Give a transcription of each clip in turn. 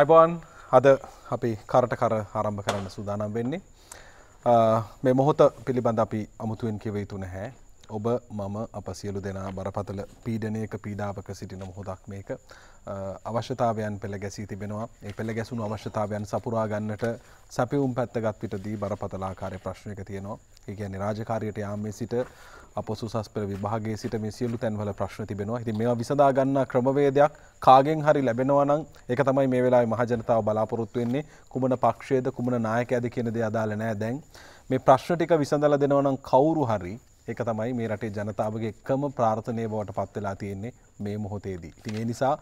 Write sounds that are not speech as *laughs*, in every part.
අයිබෝන් අද අපි කරට කර ආරම්භ කරන්න සූදානම් වෙන්නේ. මේ මොහොත පිළිබඳ අපි අමුතුවෙන් කිවයුතු නැහැ. ඔබ මම අප සියලු දෙනා බරපතල පීඩනයක පීඩාවක සිටින මොහොදක් මේක අවශ්‍යතාවයන් පෙළ ගැසී තිබෙනවා ඒ පෙළ ගැසුණු අවශ්‍යතාවයන් සපුරා ගන්නට සැපිවුම් පැත්තගත් විටදී බරපතලාකාරය ප්‍රශ්නයක තියෙනවා ඒ කියන්නේ රාජකාරියට යාම්මේ සිට අප සුසස් පෙර විභාගේ සිට මේ සියලු තැන්වල ප්‍රශ්න තිබෙනවා. ඉතින් මේවා විසඳා ගන්න ක්‍රමවේදයක් කාගෙන් හරි ලැබෙනවා නම් ඒක තමයි මේ වෙලාවේ මහජනතාව බලාපොරොත්තු වෙන්නේ. කුමන පක්ෂයේද කුමන නායකයාද කියන දේ අදාළ නෑ දැන්. මේ ප්‍රශ්න ටික විසඳලා දෙනවා නම් කවුරු හරි එක තමයි මේ රටේ ජනතාවගේ එකම ප්‍රාර්ථනය බවට පත්වෙලා තියෙන්නේ මේ මොහොතේදී. ඉතින් ඒ නිසා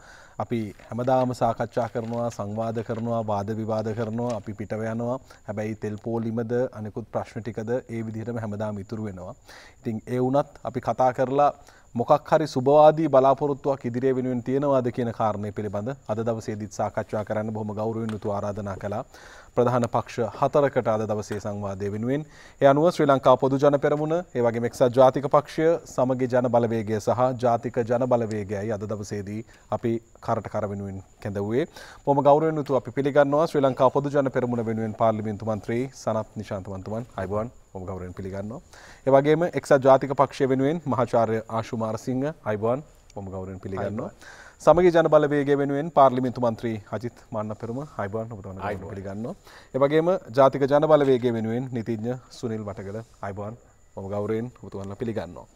අපි හැමදාම සාකච්ඡා කරනවා සංවාද කරනවා වාද විවාද කරනවා අපි පිටව යනවා. හැබැයි තෙල් පෝලිමද අනිකුත් ප්‍රශ්න ටිකද ඒ විදිහටම හැමදාම ඉතුරු වෙනවා. ඉතින් ඒ වුණත් අපි කතා කරලා මොකක් හරි සුභවාදී බලාපොරොත්තුවක් ඉදිරිය වෙනුවෙන් තියෙනවාද කියන කාරණය පිළිබඳ අද දවසේදීත් සාකච්ඡා කරන්න බොහොම ගෞරවයෙන් යුතුව ආරාධනා කළා. ප්‍රධාන පක්ෂ හතරකට අද දවසේ සංවාදය වෙනුවෙන් ඒ අනුව ශ්‍රී ලංකා පොදු ජන පෙරමුණ ඒ වගේම එක්සත් ජාතික පක්ෂය සමගි ජන බලවේගය සහ ජාතික ජන බලවේගයයි අද දවසේදී අපි කරට කර වෙනුවෙන් කැඳවුවේ. බොහොම ගෞරවයෙන් යුතුව අපි පිළිගන්නවා ශ්‍රී ලංකා පොදු ජන පෙරමුණ වෙනුවෙන් පාර්ලිමේන්තු මන්ත්‍රී සනත් නිශාන්ත මන්තුමන් අයිබෝන් ඔම ගෞරයෙන් පිළිගන්නවා. ඒවගේම එක්සත් ජාතික පක්ෂය වෙනුවෙන් මහාචාර්ය ආශුමාරසිංහ අයිබවන් ඔම ගෞරයෙන් පිළිගන්නවා. සමග ජනබලවේග වෙනුවෙන් පාර්ලිමින්තු මන්ත්‍රී හජිත් මන්න පෙරම අයිබන් ඔබටන අයිබ පිළිගන්නවා. ඒවගේම ජාතික ජනබලවේග වෙනුවෙන් නිතිඥ සුනිල් වටකල අයිබන් ඔම ගෞරයෙන් උතුවන්න පිළිගන්නවා.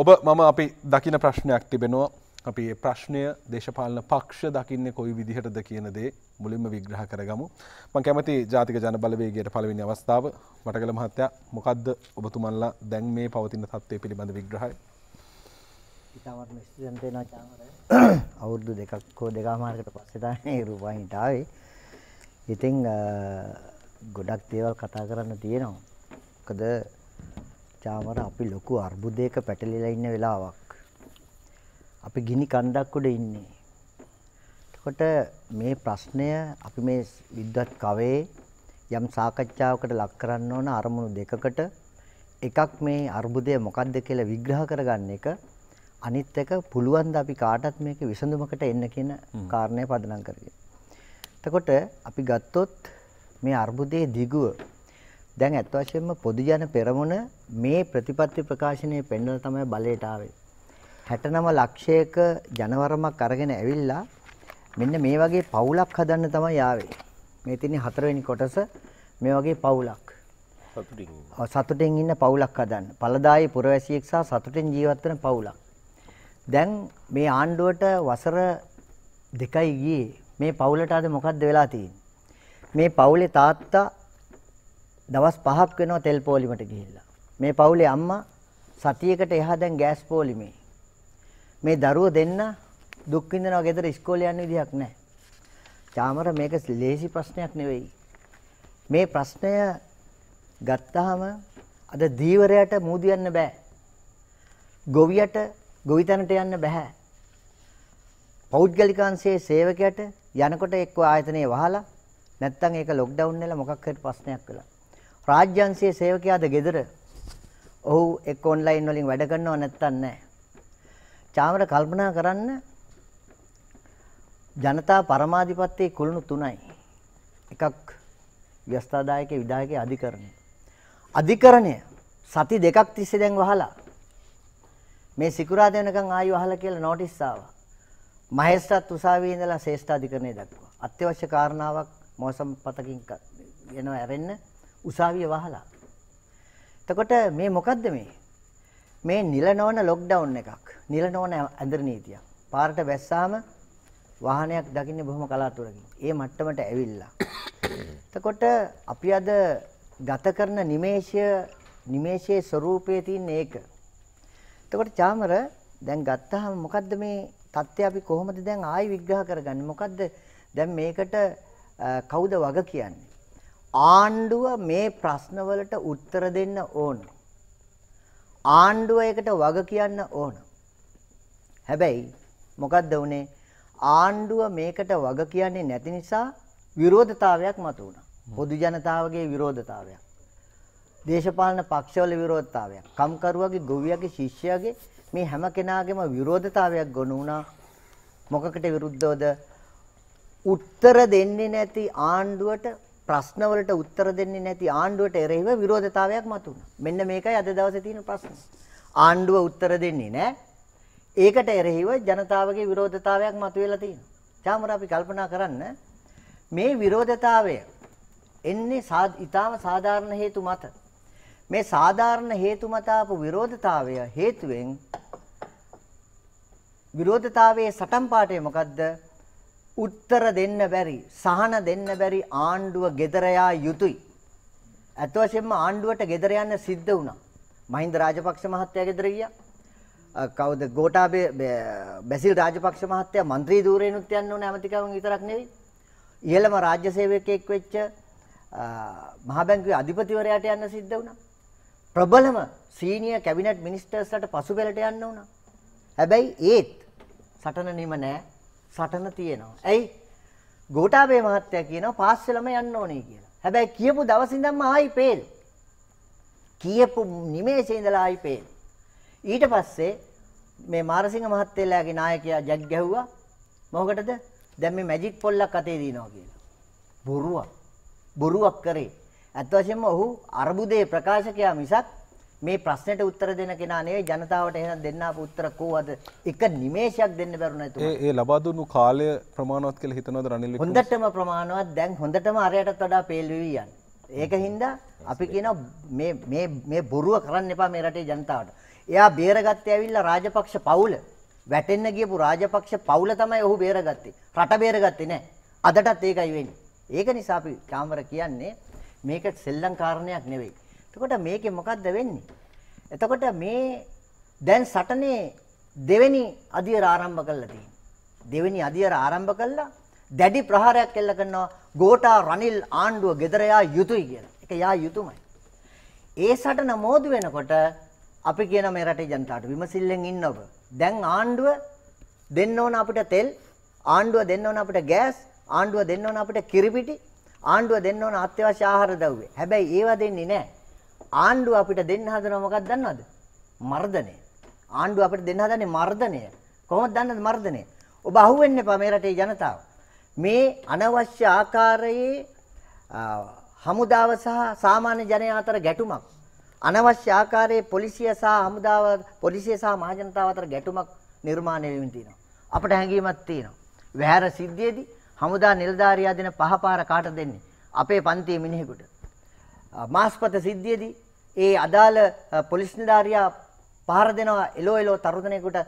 ඔබ මම අපි දකින ප්‍රශ්නයක් තිබෙනවා අපි ඒ ප්‍රශ්නය දේශපාලන පක්ෂ දකින්න කොයි විදිහටද කියන දේ මුලින්ම විග්‍රහ කරගමු. මං කැමති ජාතික ජනබලවේගයට පළවෙනි අවස්ථාව මටකල මහත්තයා මොකද්ද ඔබතුමන්ලා දැන් මේ පවතින තත්ත්වය පිළිබඳ විග්‍රහය. ඉතාවත් ස්තුතියන්තේන අවුරුදු දෙකක් හෝ දෙකමාර්කට පස්සේ තමයි රූපහිට ආවේ. ඉතින් ගොඩක් දේවල් කතා කරන්න තියෙනවා. මොකද චාමර අපි ලොකු අර්බුදයක පැටලිලා ඉන්න වෙලාවක්. අපි ගිනි කන්දක් උඩ ඉන්නේ. එතකොට මේ ප්‍රශ්නය අපි මේ විද්වත් කවයේ යම් සාකච්ඡාවකට ලක් කරන්න ඕන අරමුණු දෙකකට එකක් මේ අර්බුදය මොකක්ද කියලා විග්‍රහ කරගන්න එක අනිත් එක පුළුවන් ද අපි කාටත් මේක විසඳුමකට එන්න කියන කාරණය පදනම් කරගෙන. එතකොට අපි ගත්තොත් මේ අර්බුදයේ දිගුව දැන් අත් වශයෙන්ම පොදු ජන පෙරමුණ මේ ප්‍රතිපත්ති ප්‍රකාශනයේ පෙන්වලා තමයි බලයට ආවේ. 69 ලක්ෂයක ජනවරමක් අරගෙන ඇවිල්ලා මෙන්න මේ වගේ පවුලක් හදන්න තමයි ආවේ. මේ තියෙන හතරවෙනි කොටස මේ වගේ පවුලක්. සතුටින් ඉන්න පවුලක් හදන්න. පළදායි පුරවැසියෙක් සහ සතුටින් ජීවත් වෙන පවුලක්. දැන් මේ ආණ්ඩුවට වසර දෙකයි ගියේ. මේ පවුලට අද මොකද්ද වෙලා තියෙන්නේ? මේ පවුලේ තාත්තා දවස් 5ක් වෙනවා තෙල් පෝලිමට ගිහිල්ලා. මේ පවුලේ අම්මා සතියකට එහා දැන් ගෑස් පෝලිමේ. මේ දරුව දෙන්න දුක් විඳිනවා ගෙදර ඉස්කෝලේ යන්න විදිහක් නැහැ. චාමර මේක ලේසි ප්‍රශ්නයක් නෙවෙයි. මේ ප්‍රශ්නය ගත්තාම අද දීවරයට මූදු යන්න බෑ. ගොවියට ගොවිතැනට යන්න බෑ. පෞද්ගලිකාංශයේ සේවකයට යනකොට එක්ක ආයතනයේ වහලා නැත්තම් ඒක ලොක්ඩවුන් වෙලා මොකක් හරි ප්‍රශ්නයක් වෙලා. රාජ්‍යංශයේ සේවකයාද ගෙදර ඔහු එක්ක ඔන්ලයින් වලින් වැඩ කරනව නැත්තම් නැහැ. චාමර කල්පනා කරන්න ජනතා පරමාධිපත්‍යයේ කුළුණු තුනයි. එකක් ව්‍යස්ථාදායක විධායක අධිකරණය. අධිකරණය සති දෙකක් තිස්සේ දැන් වහලා මේ සිකුරාද වෙනකන් ආයෙ වහලා කියලා නෝටිස් ආවා. මහේස්ත්‍රාත් උසාවියේ ඉඳලා ශ්‍රේෂ්ඨ අධිකරණය දක්වා අත්‍යවශ්‍ය කාරණාවක් මෝසම් පතකින් එනවා ඇරෙන්න උසාවිය වහලා. එතකොට මේ මොකද්ද මේ? මේ නිල නොවන ලොක්ඩවුන් එකක්. නිල නොවන ඇඳර නීතියක්. පාරට වැස්සාම වාහනයක් දකින්නේ බොහොම කලාතුරකින්. ඒ මට්ටමට ඇවිල්ලා. එතකොට අපි අද ගත කරන නිමේෂය නිමේෂයේ ස්වરૂපයේ තියෙන ඒක. එතකොට චාමර දැන් ගත්තාම මොකද්ද මේ தත්ත්වය අපි කොහොමද දැන් ආයි විග්‍රහ කරගන්නේ? මොකද්ද දැන් මේකට කවුද වග කියන්නේ? ආණ්ඩුව මේ ප්‍රශ්නවලට උත්තර දෙන්න ඕනේ. ආණ්ඩුව එකට වග කියන්න ඕන. හැබැයි මොකද්ද වුනේ? ආණ්ඩුව මේකට වග කියන්නේ නැති නිසා විරෝධතාවයක් මතුවුණා. පොදු ජනතාවගේ විරෝධතාවයක්. දේශපාලන පක්ෂවල විරෝධතාවයක්. කම්කරුවගේ, ගොවියගේ, ශිෂ්‍යයාගේ මේ හැම කෙනාගේම විරෝධතාවයක් ගොනු වුණා. මොකකට විරුද්ධවද? උත්තර දෙන්නේ නැති ආණ්ඩුවට ප්‍රශ්නවලට උත්තර දෙන්නේ නැති ආණ්ඩුවට එරෙහිව විරෝධතාවයක් මතුවුණා. මෙන්න මේකයි අද දවසේ තියෙන ප්‍රශ්න. ආණ්ඩුව උත්තර දෙන්නේ නැහැ. ඒකට එරෙහිව ජනතාවගේ විරෝධතාවයක් මතුවලා තියෙනවා. ඡාමර අපි කල්පනා කරන්න මේ විරෝධතාවය එන්නේ ඊටාම සාධාරණ හේතු මත. මේ සාධාරණ හේතු මත ආපු විරෝධතාවය හේතුවෙන් විරෝධතාවයේ සටන් පාඩේ මොකද්ද? උත්තර දෙන්න බැරි, සහන දෙන්න බැරි ආණ්ඩුව gedera යුතුයි. අත වශයෙන්ම ආණ්ඩුවට gedera යන්න සිද්ධ වුණා. මහින්ද රාජපක්ෂ මහත්තයා gedera ගියා. කවුද ගෝඨාභය බැසිල් රාජපක්ෂ මහත්තයා മന്ത്രി ධූරේනුත් යන්න ඕනේ ඇමතිකම විතරක් නෙවෙයි. ඉහළම රාජ්‍ය සේවකයෙක් වෙච්ච මහා බැංකුවේ අධිපතිවරයාට යන්න සිද්ධ වුණා. ප්‍රබලම සීනියර් කැබිනට් මිනිස්ටර්ස්ලට පසුබැලට යන්න වුණා. හැබැයි ඒත් සටන නිම නැහැ. සටන තියෙනවා. ඇයි? ගෝඨාභය මහත්තයා කියනවා පාස්සෙලම යන්න ඕනේ කියලා. හැබැයි කියපු දවස් ඉඳන්ම ආයි පේන. කියපු නිමේෂේ ඉඳලා ආයි පේන. ඊට පස්සේ මේ මාරසිංහ මහත්තයලාගේ නායකයා ජග් ගැහුවා. මොකටද? දැන් මේ මැජික් පොල්ලක් අතේ දිනවා කියලා. බොරුවක්. බොරුවක් කරේ. ඇත්ත වශයෙන්ම ඔහු අර්බුදයේ ප්‍රකාශකයා මිසක් මේ ප්‍රශ්නෙට උත්තර දෙන කෙනා නෙවෙයි ජනතාවට එහෙනම් දෙන්න ආපු උත්තර කොහොමද? එක නිමේෂයක් දෙන්න බැරුණ එතුමා. ඒ ඒ ලබා දුන්නු කාලය ප්‍රමාණවත් කියලා හිතනවද රනිල් වික්‍රම? හොඳටම ප්‍රමාණවත් දැන් හොඳටම අරයටත් වඩා පේල් වෙවි යන්නේ. ඒක හින්දා අපි කියනවා මේ මේ මේ බොරුව කරන්න එපා මේ රටේ ජනතාවට. එයා බේරගත්තේ ඇවිල්ලා රාජපක්ෂ පවුල. වැටෙන්න ගියපු රාජපක්ෂ පවුල තමයි ඔහු බේරගත්තේ. රට බේරගත්තේ නැහැ. අදටත් ඒකයි වෙන්නේ. ඒක නිසා අපි කාමර කියන්නේ මේක සෙල්ලම් කාරණයක් නෙවෙයි. එතකොට මේකේ මොකද්ද වෙන්නේ? එතකොට මේ දැන් සටනේ දෙවෙනි අදියර ආරම්භ කළා තියෙන්නේ. දෙවෙනි අදියර ආරම්භ කළා දැඩි ප්‍රහාරයක් එල්ල කරනවා ගෝටා රනිල් ආණ්ඩුව ගෙදර යා යුතුයි කියලා. ඒක යා යුතුමයි. ඒ සටන මෝදු වෙනකොට අපි කියන මේ රටේ ජනතාවට විමසිල්ලෙන් ඉන්න ඔබ. දැන් ආණ්ඩුව දෙන්න ඕන අපිට තෙල්, ආණ්ඩුව දෙන්න ඕන අපිට ගෑස්, ආණ්ඩුව දෙන්න ඕන අපිට කිරිපිටි, ආණ්ඩුව දෙන්න ඕන අත්‍යවශ්‍ය ආහාර ද්‍රව්‍ය. හැබැයි ඒවා දෙන්නේ නැහැ. ආණ්ඩුව අපිට දෙන්න හදනවා මොකක්ද දන්නවද? මර්ධනය. ආණ්ඩුව අපිට දෙන්න හදන්නේ මර්ධනය. කොහොමද දන්නද මර්ධනය? ඔබ අහුවෙන්න එපා මේ රටේ ජනතාව. මේ අනවශ්‍ය ආකාරයේ හමුදාව සහ සාමාන්‍ය ජනයා අතර ගැටුමක් අනවශ්‍ය ආකාරයේ පොලිසිය සහ හමුදාව පොලිසිය සහ මහජනතාව අතර ගැටුමක් නිර්මාණය වෙමින් තියෙනවා. අපට හැඟීමක් තියෙනවා. වැහැර සිද්ධියේදී හමුදා නිලධාරියා දෙන පහපාර කාට දෙන්නේ? අපේ පන්තියේ මිනිහෙකුට. මාස්පත සිද්ධියේදී ඒ අදාළ පොලිස් නිලධාරියා පහර දෙනවා එලෝ එලෝ තරුණයෙකුට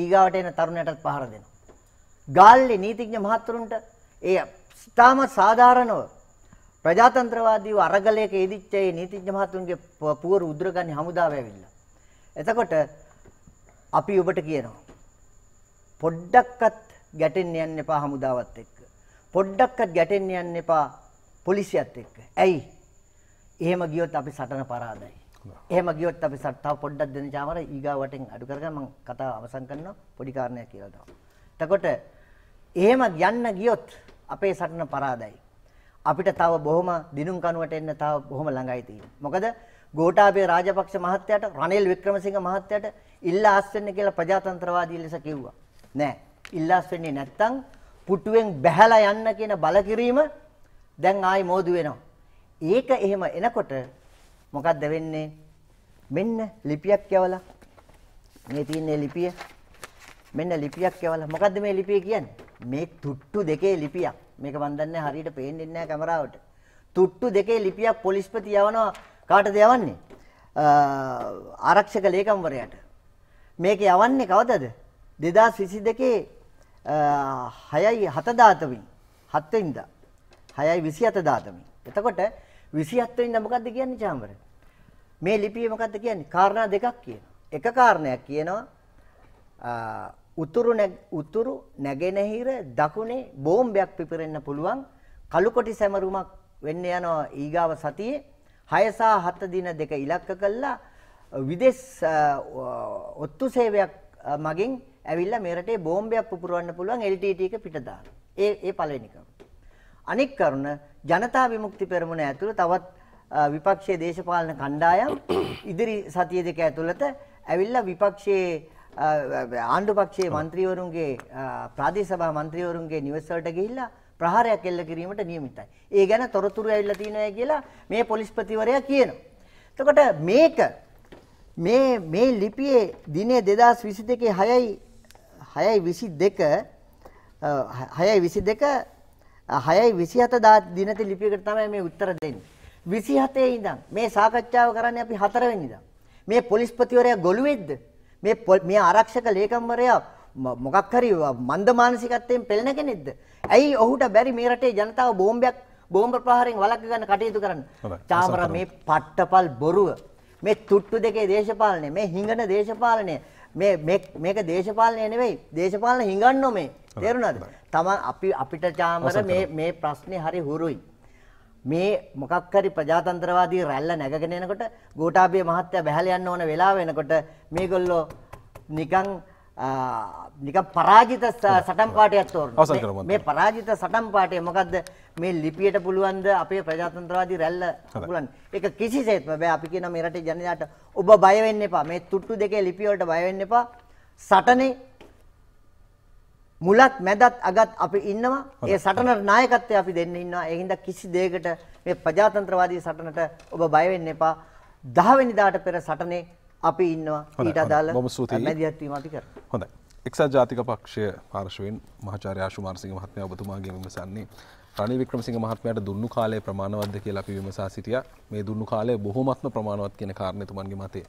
ඊගාවට එන තරුණයටත් පහර දෙනවා. ගාල්ලේ නීතිඥ මහත්තුරුන්ට ඒ ස්ථාමත් සාධාරණව ප්‍රජාතන්ත්‍රවාදීව අරගලයක යෙදිච්ච ඒ නීතිඥ මහත්තුන්ගේ පුවරු උදුරගන්නේ හමුදාව ඇවිල්ලා. එතකොට අපි ඔබට කියනවා පොඩ්ඩක්වත් ගැටෙන්න යන්න එපා හමුදාවත් එක්ක. පොඩ්ඩක්වත් ගැටෙන්න යන්න එපා පොලිසියත් එක්ක. ඇයි? එහෙම ගියොත් අපි සටන පරාදයි. එහෙම ගියොත් අපි තව පොඩ්ඩක් දෙන චාමර ඊගා වටෙන් අඩු කරගෙන මම කතාව අවසන් කරනවා පොඩි කාරණයක් කියලා තමයි. එතකොට එහෙම යන්න ගියොත් අපේ සටන පරාදයි. අපිට තව බොහොම දිනුම් කණුවට එන්න තව බොහොම ළඟයි තියෙන්නේ. මොකද ගෝඨාභය රාජපක්ෂ මහත්තයාට රනිල් වික්‍රමසිංහ මහත්තයාට ඉල්ලාස් වෙන්න කියලා ප්‍රජාතන්ත්‍රවාදී ලෙස කිව්වා. නෑ. ඉල්ලාස් වෙන්නේ නැත්තම් පුටුවෙන් බැහැලා යන්න කියන බලකිරීම දැන් ආයි මෝදු වෙනවා. ඒක එහෙම එනකොට මොකක්ද වෙන්නේ? මෙන්න ලිපියක් යවලා මේ තියෙන ලිපිය මෙන්න ලිපියක් යවලා මොකද්ද මේ ලිපිය කියන්නේ මේ තුට්ටු දෙකේ ලිපියක් මේක මන් දන්නේ හරියට පේන්නේ නැහැ කැමරාවට තුට්ටු දෙකේ ලිපියක් පොලිස්පති යවනවා කාටද යවන්නේ ආරක්ෂක ලේකම්වරයාට මේක යවන්නේ කවදද 2022 6යි 7 දාතමින් 7 වෙනිදා 6යි 27 දාතමින් එතකොට 27 වෙනිදා මොකද්ද කියන්නේ චාම්බර? මේ ලිපියේ මොකද්ද කියන්නේ? කාරණා දෙකක් කියනවා. එක කාරණයක් කියනවා උතුරු උතුරු නැගෙනහිර දකුණේ බෝම්බයක් පිපිරෙන්න පුළුවන් කළුකොටි සැමරුමක් වෙන්න යනවා ඊගාව සතියේ 6 සහ 7 දින දෙක ඉලක්ක කළා විදේශ ඔත්තු සේවයක් මගින් ඇවිල්ලා මේ රටේ බෝම්බයක් පුපුරවන්න පුළුවන් LTT එක පිට දාන. ඒ ඒ පළවෙනි කරුණ. අනෙක් කරුණ ජනතා විමුක්ති පෙරමුණ ඇතුළු තවත් විපක්ෂයේ දේශපාලන කණ්ඩායම් *coughs* ඉදිරි සතිය දෙක ඇතුළත ඇවිල්ලා විපක්ෂයේ ආණ්ඩුපක්ෂයේ മന്ത്രിවරුන්ගේ ප්‍රාදේශ සභා മന്ത്രിවරුන්ගේ නිවස් වලට ගිහිල්ලා ප්‍රහාරයක් එල්ල කිරීමට නියමිතයි. ඒ ගැන තොරතුරු ඇවිල්ලා තියෙනවා කියලා මේ පොලිස්පතිවරයා කියනවා. එතකොට මේක මේ මේ ලිපියේ දිනේ 2022 6යි 6යි 22 6යි 22 6යි 27 දිනති ලිපියකට තමයි මේ උත්තර දෙන්නේ. 27 ඉඳන් මේ සාකච්ඡාව කරන්නේ අපි 4 වෙනිදා. මේ පොලිස්පතිවරයා ගොළුෙද්ද? මේ මේ ආරක්ෂක ලේකම්වරයා මොකක් හරි මන්ද මානසිකත්වයෙන් පෙළෙන කෙනෙක්ද? ඇයි ඔහුට බැරි මේ රටේ ජනතාව බෝම්බයක් බෝම්බ ප්‍රහාරයෙන් වළක්ව ගන්න කටයුතු කරන්න? චාමර මේ පට්ටපල් බොරුව. මේ තුට්ටු දෙකේ දේශපාලනය, මේ හිඟන දේශපාලනය මේ මේක දේශපාලනය නෙවෙයි දේශපාලන හිඟන්න මේ තේරුණාද තමන් අපි අපිට චාමර මේ මේ ප්‍රශ්නේ හරි හුරුයි මේ මොකක් හරි ප්‍රජාතන්ත්‍රවාදී රැල්ල නැගගෙන එනකොට ගෝඨාභය මහත්තයා බැහැල යන්න ඕන වෙලාව වෙනකොට මේගොල්ලෝ නිකන් නික පරාජිත සටම් පාටයක් තෝරන මේ පරාජිත සටම් පාටය මොකක්ද මේ ලිපියට පුළුවන්ද අපේ ප්‍රජාතන්ත්‍රවාදී රැල්ල හගලන් එක කිසිසේත්ම බෑ අපි කියන මේ රටේ ජනයාට ඔබ බය වෙන්න එපා මේ තුට්ටු දෙකේ ලිපිය වලට බය වෙන්න එපා සටනේ මුලත් මැදත් අගත් අපි ඉන්නවා ඒ සටනට නායකත්වය අපි දෙන්න ඉන්නවා ඒ හින්දා කිසි දෙයකට මේ ප්‍රජාතන්ත්‍රවාදී සටනට ඔබ බය වෙන්න එපා 10 වෙනිදාට පෙර සටනේ අපි ඉන්නවා ඊට අදාළ මැදිහත් වීම අපි කරමු. හොඳයි. එක්සත් ජාතික පක්ෂය පාර්ශවයෙන් මහාචාර්ය ආශුමාරසිංහ මහත්මයා ඔබතුමාගෙන් විමසන්නේ රනි වික්‍රමසිංහ මහත්මයට දුන්නු කාලය ප්‍රමාණවත්ද කියලා අපි විමසා සිටියා. මේ දුන්නු කාලය බොහොමත්ම ප්‍රමාණවත් කියන කාරණේ තුමන්ගේ මතේ.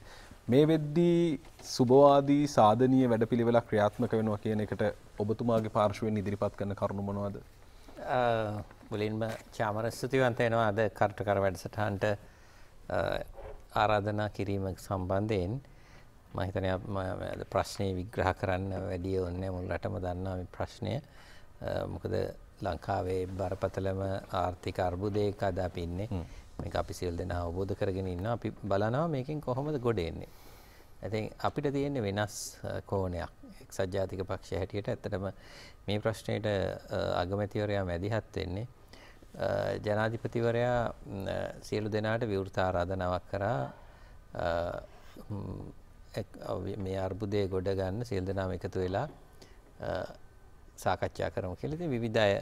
මේ වෙද්දී සුබවාදී සාධනීය වැඩපිළිවෙලක් ක්‍රියාත්මක වෙනවා කියන එකට ඔබතුමාගේ පාර්ශවයෙන් ඉදිරිපත් කරන කරුණු මොනවද? මුලින්ම චාමර ස්තුතිවන්ත වෙනවා අද කර්තකර වැඩසටහනට ආරාධනා කිරීම සම්බන්ධයෙන් මම හිතන්නේ ප්‍රශ්නේ විග්‍රහ කරන්න වැඩි ඕනේ මුළු රටම දන්නා මේ ප්‍රශ්නය. මොකද ලංකාවේ බරපතලම ආර්ථික අර්බුදයක අද අපි ඉන්නේ. මේක අපි සියලු දෙනා අවබෝධ කරගෙන ඉන්නවා. අපි බලනවා මේකෙන් කොහොමද ගොඩ එන්නේ. ඉතින් අපිට තියෙන වෙනස් කෝණයක්. එක්සත් ජාතික පක්ෂය හැටියට ඇත්තටම මේ ප්‍රශ්නෙට අගමැතිවරයා මැදිහත් වෙන්නේ ජනාධිපතිවරයා සියලු දෙනාට විවෘත ආරාධනාවක් කරා මේ අර්බුදය ගොඩ ගන්න සියලු දෙනාම එකතු වෙලා සාකච්ඡා කරමු කියලා. ඉතින් විවිධ අය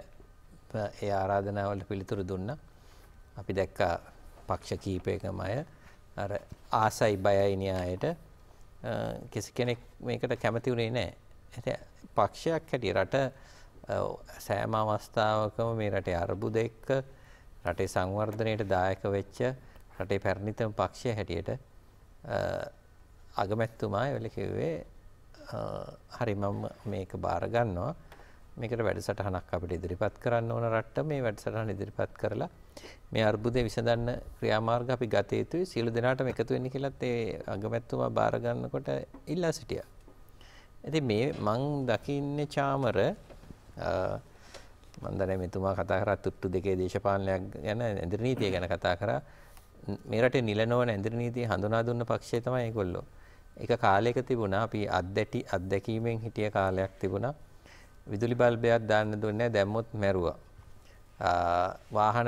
ඒ ආරාධනාවල පිළිතුරු දුන්නා. අපි දැක්කා පක්ෂ කීපයකම අය අර ආසයි බයයි න්‍යායට කිසි කෙනෙක් මේකට කැමති වුණේ නැහැ. පක්ෂයක් හැටියට රට සෑම අවස්ථාවකම මේ රටේ අර්බුද එක්ක රටේ සංවර්ධනයට දායක වෙච්ච රටේ පැරණිතම පක්ෂය හැටියට අගමැත්තුමා එවල කිව්වේ හරි මම මේක බාර ගන්නවා මේකට වැඩසටහනක් අපිට ඉදිරිපත් කරන්න ඕන රට්ට මේ වැඩසටහන ඉදිරිපත් කරලා මේ අර්බුදය විසඳන්න ක්‍රියාමාර්ග අපි ගත යුතුයි සියලු දෙනාටම එකතු වෙන්න කියලාත් ඒ අගමැත්තුමා බාර ගන්නකොට ඉල්ලා සිටියා. ඉතින් මේ මං දකින්නේ චාමර මන්දර මෙතුමා කතා කර තුට්ටු දෙකේ දේශපාලනයක් ගැන ඇදිරි නීතිය ගැන කතා කර මේරට නිලනවන ඇදිරි නීතිය හඳුනා දුන්න පක්ෂය තමයි ඒගොල්ලෝ. එක කාලයක තිබුණා අපි අද්දැටි අත්දැකීමෙන් හිටිය කාලයක් තිබුණා. විදුලි බල්බයක් දාන්න දුන්නේ දැම්මොත් මැරුවා. වාහන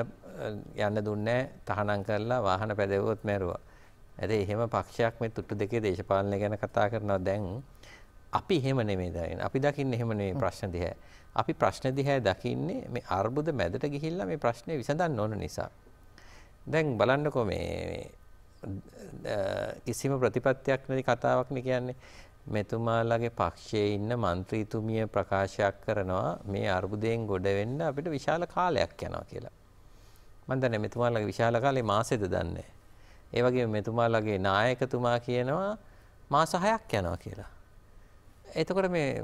යන්න දුන්නේ තහනම් කරලා වාහන පැදවුවොත් මැරුවා. ඇද එහෙම පක්ෂයක් මේ තුට්ටු දෙකේ දේශපාලනය ගැන කතා කරනවා දැන් අපි එහෙම නෙමෙයි දැන් අපි දකින්නේ එහෙම නෙමෙයි ප්‍රශ්න දිහා. අපි ප්‍රශ්න දිහා දකින්නේ මේ අර්බුද මැදට ගිහිල්ලා මේ ප්‍රශ්නේ විසඳන්න ඕන නිසා. දැන් බලන්නකෝ මේ කිසිම ප්‍රතිපත්තියක් නැති කතාවක් නේ කියන්නේ. මෙතුමාලගේ පක්ෂයේ ඉන්න മന്ത്രിතුමිය ප්‍රකාශයක් කරනවා මේ අර්බුදයෙන් ගොඩ වෙන්න අපිට විශාල කාලයක් යනවා කියලා. මම දන්නේ මෙතුමාලගේ විශාල කාලේ මාසෙද දන්නේ. ඒ වගේම මෙතුමාලගේ නායකතුමා කියනවා මාස 6ක් යනවා කියලා. එතකොට මේ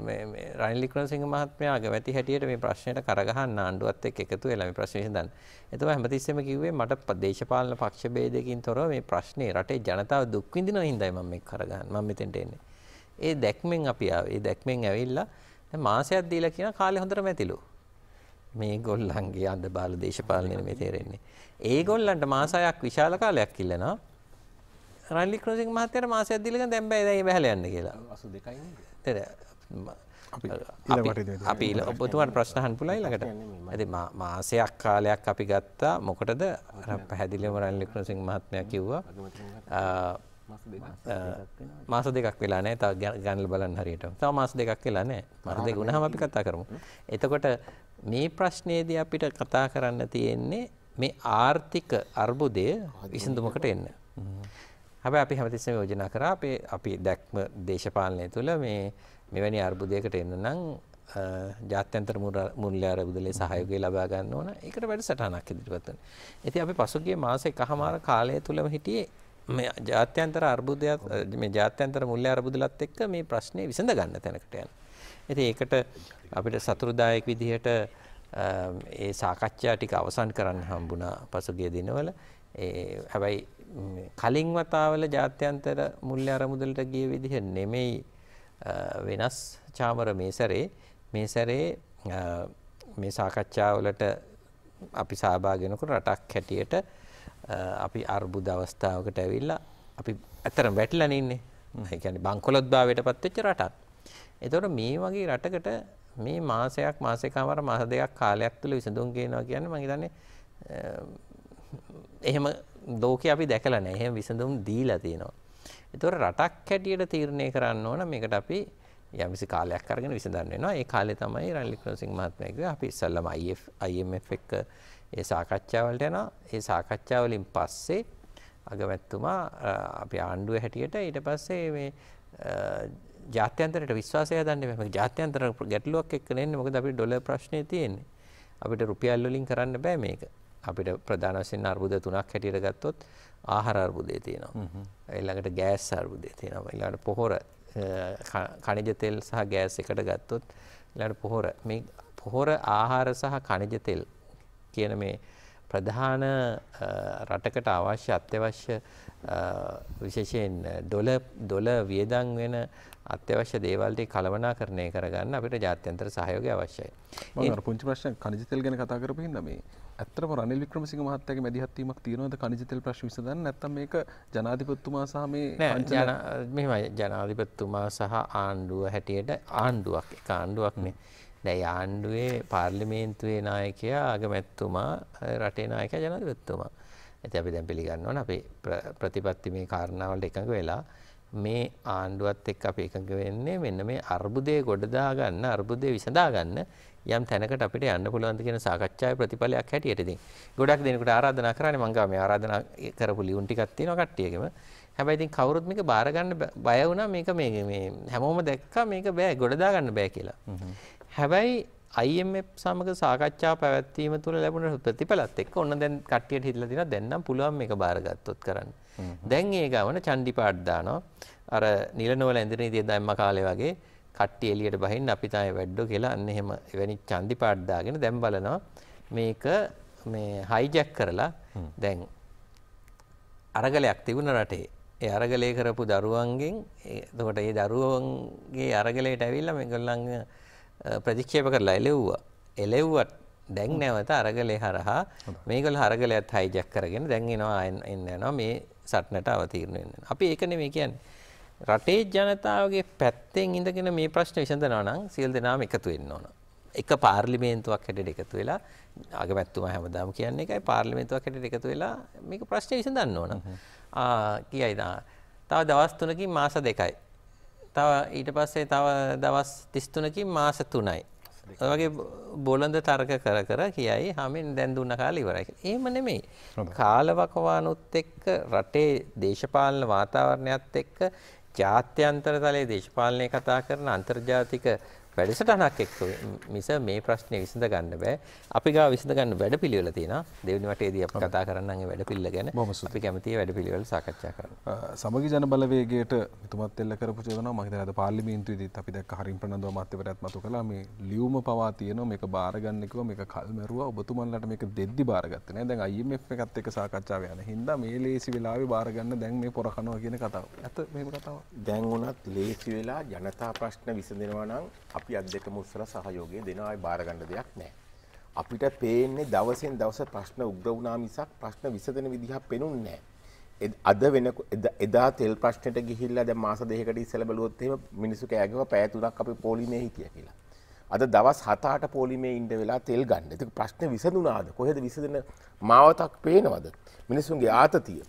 රනිල් වික්‍රමසිංහ මහත්මයාගේ වැටි හැටියට මේ ප්‍රශ්නයට කරගහන්න ආණ්ඩුවත් එක්ක එකතු වෙලා මේ ප්‍රශ්නේ විසඳන්න. එතකොට හැමතිස්සෙම කිව්වේ මට දේශපාලන පක්ෂ ભેදයකින් තොරව මේ ප්‍රශ්නේ රටේ ජනතාව දුක් විඳිනවා හින්දායි මම මේක කරගහන්නේ. මම මෙතෙන්ට එන්නේ. ඒ දැක්මෙන් අපි ආවේ. ඒ දැක්මෙන් ඇවිල්ලා දැන් මාසයක් දීලා කියන කාලේ හොඳටම ඇතිලු. මේ ගොල්ලන්ගේ අද බාල දේශපාලනය මේ තේරෙන්නේ. ඒ ගොල්ලන්ට මාසයක් විශාල කාලයක් ඉල්ලනවා. රනිල් වික්‍රමසිංහ මහත්තයාට මාසයක් දීලා දැන් බෑ දැන් බැහැලා යන්න කියලා. 82යි නේද? අපි ඔබතුමට ප්‍රශ්නහන් පුලයි ළඟට ඇති මාසයක් කාලයක් අපි ගත්තා මොකටද පැහැදිලිව රල්ලික්න සිං මහත්මයක් කිව්වා මාස දෙකක් වෙලා නෑ තා ගැනල බලන් හරියට තව මාස දෙකක් වෙලා නෑ මර දෙක ගුණහම අපි කතා කරමු. එතකොට මේ ප්‍රශ්නයේදී අපිට කතා කරන්න තියෙන්නේ මේ ආර්ථික අර්බුදය විසඳුමකට එන්න. හැබැයි අපි හැමතිස්සෙම යෝජනා කරා අපේ අපි දැක්ම දේශපාලනය තුළ මේ මෙවැනි අර්බුදයකට එන්න නම් ජාත්‍යන්තර මුල්්‍ය අරබුදලේ සහයෝගය ලබා ගන්න ඕන. ඒකට වැඩසටහනක් ඉදිරිපත් වෙනවා. ඉතින් අපි පසුගිය මාසේ එකහමාර කාලය තුලම හිටියේ මේ ජාත්‍යන්තර අර්බුදයත් මේ ජාත්‍යන්තර මුල්්‍ය අරබුදලත් එක්ක මේ ප්‍රශ්නේ විසඳ ගන්න තැනකට යන. ඉතින් ඒකට අපිට සතුරුදායක විදිහට ඒ සාකච්ඡා ටික අවසන් කරන්න හම්බුණා පසුගිය දිනවල. ඒ හැබැයි කලින් වතාවල ජාත්‍යන්තර මුල්‍ය අරමුදලට ගිය විදිහ නෙමෙයි වෙනස් චාමර මේ සැරේ මේ සැරේ මේ සාකච්ඡාවලට අපි සහභාගෙනකට රටක් හැටියට අපි අර්බුද අවස්ථාවකට ඇවිල්ලා අපි ඇතරම් වැටලන ඉන්නේ එකැනි බංකොලොත් භාවයට පත්වෙච්ච රටක්. එතොට මේ වගේ රටකට මේ මාසයක් මාසකමර මාස දෙයක් කාලයක් තුළ විසඳුන් කියනවා කියන්න මහිතන්නේ එහෙම ලෝකේ අපි දැකලා නැහැ. එහෙම විසඳුම් දීලා තියෙනවා. ඒතොර රටක් හැටියට තීරණය කරන්න ඕන මේකට අපි යම්කිසි කාලයක් අරගෙන විසඳන්න වෙනවා. ඒ කාලේ තමයි රනිල් වික්‍රමසිංහ මහත්මයා කිව්වේ අපි ඉස්සල්ලාම IF IMF එක්ක ඒ සාකච්ඡාවලට යනවා. ඒ සාකච්ඡාවලින් පස්සේ අගමැතිතුමා අපි ආණ්ඩුව හැටියට ඊට පස්සේ මේ ජාත්‍යන්තරයට විශ්වාසය හදන්නේ මේ ජාත්‍යන්තර ගැටලුවක් එක්ක නෙන්නේ මොකද අපිට ඩොලර් ප්‍රශ්නේ තියෙන්නේ. අපිට රුපියල් වලින් කරන්න බෑ මේක. අපිට ප්‍රධාන වශයෙන් අර්බුද තුනක් හැටියට ගත්තොත් ආහාර අර්බුදය තියෙනවා. ඊළඟට ගෑස් අර්බුදය තියෙනවා. ඊළඟට පොහොර කණිජ තෙල් සහ ගෑස් එකට ගත්තොත් ඊළඟට පොහොර මේ පොහොර ආහාර සහ කණිජ තෙල් කියන මේ ප්‍රධාන රටකට අවශ්‍ය අත්‍යවශ්‍ය විශේෂයෙන් ඩොල ඩොල වියදම් වෙන අත්‍යවශ්‍ය දේවල් ටික කලවණාකරණය කරගන්න අපිට ජාත්‍යන්තර සහයෝගය අවශ්‍යයි. මම අර පුංචි ප්‍රශ්න කණිජ තෙල් ගැන කතා කරපු හින්දා මේ ඇත්තම රනිල් වික්‍රමසිංහ මහත්තයාගේ මැදිහත් වීමක් තියෙනවද කනිජ තෙල් ප්‍රශ්න විසඳන්න නැත්නම් මේක ජනාධිපතිතුමා සහ මේ මෙහෙමයි ජනාධිපතිතුමා සහ ආණ්ඩුව හැටියට ආණ්ඩුවක් එක ආණ්ඩුවක් නේ දැයි ආණ්ඩුවේ පාර්ලිමේන්තුවේ නායකයා අගමැත්තුමා රටේ නායකයා ජනාධිපතිතුමා ඇති අපි දැන් පිළිගන්නවන අපේ ප්‍රතිපත්ති මේ කාරණාවලට එකඟ වෙලා මේ ආණ්ඩුවත් එක්ක අපි එකඟ වෙන්නේ මෙන්න මේ අර්බුදය ගොඩදාගන්න අර්බුදය විසඳාගන්න යම් තැනකට අපිට යන්න පුළුවන්ද කියන සාකච්ඡාවේ ප්‍රතිඵලයක් හැටියට ඉතින් ගොඩක් දෙනෙකුට ආරාධනා කරන්නේ මං ගාව මේ ආරාධනා කරපු ලියුම් ටිකක් තියෙනවා කට්ටියගෙම හැබැයි ඉතින් කවුරුත් මේක බාර ගන්න බය වුණා මේක මේ මේ හැමෝම දැක්කා මේක බෑ ගොඩ දා ගන්න බෑ කියලා හැබැයි IMF සමග සාකච්ඡා පැවැත්වීම තුළ ලැබුණ ප්‍රතිඵලත් එක්ක ඔන්න දැන් කට්ටියට හිතලා තියෙනවා දැන් නම් පුළුවන් මේක බාරගත්තොත් කරන්න. දැන් ඒ ගමන චන්ඩි පාඩ් දානවා. අර නිලනවල ඇඳිරනීතිය දැම්ම කාලේ වගේ කට්ටි එළියට බහින්න අපි තමයි වැඩෝ කියලා අන්න එහෙම එවැනි චන්දි පාඩ දාගෙන දැන් බලනවා මේක මේ හයිජැක් කරලා දැන් අරගලයක් තිබුණ රටේ ඒ අරගලය කරපු දරුවන්ගෙන් එතකොට ඒ දරුවන්ගේ අරගලයට ඇවිල්ලා මේගොල්ලන් ප්‍රතික්ෂේප කරලා එළෙව්වා. එළෙව්වත් දැන් නැවත අරගලේ හරහා මේගොල්ල හරගලයත් හයිජැක් කරගෙන දැන් එනවා එන්න යනවා මේ සටනට අවතීර්ණ වෙන්න. අපි ඒක නෙමෙයි කියන්නේ. රටේ ජනතාවගේ පැත්තෙන් ඉඳගෙන මේ ප්‍රශ්න විසඳනවා නම් සියලු දෙනාම එකතු වෙන්න ඕන. එක පාර්ලිමේන්තුවක් හැටියට එකතු වෙලා අගමැතිතුමා හැමදාම කියන්නේ එකයි පාර්ලිමේන්තුවක් හැටියට එකතු වෙලා මේක ප්‍රශ්නේ විසඳන්න ඕන. ආ කියයි තව දවස් 3කින් මාස 2යි. තව ඊට පස්සේ තව දවස් 33කින් මාස 3යි. වගේ බොළඳ තර්ක කර කර කියයි හමෙන් දැන් දුන්න කාලේ ඉවරයි කියලා. එහෙම නෙමෙයි. කාලවකවානුත් එක්ක රටේ දේශපාලන වාතාවරණයත් එක්ක ජාත්‍යන්තර තලයේ දේශපාලනය කතා කරන අන්තර්ජාතික වැඩසටහනක් එක්ක මිස මේ ප්‍රශ්නේ විසඳ ගන්න බෑ. අපි ගාව විසඳ ගන්න වැඩපිළිවෙල තියෙනවා. දෙවෙනි වටේදී අපි කතා කරන්න ඒ වැඩපිළිවෙල ගැන අපි කැමතියි වැඩපිළිවෙල සාකච්ඡා කරන්න. සමගි ජන බලවේගයට මෙතුමත් එල්ල කරපු චෝදනාව මම හිතනවා අද පාර්ලිමේන්තුවේදීත් අපි දැක්ක හරිම් ප්‍රනන්දු අමාත්‍යවරයාත් මතු කළා මේ ලියුම පවා තියෙනවා මේක බාර ගන්න කිව්වා මේක කල් මැරුවා ඔබතුමන්ලට මේක දෙද්දි බාරගත්තේ නෑ. දැන් IMF එකත් එක්ක සාකච්ඡාව යන හින්දා මේ ලේසි වෙලාවේ බාර ගන්න දැන් මේ පොර කනවා කියන කතාව. ඇත්ත මේක කතාව. දැන් උනත් ලේසි වෙලා ජනතා ප්‍රශ්න විසඳෙනවා නම් අපි අත් දෙකම උස්සලා සහයෝගය දෙනවා ඒ බාර ගන්න දෙයක් නැහැ. අපිට පේන්නේ දවසෙන් දවස ප්‍රශ්න උග්‍ර වුණා මිසක් ප්‍රශ්න විසඳන විදිහක් පේනුන්නේ නැහැ. අද වෙන එදා තෙල් ප්‍රශ්නෙට ගිහිල්ලා දැන් මාස දෙකකට ඉස්සෙල්ලා බැලුවොත් එහෙම මිනිස්සු කෑගව පැය තුනක් අපි පොලිමේ හිටියා කියලා. අද දවස් 7-8 පොලිමේ ඉන්න වෙලා තෙල් ගන්න. ඒක ප්‍රශ්න විසඳුණාද? කොහෙද විසඳන මාවතක් පේනවද? මිනිස්සුන්ගේ ආතතිය.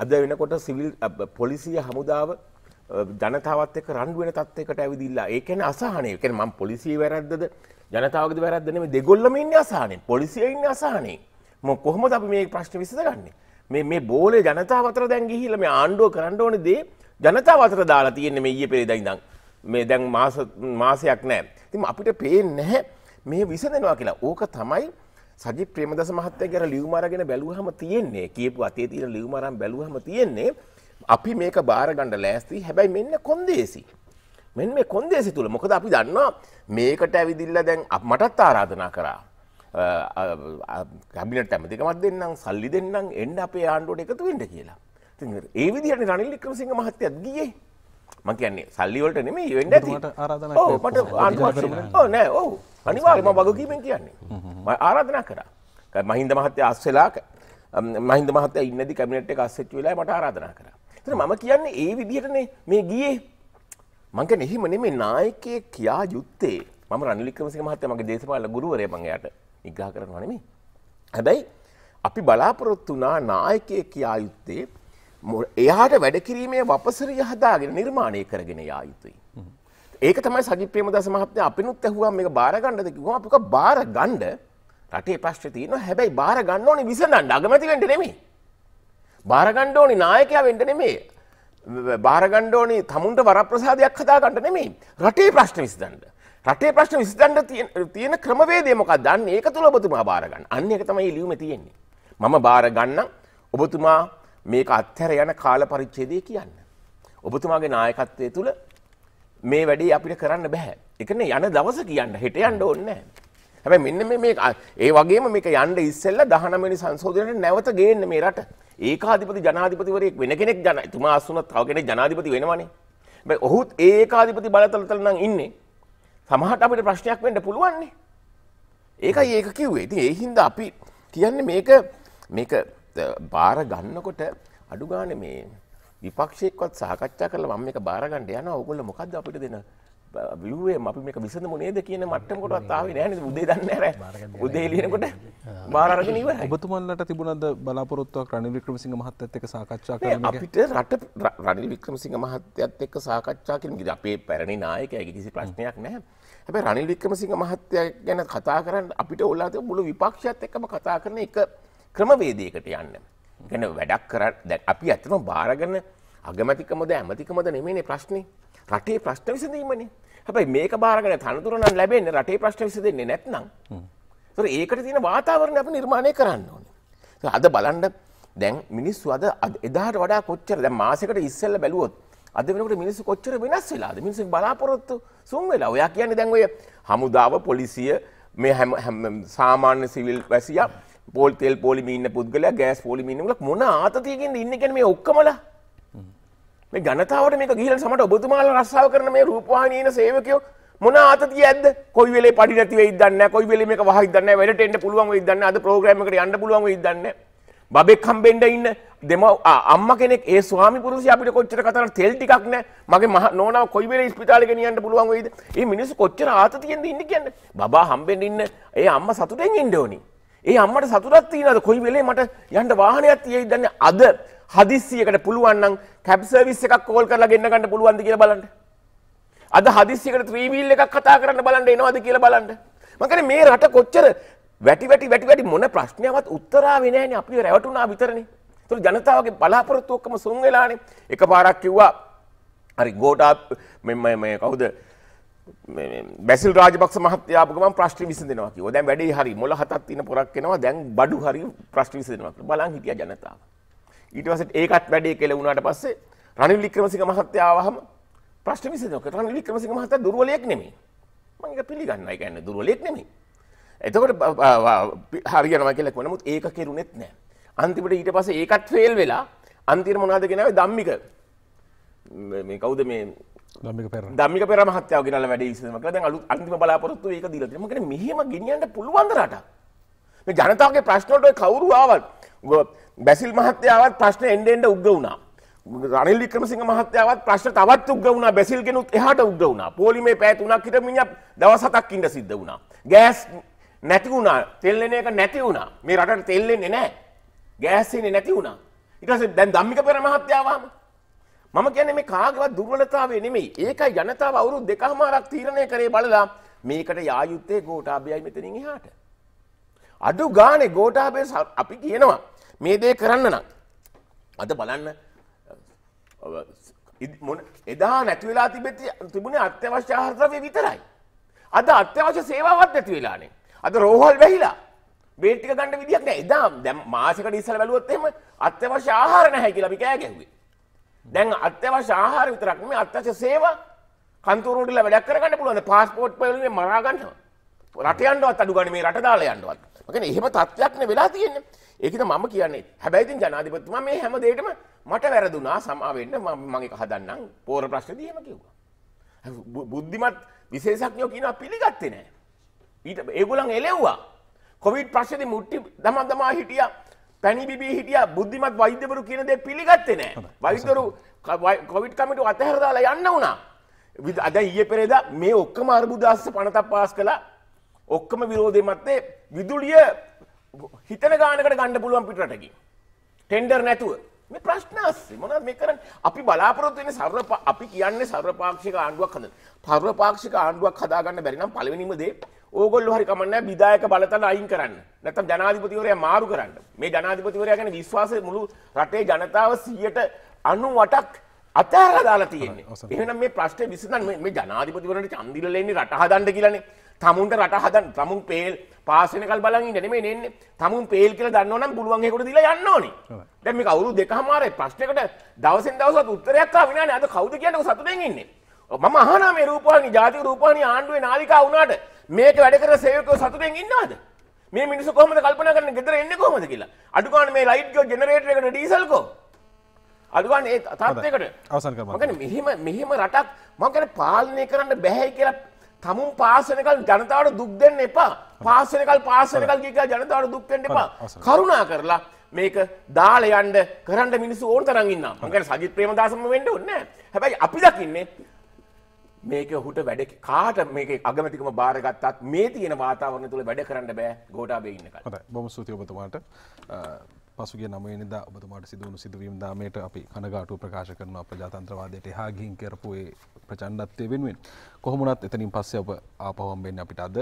අද වෙනකොට සිවිල් පොලිසිය හමුදාව ජනතාවත් එක්ක රණ්ඩු වෙන තත්යකට ඇවිදිලා. ඒ කියන්නේ අසහනය. ඒ කියන්නේ මම පොලිසිය වැරද්දද ජනතාවගේද වැරද්ද නෙමෙයි දෙගොල්ලම ඉන්නේ අසහනෙන්. පොලිසිය ඉන්නේ අසහනෙන්. මො කොහොමද අපි මේ ප්‍රශ්නේ විසඳගන්නේ? මේ මේ බෝලේ ජනතාව අතර දැන් ගිහිල්ලා මේ ආණ්ඩුව කරන්න ඕනේ දේ ජනතාව අතර දාලා තියෙන්නේ මේ ඊයේ පෙරේදා ඉඳන්. මේ දැන් මාස මාසයක් නැහැ. ඉතින් අපිට පේන්නේ නැහැ මේ විසඳෙනවා කියලා. ඕක තමයි සජි ප්‍රේමදස මහත්තය ගැර ලියවමරගෙන බැලුවහම තියෙන්නේ කියපු අතේ තියෙන ලියවමරම් බැලුවහම තියෙන්නේ අපි මේක බාරගණ්ඩ ලෑස්ති හැබැයි මෙන්න කොන්දේසි. මෙන් මේ කොන්දේසි තුළ මොකද අපි දන්නවා මේකට ඇවිදිල්ල දැන් මටත් ආරාධනා කරා. ගැමිනට ඇමතිකමත් දෙන්නම් සල්ලි දෙන්නම් එන්න අපේ ආණ්ඩුවට එකතු වෙන්ට කියලා. ඒ විදිහට රනිල් වික්‍රමසිංහ මහත්තයත් ගියේ. මං කියන්නේ සල්ලිවලට නෙමෙයි වෙන්න ඇති. ඔව් මට ආණ්ඩුවට ඔව් නෑ ඔව් අනිවාර්යයෙන්ම වගකීමෙන් කියන්නේ. මම ආරාධනා කරා. මහින්ද මහත්තයා අස්සෙලා මහින්ද මහත්තයා ඉන්නේදී කැබිනට් එක අස්සෙච්ච වෙලාවේ මට ආරාධනා කරා. තර මම කියන්නේ ඒ විදිහටනේ මේ ගියේ මංක නෙහිම නෙමේ නායකය කියා යුත්තේ මම රනිලික්‍රමසික මහත්තයා මගේ දේශපාලන ගුරුවරයා මං එයාට නිග්‍රහ කරනවා නෙමේ හැබැයි අපි බලාපොරොත්තු වුණා නායකය කියා යුත්තේ එයාට වැඩකිරීමේ වපසරිය හදාගෙන නිර්මාණය කරගෙන යා යුතුයි. ඒක තමයි සජි ප්‍රේමදාස මහත්මයා අපිනුත් ඇහුවා මේක බාර ගන්නද කිව්වම අපික බාර ගන්න රටේ ප්‍රශ්නේ තියෙනවා හැබැයි බාර ගන්න ඕනේ විසඳන්න අගමැති වෙන්න නෙමෙයි. භාරගණ්ඩෝනි නායකයා වෙන්ට නෙමේ භාරගණ්ඩෝනි තමුන්ට වරප්‍රසාධයක් හදාගන්නට නෙමේ රටේ ප්‍රශ්න විසිදන්ට රටේ ප්‍රශ්න විසිදන්ට තියෙන ක්‍රමවේදයමොකක් දන්න ඒක තුළ ඔබතුමා භාරගන්න අන්න එක තමයි ලියුම තියෙන්නේ මම භාරගන්න ඔබතුමා මේක අත්හැර යන කාල පරිච්චේදය කියන්න. ඔබතුමාගේ නායකත්වය තුළ මේ වැඩේ අපිට කරන්න බැහැ එකන යන දවස කියන්න හෙට යන්න ඕන්න හැබැ මෙන්න මේ ඒ වගේම මේක යන්න ඉස්සෙල්ල දහනමනි සංසෝධනයට නැවත ගේන්න මේ රට ඒකාධිපති ජනාධිපතිවරයෙක් වෙන කෙනෙක් ජන එතුමා අස්සුනත් තව කෙනෙක් ජනාධිපති වෙනවනේ. හැබැයි ඔහුත් ඒ ඒකාධිපති බලතල තල නම් ඉන්නේ. සමහරට අපිට ප්‍රශ්නයක් වෙන්න පුළුවන් නේ. ඒකයි ඒක කිව්වේ. ඉතින් ඒ හින්දා අපි කියන්නේ මේක මේක බාර ගන්නකොට අඩු ගානේ මේ විපක්ෂයක්වත් සාකච්ඡා කරලා මම මේක බාර ගන්න යනවා. ඕගොල්ලෝ මොකද්ද අපිට දෙන බිව්වේ අපි මේක විසඳමු නේද කියන මට්ටමකටවත් ආවේ නෑ නේද උදේ දන්නේ නෑ උදේ ලියනකොට බාර අරගෙන ඉවරයි ඔබතුමන්ලට තිබුණාද බලාපොරොත්තුවක් රනිල් වික්‍රමසිංහ මහත්තයත් එක්ක සාකච්ඡා කරන්න අපිට රට රනිල් වික්‍රමසිංහ මහත්තයත් එක්ක සාකච්ඡා කිරීම කිසි අපේ පැරණි නායකයාගේ කිසි ප්‍රශ්නයක් නෑ හැබැයි රනිල් වික්‍රමසිංහ මහත්තයා ගැන කතා කරන්න අපිට ඕලා තියෙන මුළු විපක්ෂයත් එක්කම කතා කරන එක ක්‍රමවේදයකට යන්න. කියන්නේ වැඩක් කර දැන් අපි ඇත්තටම බාරගෙන අගමැතිකමද ඇමතිකමද නෙමේනේ ප්‍රශ්නේ රටේ ප්‍රශ්න විසඳීමනේ හැබැයි මේක බාරගෙන තනතුර නම් ලැබෙන්නේ රටේ ප්‍රශ්න විසඳෙන්නේ නැත්නම් ඒකට තියෙන වාතාවරණය අපි නිර්මාණය කරන්න ඕනේ අද බලන්න දැන් මිනිස්සු අද එදාට වඩා කොච්චර දැන් මාසෙකට ඉස්සෙල්ලා බැලුවොත් අද වෙනකොට මිනිස්සු කොච්චර වෙනස් වෙලාද මිනිස්සු බලාපොරොත්තු සුන් වෙලා ඔයා කියන්නේ දැන් ඔය හමුදාව පොලිසිය මේ හැම සාමාන්‍ය සිවිල් වැසියා පෝල් තෙල් පොලිමේ ඉන්න පුද්ගලයා ගෑස් පොලිමේ ඉන්න මොන ආතතියකින්ද ඉන්නේ කියන්නේ මේ ඔක්කොමලා මේ ජනතාවට මේක ගිහිල්ලා සමට ඔබතුමාලා රස්සාව කරන මේ රූපවාහිනීන සේවකයෝ මොන ආතතිය ඇද්ද? කොයි වෙලේ පඩි නැති වෙයිද දන්නේ නැහැ. කොයි වෙලේ මේක වහින්ද දන්නේ නැහැ. වැඩට එන්න පුළුවන් වෙයිද දන්නේ නැහැ. අද ප්‍රෝග්‍රෑම් එකට යන්න පුළුවන් වෙයිද දන්නේ නැහැ. බබෙක් හම්බෙන්න ඉන්න දෙම අම්මා කෙනෙක් ඒ ස්වාමි පුරුෂයා අපිට කොච්චර කතර තෙල් ටිකක් නැහැ. මගේ නෝනාව කොයි වෙලේ ස්පිතාලෙ ගෙනියන්න පුළුවන් වෙයිද? මේ මිනිස්සු කොච්චර ආතතියෙන්ද ඉන්නේ කියන්නේ. බබා හම්බෙන්න ඉන්න ඒ අම්මා සතුටෙන් ඉන්න ඕනේ. ඒ අම්මට සතුටක් තියනද කොයි වෙලේ මට යන්න වාහනයක් තියෙයි දන්නේ අද හදිස්සියකට පුළුවන් නම් කැබ් සර්විස් එකක් කෝල් කරලා ගෙන්න ගන්න පුළුවන්ද කියලා බලන්න. අද හදිස්සියකට 3 wheel එකක් කතා කරන්න බලන්න එනවද කියලා බලන්න. මම කියන්නේ මේ රට කොච්චර වැටි වැටි වැටි වැටි මොන ප්‍රශ්නයක්වත් උත්තරාවේ නැහැනේ අපි රැවටුණා විතරනේ. ඒතකොට ජනතාවගේ බලාපොරොත්තු ඔක්කොම සුන් වෙලානේ. එකපාරක් කිව්වා හරි ගෝටා මේ මේ කවුද බැසිල් රාජපක්ෂ මහත්තයාපු ගමන් ප්‍රශ්න විසඳනවා කිව්වා. දැන් වැඩේ හරි මොළ හතක් තියෙන පොරක් එනවා. දැන් බඩු හරි ප්‍රශ්න විසඳනවා කියලා. බලන් හිටියා ජනතාව. ඊට පස්සේ ඒකත් වැඩේ කියලා වුණාට පස්සේ රනිල් වික්‍රමසිංහ මහත්තයා ආවහම ප්‍රශ්න විසඳනවා. රනිල් වික්‍රමසිංහ මහත්තයා දුර්වලයක් නෙමෙයි. මම ඒක පිළිගන්නවා. ඒ කියන්නේ දුර්වලයක් නෙමෙයි. එතකොට හරියනවා කියලා කිව්වා. නමුත් ඒක කෙරුණෙත් නැහැ. අන්තිමට ඊට පස්සේ ඒකත් ෆේල් වෙලා අන්තිම මොනවද කියනවා ධම්මික මේ කවුද මේ දම්මි පෙර මහත්යාව ගෙනල වැඩ විසමක දැන් අලු අන්තිම බලාපොරොත්තු ඒක දීලා තියෙනවා. මොකද මෙහෙම ගෙනියන්න පුළුවන් ද රට? මේ ජනතාවගේ ප්‍රශ්න වලට කවුරු ආවත් බැසිල් මහත්යාවත් ප්‍රශ්න එන්න එන්න උග්‍ර වුණා. රනිල් වික්‍රමසිංහ මහත්තයාවත් ප්‍රශ්න තවත් උග්‍ර වුණා බැසිල් කෙනුත් එහාට උග්‍ර වුණා. පොලිමේ පැය 3ක් හිට මිනිහා දවස් 7ක් ඉඳ සිද්ධ වුණා. ගෑස් නැති වුණා. තෙල් එන එක නැති වුණා. මේ රටට තෙල් එන්නේ නැහැ. ගෑස් එන්නේ නැති වුණා. ඊට පස්සේ දැන් ධම්මික පෙර මහත්තයා වහම මම කියන්නේ මේ කාගවත් දුර්වලතාවය නෙමෙයි. ඒකයි ජනතාව අවුරුදු දෙකමාරක් තීරණය කරේ බලලා මේකට යායුත්තේ ගෝඨාභයයි මෙතනින් එහාට. අඩු ගානේ ගෝඨාභය අපි කියනවා මේ දේ කරන්න නම් අද බලන්න එදා නැති වෙලා තිබෙච්ච තිබුණේ අත්‍යවශ්‍ය ආහාර ද්‍රව්‍ය විතරයි. අද අත්‍යවශ්‍ය සේවාවක් නැති වෙලානේ. අද රෝහල් වැහිලා බේට් ටික ගන්න විදියක් නැහැ. එදා දැන් මාසෙකට ඉස්සෙල්ලා බැලුවොත් එහෙම අත්‍යවශ්‍ය ආහාර නැහැ කියලා අපි කෑ ගැහුවේ. දැන් අත්‍යවශ්‍ය ආහාර විතරක් මේ අත්‍යවශ්‍ය සේවා කන්තරුවටලා වැඩක් කරගන්න පුළුවන් පාස්පෝට් වලින් මරා ගන්නවා රට යන්නවත් අඩු ගන්න මේ රට දාලා යන්නවත් ඒ කියන්නේ එහෙම තත්ත්වයක් නේ වෙලා තියෙන්නේ ඒක තමයි මම කියන්නේ හැබැයි ඉතින් ජනාධිපතිතුමා මේ හැම දෙයකම මට වැරදුනා සමා වෙන්න මම මම ඒක හදන්නම් පෝර ප්‍රශ්නදී එහෙම කිව්වා බුද්ධිමත් විශේෂඥයෝ කියනවා පිළිගත්තේ නැහැ ඊට ඒගොල්ලන් එලෙව්වා කොවිඩ් ප්‍රශ්නේදී මුට්ටි දමා දමා හිටියා පැණිබිබී හිටිය බුද්ධිමත් වෛද්‍යවරු කියනද පිළිගත්තේ නෑ වෛදරු කොවිට් කමිට අතහරදාලා යන්න වුණා විද අද ඒ පෙරේද මේ ඔක්කම අර්බුදස්ස පනතක් පාස් කලා ඔක්කම විරෝධය මත්තේ විදුලිය හිතන ගානකට ගණඩ පුළුවන් පිටටකි ටෙන්ඩර් නැතුව මේ ප්‍රශ්නස් මොන මේ කරන අපි බලාපොරොත්වෙන සර්ව අපි කියන්නේ සර්වපාක්ෂික ආණ්ඩුවක් හද පර්වපාක්ෂික ආණ්ඩුවක් හදාගන්න බැරිනම් පලවෙනිීමදේ ඕගොල්ල හරි කමන්න විදායක බලතන අයින් කරන්න නැතම් ජනාධිපතිවරය මාරු කරන්න මේ ජනාධිපතිවරයා ගැන විශ්වාස මුළු රටේ ජනතාව සියයට අනු වටක් අතෑර දාලා තියෙන්නේ එහෙනම් මේ ප්‍රශ්නය විසඳන්න මේ ජනාධිපතිවරට චන්දිරලෙන්නේ රට හදන්න කියලනේ තමුන්ට රට හදන් තමුන් පේල් පාසනකල් බලන්න නෙමේ නෙන්නේ තමුන් පේල් කියලා දන්නවනම් පුළුවන්හෙකුට දිලා යන්න ඕනේ දැන් මේ කවුරු දෙකහමාරේ ප්‍රශ්නයකට දවසෙන් දවසත් උත්තරයක් ආවිනානේ අද කවුද කියන්නේ සතුටෙන් ඉන්නේ මම අහනා මේ රූපවාහිනී ජාතික රූපවාහිනී ආණ්ඩුවේ නාලිකා වුණාට මේක වැඩ කරන සේවකයෝ සතුටෙන් ඉන්නවද? මේ මිනිස්සු කොහොමද කල්පනා කරන්නේ ගෙදර එන්නේ කොහොමද කියලා? අඩු ගන්න මේ ලයිට් කෝ ජෙනරේටර් එකට ඩීසල් කෝ අඩු ගන්න ඒ තත්ත්වයකට අවසන් කරමු. මම කියන්නේ මෙහිම මෙහිම රටක් මම කියන්නේ පාලනය කරන්න බැහැයි කියලා තමුන් පාසනකල් ජනතාවට දුක් දෙන්න එපා. පාසනකල් පාසනකල් කියලා ජනතාවට දුක් දෙන්න එපා. කරුණා කරලා මේක දාලා යන්න කරන්න මිනිස්සු ඕන තරම් ඉන්නවා. මම කියන්නේ සජිත් ප්‍රේමදාසම වෙන්න ඕනේ නැහැ. හැබැයි අපි දකින්නේ මේක හුට වැඩ කාට මේක අගමතිකම බාරගත්තත් මේ තියෙන වාතාවරණ තුළ වැඩ කරන්න බෑ ගෝටාබේ ඉන්න බොම සූති ඔබතුමාට පසුගේ නමනිද ඔබතුමාට සිදුවුණු සිදුවීම් දාමයට අපි කනගාටු ප්‍රකාශ කරන ප්‍රජාතන්ත්‍රවාදයට හා ගිහින් කරපුේ ප්‍රචණ්ඩත්වය වෙනුවෙන් කොහොමුණත් එතනින් පස්සේ ඔබ ආපහම්බෙන් අපිට අද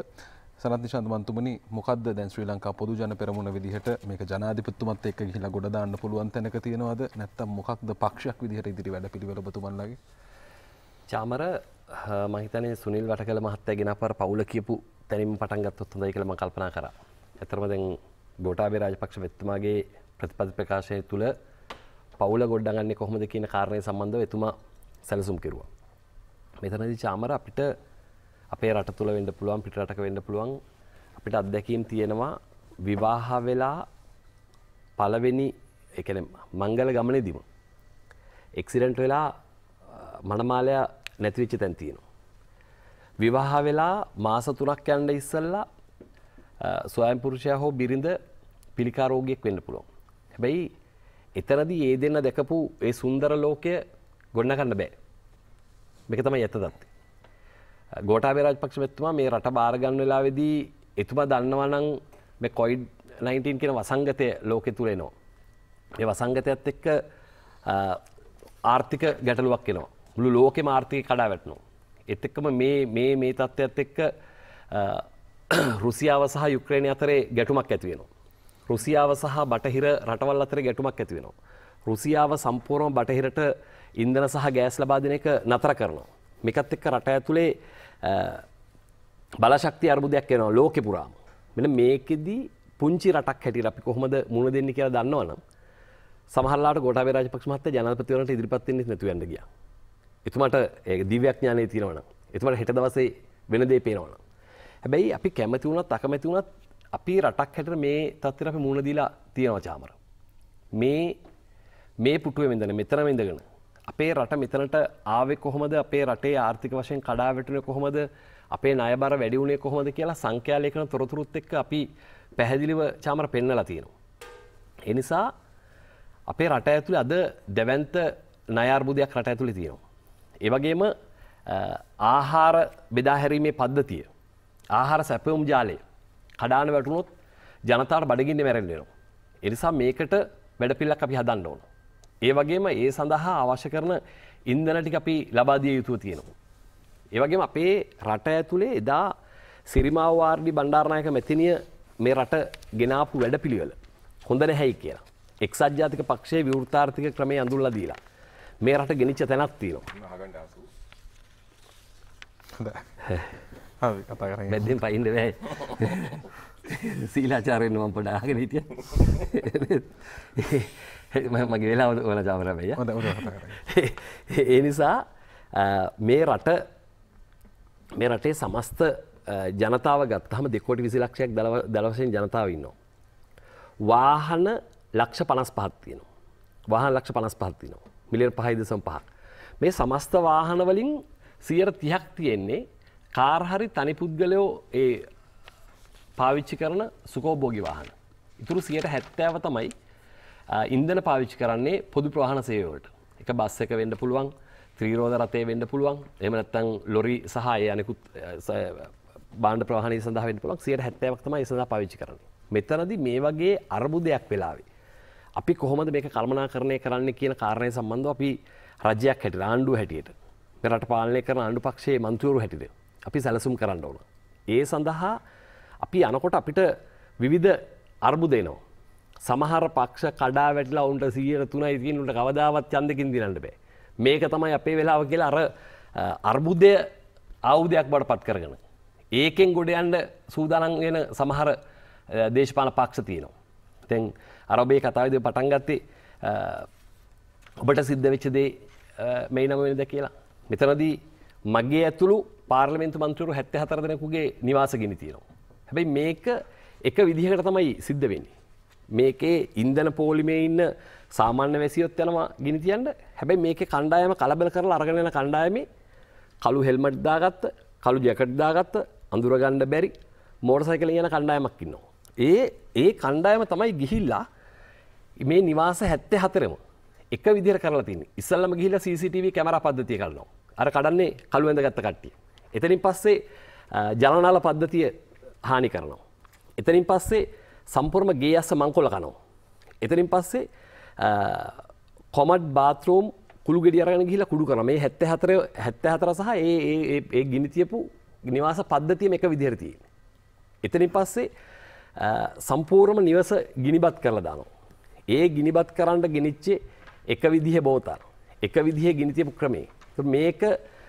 සනතිශන්තමන්තුමනි මොකද දැන් ශ්‍රී ලංකා පොදු ජන පෙරමුණ විදිහට මේක ජනාධිපත්තුමත් එක්ක ගිහිලා ගොඩ දාන්න පුළුවන් තැනක තියෙනවද නැත්තම් මොකක්ද පක්ෂයක් විදිහට ඉදිරි වැඩ පිළිවෙල ඔබතුමන්ලගේ චාමර මහිතන සුනිල් වැට කළ මහත්තය ගෙන පර පවුල කියපු තැනින් පටන්ගත් හොඳයි කළම කල්පනා කර. ඇතරම දැන් ගෝටාබේ රාජපක්ෂ වෙත්තුමාගේ ප්‍රතිපති ප්‍රකාශය තුළ පවුල ගොඩ්ඩගන්නේ කොහොමද කියන කාරණය සම්බන්ධව එතුමා සැලසුම් කිරුව. මෙතනදි චාමර අපිට අපේ රට තුළ වෙන්ඩ පුළුවන් පිටරටක වෙන්න පුළුවන් අපිට අත්දැකීම් තියෙනවා විවාහ වෙලා පලවෙනි එකන මංගල ගමනේ දීම. එක්සිඩන්ට් වෙලා මනමාලයා නැතිවෙච්ච තැන් තියෙනවා. විවාහ වෙලා මාස තුනක් යන්න ඉස්සල්ලා ස්වයම් පුරුෂයා හෝ බිරිඳ පිළිකාරෝගියෙක් වෙන්න පුළුවන්. හැබැයි එතනදී ඒ දෙන්න දැකපු ඒ සුන්දර ලෝකය ගොඩනගන්න බෑ. මේක තමයි ඇත්ත දත්තේ. ගෝටාබේ රාජපක්ෂ මැතිතුමා මේ රට බාර ගන්න වෙලාවේදී එතුමා දන්නවා නම් මේ කොයිඩ් 19 කියන වසංගතය ලෝකෙ තුල එනවා. ඒ වසංගතයත් එක්ක ආර්ථික ගැටලුවක් එනවා. මුළු ලෝකෙ මාර්ථය කඩා වැටනවා. එතකම මේ මේ තත්ත්වත් එක්ක රුසියාව සහ යුක්්‍රේණය අතරේ ගැටුමක් ඇතිවෙනවා. රුසියාව සහ බටහිර රටවල් අතර ගැටුමක් ඇතිවෙනවා. රුසියාව සම්පූර්ණ බටහිරට ඉන්දන සහ ගෑස් ලබාදින එක නතර කරනවා. මෙකත් එක්ක රට ඇතුළේ බලශක්ති අර්බුදයක් එනවා ලෝකෙ පුරාම. මෙන මේකෙදී පුංචි රටක් හැටියට අපි කොහොමද මුණ දෙන්නේ කියලා දන්නවනම් සමහරලාට ගෝඨාභය රාජපක්ෂ මහත්තයා ජනාධිපතිවරණයට ඉදිරිපත් වෙන්නේ නැතුව යන්න ගියා. එතුමට දිව්‍යඥානය තියෙනවන එතුමට හෙට දවසේ වෙන දේ පේනවන. හැබැයි අපි කැමති වුණත් අකමැති වුණත් අපි රටක් හැට මේ තත්තිර අපි මුණදීලා තියෙනවා චාමර. මේ මේ පුටුව වෙදන මෙතන වෙදගෙන. අපේ රට මෙතනට ආවෙ කොහොමද අපේ රටේ ආර්ථික වශයෙන් කඩාවැටන කොහොමද අපේ නයබර වැඩිවුණේ කොහොමද කියලා සංඛ්‍යාලයකන තොරතුරුත් එක්ක අපි පැහැදිලිව චාමර පෙන්නලා තියෙනවා. එනිසා අපේ රට ඇතුළ අද දැවන්ත නයාර්බුදයක් රට ඇතුළි තියෙනවා. ඒවගේම ආහාර බෙදාහැරීමේ පද්ධතිය. ආහාර සැපවුම් ජාලය කඩාන වැටුණොත් ජනතාට බඩගින්න මැරෙන්ඩෙනවා. එනිසා මේකට වැඩපිල්ලක් අපි හදන්න ඕන. ඒ වගේම ඒ සඳහා අවශ්‍ය කරන ඉන්දනටි අපි ලබාදිය යුතුව තියෙනවා. ඒවගේම අපේ රට ඇතුළේ එදා සිරිමාවාර්ඩි බණ්ඩාරණයක මෙතිනිය මේ රට ගෙනාපු වැඩ පිළිවෙල. හොඳ නැහැයි කියලා. එක්සත් ජාතික පක්ෂයේ විවෘතාර්ථික ක්‍රමය අඳුල්ලා දීලා. මේ රට ගෙනනිච්ච තැනක් තියෙනවා බැද්දෙන් *laughs* පයින්ද වැෑ *laughs* සීලාචාරයෙන් මම පොඩාගෙන හිටිය *laughs* මගේ වෙලා ඕන චාමරමය ඒ නිසා මේ රට මේ රටේ සමස්ත ජනතාව ගත්තහම දෙකෝටි විසි ලක්ෂයක් දලවසයෙන් ජනතාව ඉන්නවා. වාහන ලක්ෂ පනස් පහත්තියනවා. වාහන ලක්ෂ පනස් පහත්තිනවා. මිලියන පහයි දෙසම් පහක් මේ සමස්ත වාහනවලින් සියර තිහක් තියෙන්නේ කාර්හරි තනි පුද්ගලයෝ ඒ පාවිච්චි කරන සුකෝබෝගි වාහන ඉතුරු සියයට හැත්තෑව තමයි ඉන්දන පාවිච්චි කරන්නේ පොදු ප්‍රවාහන සේවලට එක බස් එක වෙන්න පුළුවන් ත්‍රීරෝධ රතය වෙන්න පුළුවන් එමනත්තං ලොරි සහය අනෙකුත් බාණ්ඩ ප්‍රහණ සඳහ වෙන්න පුළුවන් සියයට හැත්තෑවක් තමයි සඳහා පාවිච්චි කරන්නේ මෙතනදි මේ වගේ අර්බුදයක් වෙලාවේ අපි කොහොමද මේක කල්මනාකරණය කරන්න කියන කාරණය සම්බන්ධ අපි රජයක් හැට ආණ්ඩු හැටියට මෙරට පාලනය කරන ආණ්ඩු පක්ෂයේ මන්තුවරු හැටිද අපි සැලසුම් කරන්න ඕන. ඒ සඳහා අපි යනකොට අපිට විවිධ අර්බුදයනවා. සමහර පක්ෂ කඩා වැටලා උන්ට සියයට තුනයි තිීන්ට කවදාවත් චන්දකින් දිනට බෑ. මේක තමයි අපේ වෙලාව කියලා අර අර්බුදය අවුදයක් බට පත් කරගෙන. ඒකෙන් ගොඩයන්ට සූදානන් වෙන සමහර දේශපාන පක්ෂ තියනවා. තැන් අරබේ කතාවිද පටන්ගත්තේ ඔබට සිද්ධ වෙච්චදේ මේ නමවෙනද කියලා. මෙතනදී මගේ ඇතුළු පාර්ලිමෙන්තු මන්තුරු හැත්ත හතර දෙනකුගේ නිවාස ගෙන තියෙනවා. හැබැයි මේක එක විදිහකට තමයි සිද්ධ වෙන්නේ. මේකේ ඉන්දන පෝලිමේ ඉන්න සාමාන්‍ය වැසියොත් යනවා ගිනිතියන්ට හැබැයි මේක කණ්ඩායම කලබල කරලා අරගණන කණ්ඩායමේ කළු හෙල්මට් දාගත්ත කළු ජැකට් දාගත්ත අඳුරගණ්ඩ බැරි මෝටසයිකල යන කණ්ඩායමක් ඉන්නවා. ඒ ඒ කණ්ඩායම තමයි ගිහිල්ලා මේ නිවාස හැත්තේ හතරම එක විදිර කරලතින් ඉස්සල්ලම ගිහිල CCTV කැමර පද්ධතිය කරනවා. අර කඩන්නේ කළු ඇඳ ගත්ත කට්ටිය. එතනින් පස්සේ ජලනාල පද්ධතිය හානි කරනවා. එතනින් පස්සේ සම්පූර්ම ගේ අස්ස මංකොල කනවා. එතනින් පස්සේ කොමඩ් බාතරෝම් කුළු ගෙඩියරගෙන ගිහිලා කුඩු කරන මේ හැත්තේ හතර හැත්තේ හතර සහ ඒ ඒ ගිනිතියපු නිවාස පද්ධතියම එක විදිහට තියෙන්නේ. එතනින් පස්සේ සම්පූර්ණම නිවස ගිනිබත් කරලා දානවා. ඒ ගිනිබත් කරන්න ගෙනනිච්චේ එක විදිහ බෝතල්. එක විදිහ ගිනිතිපු ක්‍රමේ. මේක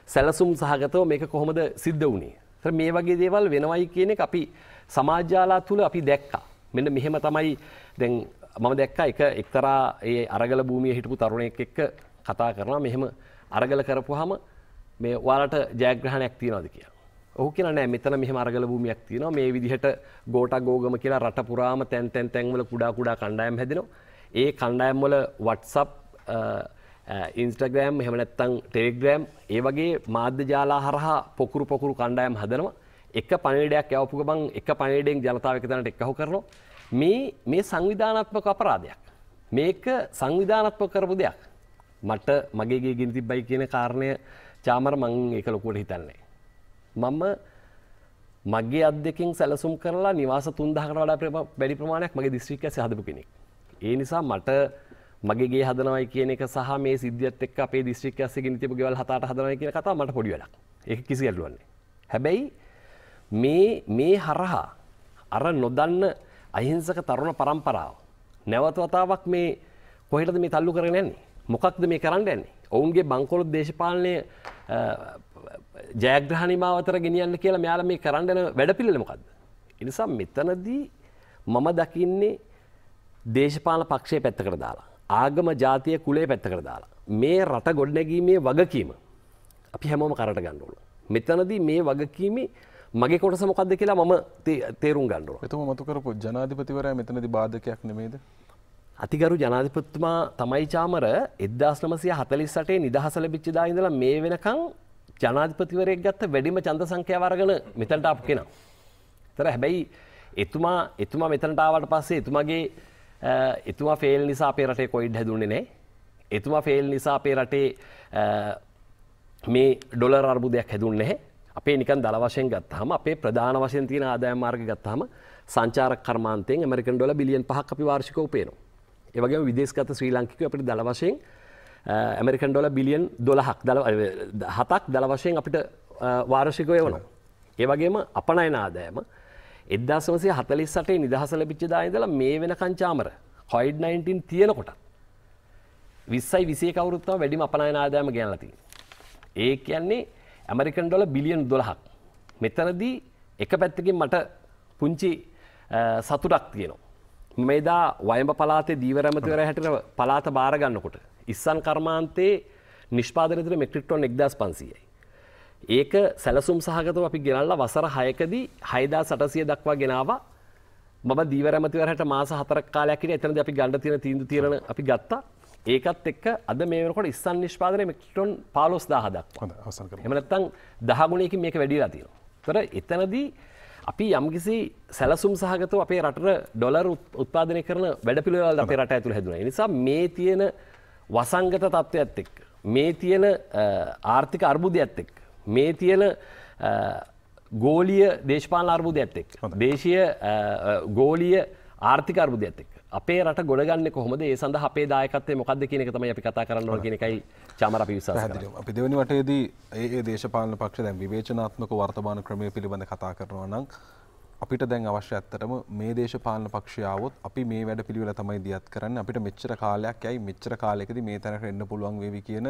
සැලසුම් සහගතව මේක කොහොමද සිද්ධ වුණේ. ත මේ වගේ දේවල් වෙනවයි කියන එක අපි සමාජාලා තුළ අපි දැක්කා. මෙන්න මෙහෙම තමයි දැන් මම දැක්ක එක එක්තරා ඒ අරගල භූමිය හිටපු තරුණයෙක් එක්ක කතා කරනවා මෙහෙම අරගල කරපුහම මේ ඔයාලට ජයග්‍රහණයක් තියනවාද කියලා. ඔහු කියලා නෑ මෙතන මෙහෙම අරගල භූමියක් තියෙනවා මේ විදිහට ගෝටා ගෝගම කියලා රට පුරාම තැන් තැන් තැන්වල කුඩා කුඩා කණ්ඩායම් හැදෙනවා. ඒ කණ්ඩායම් වල වට්සප් ඉන්ස්ටග්‍රෑම් හෙමනැත්තං ටෙලිග්‍රෑම් ඒ වගේ මාධ්‍ය ජාලා හරහා පොකුරු පොකුරු කණ්ඩායම් හදනවා එක පණිඩයක් යවපු ගමන් එක පණිඩෙන් ජනතාවක තැනට එකහු කරනවා මේ මේ සංවිධානත්මක අපරාධයක් මේක සංවිධානත්මක කරපු දෙයක් මට මගේ ගේ ගිනි තිබ්බයි කියන කාරණය චාමර මං ඒක ලොකුවට හිතන්නේ මම මගේ අදකින් සැලසුම් කරලා නිවාස තුන්දහකට වඩා වැඩි ප්‍රමාණයක් මගේ දිස්ත්‍රික්කය හදපු කෙනෙක් ඒ නිසා මට මගේගේ හදනවයි කියන එක සහ මේ සිද්ධියත් එක්ක අපේ දිස්ත්‍රික්කයේ ඇස්සේ ගිනි තිබු ගෙවල් හත අට හදනවයි කියන කතාව මට පොඩි වැඩක්. ඒක කිසි ගැටලුවක් නෑ. හැබැයි මේ මේ හරහා අර නොදන්න අහිංසක තරුණ පරම්පරාව නැවත වතාවක් මේ කොහෙටද මේ තල්ලු කරගෙන යන්නේ? මොකක්ද මේ කරන්න යන්නේ? ඔවුන්ගේ බංකොලොත් දේශපාලනය ජයග්‍රහණි මාවතර ගෙනියන්න කියලා මෙයාලා මේ කරන්න යන වැඩපිළිවෙල මොකද්ද? ඒ නිසා මෙතනදී මම දකින්නේ දේශපාලන පක්ෂය පැත්තකට දාලා. ආගම ජාතිය කුලේ පැත්තකට දාලා. මේ රට ගොඩනැගීමේ වගකීම අපි හැමෝම කරට ගන්න ඕන. මෙතනදී මේ වගකීම මගේ කොට සමොකක්ද කියලා මම තේරුම් ගන්නවා. එතුම මතුකරපු ජනාධිපතිවරයා මෙතනදි බාධකයක් නෙමේද. අතිගරු ජනාධිපත්තුමා තමයි චාමර එදදාස් නමසය හතලි සටේ නිදහස ලබිච්චිදා ඉඳලා මේ වෙනකං ජනාධිපතිවරයක් ගත්ත වැඩිම චන්ද සංඛ්‍යාවරගන මෙතැන්ට අප කෙන. තර හැබැයි එතුමා එතුමා මෙතනටාවට පස්සේ එතුමගේ එතුමා ෆෙල් නිසා අපේ රටේ කොයිඩ් හැදුන්නේ නෑ. එතුමා ෆෙල් නිසා අපේ රටේ මේ ඩොලර් අර්බුදයක් හැදුන්නේ නැහැ. අපේ නිකන් දල වශයෙන් ගත්තාම අපේ ප්‍රධාන වශයෙන් තියෙන ආදායම් මාර්ග ගත්තාම සංචාරක කර්මාන්තයෙන් ඇමරිකන් ඩොලර් බිලියන් 5ක් අපි වාර්ෂිකව උපයනවා. ඒ වගේම විදේශගත ශ්‍රී ලාංකිකයෝ අපිට දල වශයෙන් ඇමරිකන් ඩොලර් බිලියන් 12ක් දල 7ක් දල වශයෙන් අපිට වාර්ෂිකව එවනවා. ඒ වගේම අපනයන ආදායම එදදාසමසේ හතලෙස් සටේ නිදහස ලබිච්චදායදලා මේ වෙන කංචාමර හොයිඩ් 19 තියෙනකොට. විස්සයි විසේ කවරුත්තාව වැඩිම අපනයනාදායම ගැනලති. ඒ කියන්නේ ඇමරිකන් ඩොල බිලියන් දොළහක්. මෙතනදී එක පැත්තකින් මට පුංචි සතුටක් තියනවා. මේදා වයඹ පලාතේ දීවරමතිවර හැටර පලාත බාරගන්නකොට. ඉස්සන් කර්මාන්තයේ නිෂ්පාදනතර මෙක්ටිටොන් එක්දස් පන්සියයි. ඒක සැලසුම් සහගතව අපි ගෙනල්ලා වසර හයකදී හයදා සටසිය දක්වා ගෙනවා මම දීවරමතිවරහට මාස හතරක් කාලයක් ඉන්නේ එතනදී අපි ගන්න තියෙන තීන්දුව తీරන අපි ගත්තා ඒකත් එක්ක අද මේ වෙනකොට ඉස්සන් නිෂ්පාදනය මෙක්ටොන් 15000 දක්වා හොඳයි අවසන් කරමු එහෙම නැත්නම් 10 ගුණයකින් මේක වැඩිලා තියෙනවා. ඒතර එතනදී අපි යම්කිසි සැලසුම් සහගතව අපේ රටට ඩොලර් උත්පාදනය කරන වැඩපිළිවෙල අපේ රට ඇතුළේ හැදුනා. ඒ නිසා මේ තියෙන වසංගත තත්ත්වයත් එක්ක මේ තියෙන ආර්ථික අර්බුදයත් එක්ක මේ තියෙන ගෝලිය දේශපාල අර්බුද ඇත්තෙක් දේශය ගෝලිය ආර්ථික අර්බුද ඇත්තෙක් අපේ රට ගොඩගන්න කොහොමද ඒ සඳ අපේ දායකත්තේ මොකද කියනක තම අපි කතා කරන්න කියනකයි චාමර පිවිස අපි දෙවනි වටේදී ඒ දේශපාලන පක්ෂ දැන් විවේචනාත්මක වර්තමාන ක්‍රමය පිළිබඳ කතා කරනවා නං අපිට දැන් අවශ්‍ය ඇත්තටම මේ දේශපාලන පක්ෂයාවොත් අපි මේ වැඩ පිළිවෙල තමයි දියත් කරන්න අපිට මෙච්චර කාලයක් ඇයි මෙච්චර කාලෙකද මේ තැනට එන්න පුළුවන් වේවි කියන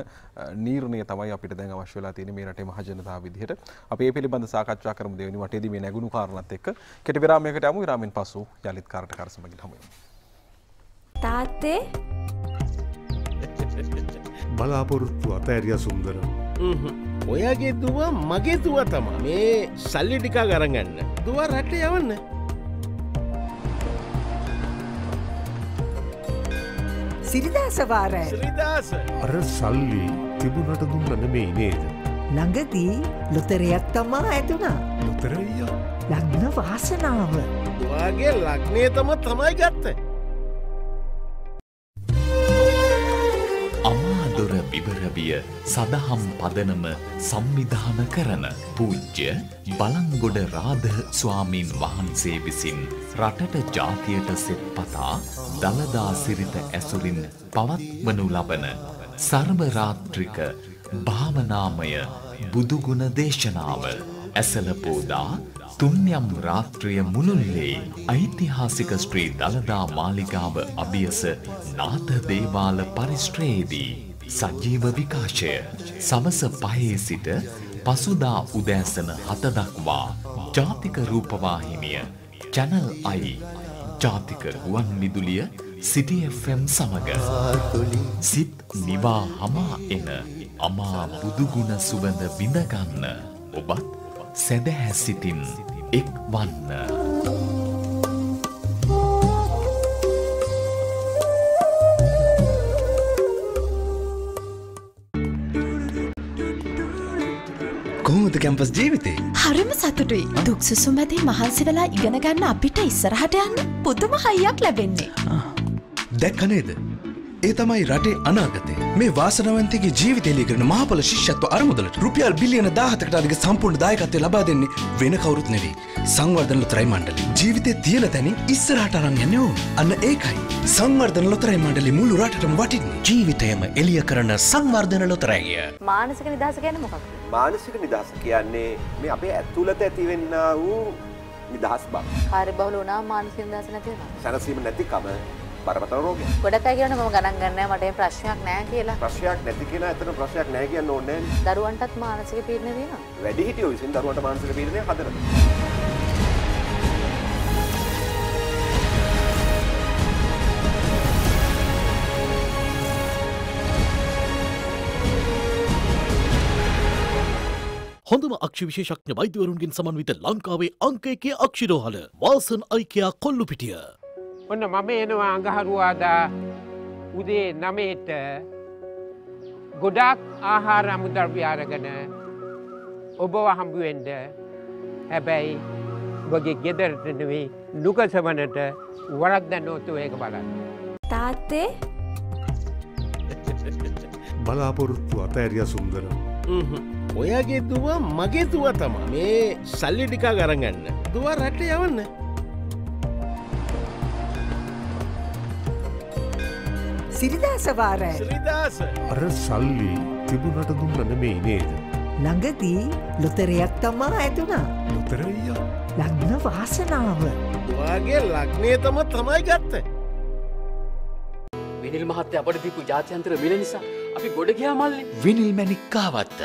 නීරණය තමයි අපිට දැන් අවශ්‍ය වෙලා තියෙන මේ රටේ මහජනතාව විදිහට අපි මේ පිළිබඳ සාකච්ඡා කරමු දෙවෙනි වටේදී මේ නැගුණු කාරණාත් එක්ක කෙටි විරාමයකට යමු විරාමෙන් පසු යලිත් කාරට කරසමගින් හමු වෙමු තාත්තේ බලාපොරොත්තු අතෑරිය සුන්දර හ්ම් හ්ම් ඔයගේ දුව මගේ දුව තමා මේ සල්ලි ටිකා ගරගන්න දුව රට යවන්න සිරිදාසවාරය අර සල්ලි තිබුණට දුන්නන මේ නේද ළඟදී ලොතරයක් තමා ඇතුනා ලොතරය ලග්න වාසනාව වාගේ ලක්නේ තම තමයි ගත්ත අමා දොර බිබරබිය සදහම් පදනම සංවිධාන කරන පූජ්‍ය බලංගොඩ රාධ ස්වාමීන් වහන්සේ විසින් රටට ජාතියට සෙත්පතා දළදා සිරිත ඇසුරින් පවත්වනු ලබන සර්වරාත්‍රික භාවනාමය බුදුගුණ දේශනාව ඇසලපෝදා තුන්යම් රාත්‍රිය මුළුල්ලේ ඓතිහාසික ශ්‍රී දළදා මාලිගාව අභියස නාථ දේවාල පරිශ්‍රයේදී සජීව විකාශය සමස පහේ සිට පසුදා උදෑසන හත දක්වා ජාතික රූපවාහිනිය චැනල් අයි ජාතික ගුවන් විදුලිය සිටිFම් සමග සිත් නිවා හමා එන අමා බුදුගුණ සුවඳ විඳගන්න ඔබත් සැදැහැ සිතින් එක් වන්න. අමුතු කැම්පස් ජීවිතේ. හරිම සතුටුයි. දුක් සුසුම් මැදින් මහන්සි වෙලා ඉගෙන ගන්න අපිට ඉස්සරහට යන්න පුදුම හයියක් ලැබෙන්නේ. දැක්ක නේද? ඒ තමයි රටේ අනාගතය. මේ වාසනාවන්තගේ ජීවිතය ලියකරන මහපොළ ශිෂ්‍යත්ව අරමුදලට රුපියල් බිලියන 17කට අධික සම්පූර්ණ දායකත්වය ලබා දෙන්නේ වෙන කවුරුත් නෙවෙයි. සංවර්ධන ලොතරැයි මණ්ඩලය. ජීවිතේ තියෙන තැනින් ඉස්සරහට අරන් යන්නේ ඕන. අන්න ඒකයි. සංවර්ධන ලොතරැයි මණ්ඩලය මුළු රටටම වටින්නේ. ජීවිතයම එළිය කරන සංවර්ධන ලොතරැයිය. මානසික නිදහස කියන්නේ මොකක්ද? මානසික නිදහස කියන්නේ මේ අපේ ඇතුළත ඇතිවෙන්න වූ නිදහස් බව. කාර්යබහුල වුණා මානසික නිදහස නැති වෙනවා. සැනසීම නැතිකම බරපතල රෝගයක්. ගොඩක් අය කියනවා මම ගණන් ගන්නෑ මට ඒ ප්‍රශ්නයක් නෑ කියලා. ප්‍රශ්නයක් නැති කෙනා ඇත්තට ප්‍රශ්නයක් නෑ කියන්න ඕනේ නෑනේ. දරුවන්ටත් මානසික පීඩන දෙනවා. වැඩිහිටියෝ විසින් දරුවන්ට මානසික පීඩනය හදනවා. හොඳම අක්ෂිවිශේෂඥ වෛද්‍යවරුන්ගෙන් සමන්විත ලංකාවේ අංකයකේ අක්ෂිරෝහල වාසන් අයිකයා කොල්ලු පිටිය. ඔන්න මම එනවා අඟහරුවාදා උදේ නමේට ගොඩාක් ආහාර අමුදර්ව්‍ය අරගෙන ඔබව හම්බුවෙන්ඩ හැබැයි ඔබගේ ගෙදරට නෙවෙයි නුකසවනට වරද්ද නෝතු ඒක බලන්න. තාත්තේ බලාපොරොත්තු අතඇරිය සුන්දර. ඔයගේ දුව මගේ දුව තමා මේ සල්ලි ටිකා ගරගන්න දුව රට්ට යවන්න සිරිදාසවාරය අර සල්ලි තිබුණට දුන්නන මේ නේද. ළඟදී ලොතරයක් තමා ඇතුනා ලොතරයිය ලග්න වාසනාව. දවාගේ ලක්නය තම තමයි ගත්ත. විනිල් මහත්ත අපට දීපු ජාත්‍යන්තර මිල නිසා අපි ගොඩ ගයා මල්ලි විනිල් මැනික්කාවත්ත.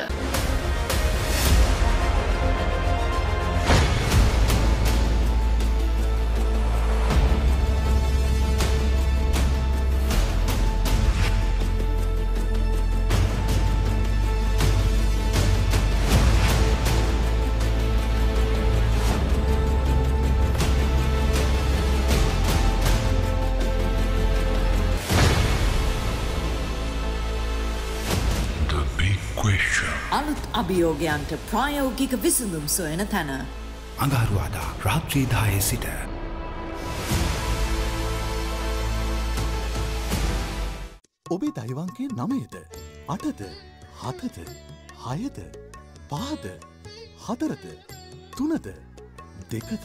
අභියෝගයන්ට ප්‍රායෝගික විසඳුම් සොයන තැන. අඟහරුවාදා රාත්‍රීදායේ සිට. ඔබේ දයිවන්ගේ නමේද. අටද හතද හයද පාද හතරද තුනද දෙකද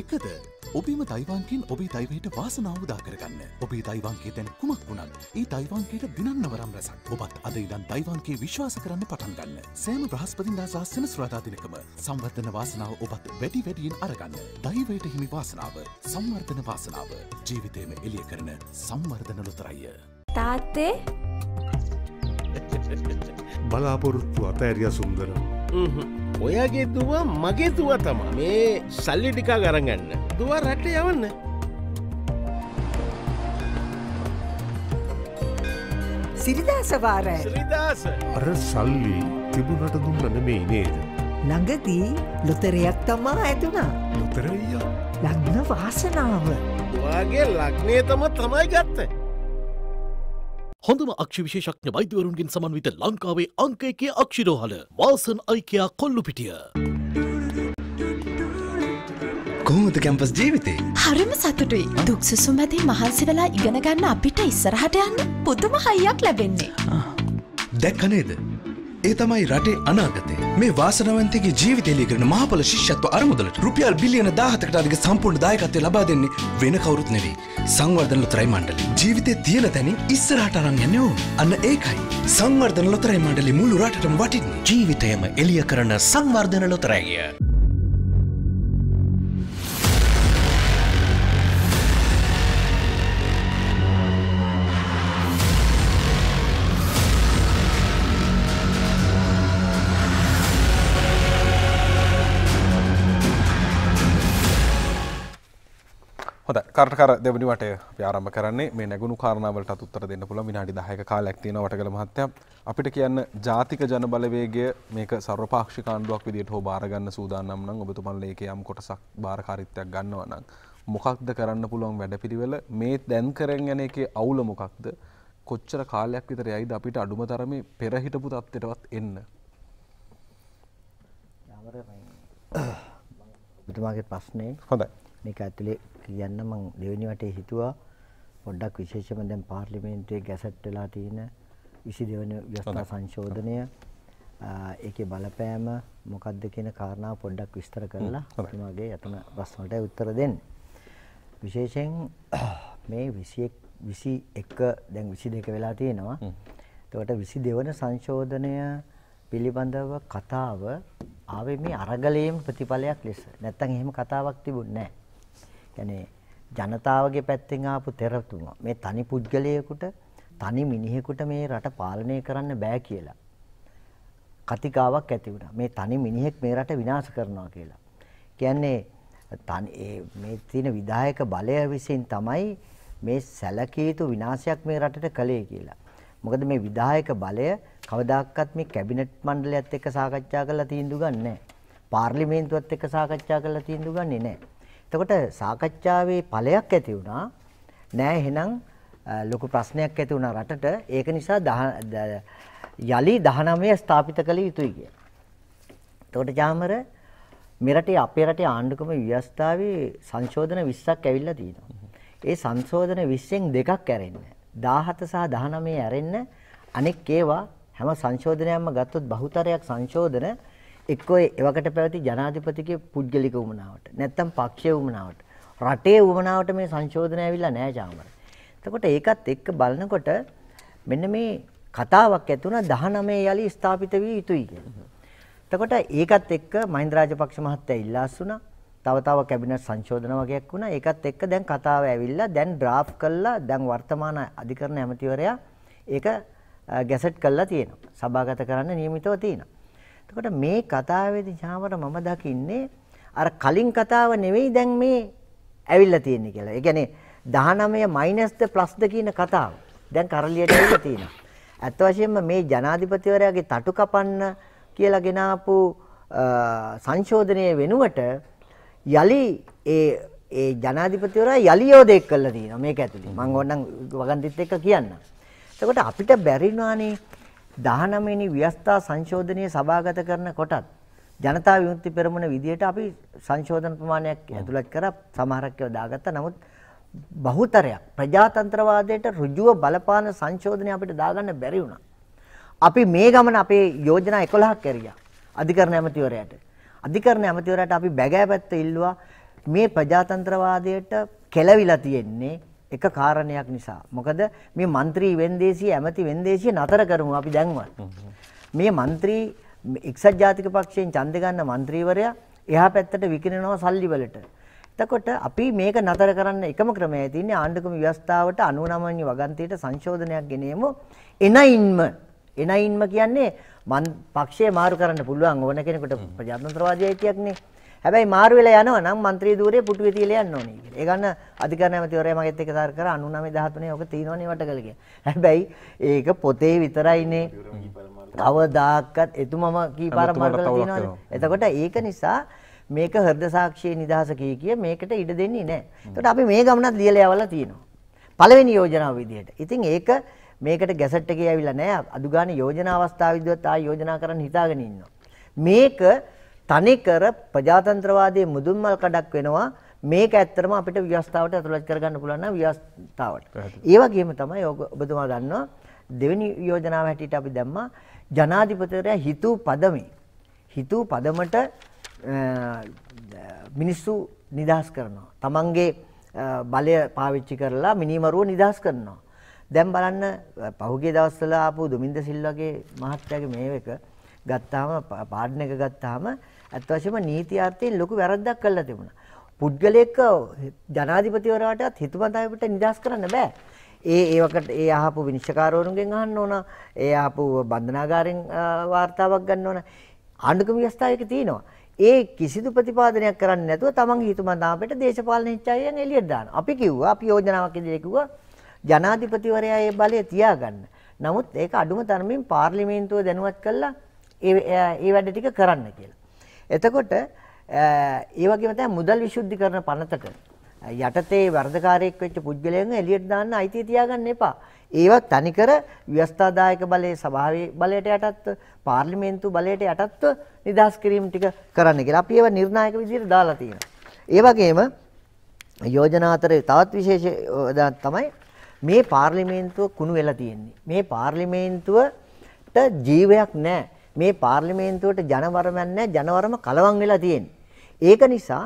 එකද ඔබේම තයිවන්කෙන් ඔබේ තයිවයට වාසනාවදා කරගන්න. ඔබේ තයිවන්ගේ තැන කුමක් වුණත් ඒ තයිවන්ගේට දිනන්න වරම් රැසක් ඔබත් අද ඉදන් තයිවන්ගේ විශ්වාස කරන්න පටන්ගන්න. සෑම බ්‍රහස්පතින්දා ශස්සන ශ්‍රාධාතිනකම සම්වර්ධන වාසනාව ඔබත් වැඩි වැඩියෙන් අරගන්න. දයිවයට හිමි වාසනාව සම්වර්ධන වාසනාව ජීවිතයම එලිය කරන සම්වර්ධන ලොතරයිය. තාත්තේ බලාපොරොත්තු අතඇරිය සුන්දර. හහ. ඔයගේ දුව මගේ දුව තමා මේ සල්ලි ටිකා ගරගන්න දුව රට්ට යවන්න සිරිදාසවාර අර සල්ලි තිබුණට දුන්න නෙමෙයි නේද. ළඟදී ලොතරයක් තමා ඇතුනා ලොතරයිය ලග්න වාසනාව. වාගේ ලක්නේ තම තමයි ගත්ත. හොඳම අක්ෂි විශේෂඥ වෛද්‍යවරුන්ගෙන් සමන්විත ලංකාවේ අංක එකේ අක්ෂිරෝහල වාසන් අයිකයා කොල්ලුපිටිය. කොහොමද කැම්පස් ජීවිතේ හරිම සතුටුයි දුක්සුසු මැති මහන්සි වෙලා ඉගෙන ගන්න අපිට ඉස්සරහට යන්න පුදුම හයියක් ලැබෙන්නේ දැක්ක නේද ඒ තමයි රටේ අනාගතය. මේ වාසනාවන්තගේ ජීවිතය ලියකරන මහපොළ ශිෂ්‍යත්ව අරමුදලට රුපියල් බිලියන 17කට අධික සම්පූර්ණ දායකත්වය ලබා දෙන්නේ වෙන කවුරුත් නෙවෙයි. සංවර්ධන ලොතරැයි මණ්ඩලය. ජීවිතේ තියෙන තැනින් ඉස්සරහට අරන් යන්නේ ඕන. අන්න ඒකයි. සංවර්ධන ලොතරැයි මණ්ඩලය මුළු රටටම වටින්නේ. ජීවිතයම එළිය කරන සංවර්ධන ලොතරැයිය. හොඳ කරටකර දෙවනිවට ආරම්භ කරන්නේ මේ නැගුණු කාරණාවලට උත්තර දෙන්න පුළුවන් විනාඩි 10ක කාලයක් තියෙනවා වටකල මහත්තයා අපිට කියන්න ජාතික ජනබලවේගය මේක සර්වපාක්ෂික ආණ්ඩුවක් විදියට හෝ බාර ගන්න සූදානම් නම් ඔබතුමන්ලා ඒකේ යම් කොටසක් බාරකාරීත්වයක් ගන්නවා නම් මොකක්ද කරන්න පුළුවන් වැඩපිළිවෙල මේ දැන් කරගෙන යන එකේ අවුල මොකක්ද කොච්චර කාලයක් විතර යයිද අපිට අඩුම තරමේ පෙර හිටපු තත්ත්වයටවත් එන්න *coughs* ඔබතුමාගේ ප්‍රශ්නේ හොඳයි මේක ඇතුලේ කියන්න මං දෙවෙනි වටේ හිතුවා පොඩ්ඩක් විශේෂම දැන් පාර්ලිමේන්තුවේ ගැසට් වෙලා තියෙන 22 වෙනි ව්‍යවස්ථා සංශෝධනය ඒකේ බලපෑම මොකක්ද කියන කාරණාව පොඩ්ඩක් විස්තර කරලා අපි මගේ යතන ප්‍රශ්නට උත්තර දෙන්න. විශේෂයෙන් මේ 21 21 දැන් 22 වෙලා තියෙනවා. එතකොට 22 වෙනි සංශෝධනය පිළිබඳව කතාව ආවේ මේ අරගලයෙන් ප්‍රතිඵලයක් ලෙස. නැත්තම් එහෙම කතාවක් තිබුණේ නැහැ. කියන්නේ ජනතාවගේ පැත්තෙන් ආපු තෙරතුම මේ තනි පුද්ගලයෙකුට තනි මිනිහෙකුට මේ රට පාලනය කරන්න බෑ කියලා කතිකාවක් ඇති වුණා. මේ තනි මිනිහෙක් මේ රට විනාශ කරනවා කියලා. කියන්නේ තනි මේ තියෙන විධායක බලය විසින් තමයි මේ සැලකිය යුතු විනාශයක් මේ රටට කළේ කියලා. මොකද මේ විධායක බලය කවදාකවත් මේ කැබිනට් මණ්ඩලයත් එක්ක සාකච්ඡා කරලා තීන්දුව ගන්නෑ. පාර්ලිමේන්තුවත් එක්ක සාකච්ඡා කරලා තීන්දුව ගන්නේ නැහැ. එතකොට සාකච්ඡාවේ ඵලයක් ඇති වුණා. නෑ එහෙනම් ලොකු ප්‍රශ්නයක් ඇති වුණා රටට. ඒක නිසා යලි 19 ස්ථාපිත කළ යුතුයි කිය. එතකොට ජාමර මෙරටේ අපේ රටේ ආණ්ඩුක්‍රම ව්‍යවස්ථාවේ සංශෝධන 20ක් ඇවිල්ලා තියෙනවා. ඒ සංශෝධන 20න් දෙකක් ඇරෙන්න 17 සහ 19 ඇරෙන්න අනෙක් ඒවා හැම සංශෝධනයක්ම ගත්තොත් බහුතරයක් සංශෝධන එක්කෝ එවකට පැවති ජනාධිපතිගේ පුද්ගලික වුණාවට නැත්තම් පක්ෂයේ වුණාවට රටේ වුණාවට මේ සංශෝධන ඇවිල්ලා නැහැ චාමර. එතකොට ඒකත් එක්ක බලනකොට මෙන්න මේ කතාවක් ඇති වුණා 19 යලි ස්ථාපිත විය යුතුයි කියලා. එතකොට ඒකත් එක්ක මහින්ද රාජපක්ෂ මහත්තයා ඉල්ලාස් වුණා. තව තව කැබිනට් සංශෝධන වගේක් වුණා. ඒකත් එක්ක දැන් කතාව ඇවිල්ලා දැන් ඩ්‍රාෆ්ට් කළා. දැන් වර්තමාන අධිකරණ ඇමතිවරයා ඒක ගැසට් කළා තියෙනවා. සභාගත කරන්න නියමිතව තියෙනවා. එතකොට මේ කතාවේදී ඡාමර මම දකින්නේ අර කලින් කතාව නෙවෙයි දැන් මේ ඇවිල්ලා තියෙන්නේ කියලා. ඒ කියන්නේ 19 minus ද plus ද කියන කතාව. දැන් කරලියට ඇවිල්ලා තියෙනවා. ඇත්ත වශයෙන්ම මේ ජනාධිපතිවරයාගේ තටු කපන්න කියලා ගෙනාපු සංශෝධනය වෙනුවට යලි ඒ ඒ ජනාධිපතිවරයා යලි යෝදෙක් කළා තියෙනවා මේක ඇතුලේ. මම ඕනනම් වගන්තිත් එක්ක කියන්න. එතකොට අපිට බැරිනානේ 19 වෙනි ව්‍යස්ථා සංශෝධනය සභාගත කරන කොටත් ජනතා විමුක්ති පෙරමුණ විදියට අපි සංශෝධන ප්‍රමාණයක් ඇතුළත් කරා සමහරක් ඒවා දාගත්තා. නමුත් බහුතරයක් ප්‍රජාතන්ත්‍රවාදයට ඍජුව බලපාන සංශෝධනය අපිට දාගන්න බැරි වුණා. අපි මේ ගමන අපේ යෝජනා 11ක් කරියා අධිකරණ ඇමතිවරයාට. අධිකරණ ඇමතිවරයාට අපි බැගෑ පැත්ත ඉල්ලුවා මේ ප්‍රජාතන්ත්‍රවාදයට කෙලවිලා තියෙන්නේ එක කාරණයක් නිසා. මොකද මේ മന്ത്രി වෙන්දේසිය ඇමති වෙන්දේසිය නතර කරමු අපි දැන්වත්. මේ മന്ത്രി එක්සත් ජාතික පක්ෂයෙන් ඡන්ද ගන්න മന്ത്രിවරයා එහා පැත්තට විකිනනවා සල්ලි වලට. එතකොට අපි මේක නතර කරන්න එකම ක්‍රමය තියෙන්නේ ආණ්ඩුක්‍රම ව්‍යවස්ථාවට 99 වගන්තියට සංශෝධනයක් ගෙනෙමු. එනයින්ම එනයින්ම කියන්නේ පක්ෂය මාරු කරන්න පුළුවන් ඕන කෙනෙකුට ප්‍රජාතන්ත්‍රවාදී අයිතියක් නේ. හැබැයි මාරු වෙලා යනවා නම් മന്ത്രി ධූරයේ පුටුවේ තියලා යන්න ඕනේ කියලා. ඒ ගන්න අධිකරණ ඇමතිවරයා මගෙත් එක සාකච්ඡා කරා 99 13 ඔක තියෙනවනේ වටකල කියලා. හැබැයි ඒක පොතේ විතරයිනේ. කවදාකවත් එතුමම කී පාරක් එතකොට ඒක නිසා මේක හෘද සාක්ෂියේ නිදහස කී කිය මේකට ඉඩ දෙන්නේ නැහැ. එතකොට අපි මේ ගමනත් ලියලා යවලා තියෙනවා. පළවෙනි යෝජනාව විදිහට. ඉතින් ඒක මේකට ගැසට් එකේ ඇවිල්ලා නැහැ. අදුගානේ යෝජනා අවස්ථාව විදිහට ආ යෝජනා කරන්න හිතාගෙන ඉන්නවා. මේක තනිකර ප්‍රජාතන්ත්‍රවාදී මුදුන්මල් කඩක් වෙනවා මේක ඇත්තටම අපිට ව්‍යවස්ථාවට ඇතුළත් කරගන්න පුළුවන් නම් ව්‍යවස්ථාවට. ඒ වගේම තමයි ඔබතුමා දන්නවා දෙවෙනි යෝජනාව හැටියට අපි දැම්මා ජනාධිපතිවරයා හිතූ පදමේ හිතූ පදමට මිනිස්සු නිදහස් කරනවා. තමන්ගේ බලය පාවිච්චි කරලා මිනිමරුව නිදහස් කරනවා. දැන් බලන්න පහුගිය දවස්වල ආපු දුමින්ද සිල්වාගේ මහත්තයාගේ මේව එක ගත්තාම පාඩන එක ගත්තාම ඇත්ත වශයෙන්ම නීති අර්ථයෙන් ලොකු වැරද්දක් කළා තිබුණා. පුද්ගලයෙක් ජනාධිපතිවරයාටත් හිතුමතාවයට නිදහස් කරන්න බෑ. ඒ ඒවකට ඒ අහපු විනිශ්චකාරවරුන්ගෙන් අහන්න ඕන. ඒ අහපු බන්ධනාගාරෙන් වාර්තාවක් ගන්න ඕන. ආණ්ඩුක්‍රම ව්‍යවස්ථාවක තියෙනවා. ඒ කිසිදු ප්‍රතිපාදනයක් කරන්නේ නැතුව තමන්ගේ හිතුමතාවයට දේශපාලන නිශ්චයයෙන් එළියට දානවා. අපි කිව්වා අපි යෝජනාවක් ඉදිරියට කිව්වා ජනාධිපතිවරයා ඒ බලය තියාගන්න. නමුත් ඒක අඩුම තරමින් පාර්ලිමේන්තුව දැනුවත් කළා ඒ වැඩ ටික කරන්න කියලා. එතකොට ඒ වගේම තමයි මුදල් විශුද්ධිකරණ පනතට යටතේ වර්ධකාරයෙක් වෙච්ච පුද්ගලයන් එළියට දාන්න අයිතිය තියාගන්න එපා. ඒවත් තනිකර ව්‍යවස්ථාදායක බලයේ සභාවේ බලයට යටත්ව පාර්ලිමේන්තු බලයට යටත්ව නිදහස් කිරීම ටික කරන්න කියලා. අපි ඒව නිර්ණායක විදිහට දාලා තියෙනවා. ඒ වගේම යෝජනා අතරේ තවත් විශේෂ තමයි මේ පාර්ලිමේන්තුව කුණු වෙලා තියෙන්නේ. මේ පාර්ලිමේන්තුවට ජීවයක් නැහැ. මේ පාර්ලිමේන්තුවට ජනවරමක් නැහැ ජනවරම කලවම් වෙලා තියෙන්නේ ඒක නිසා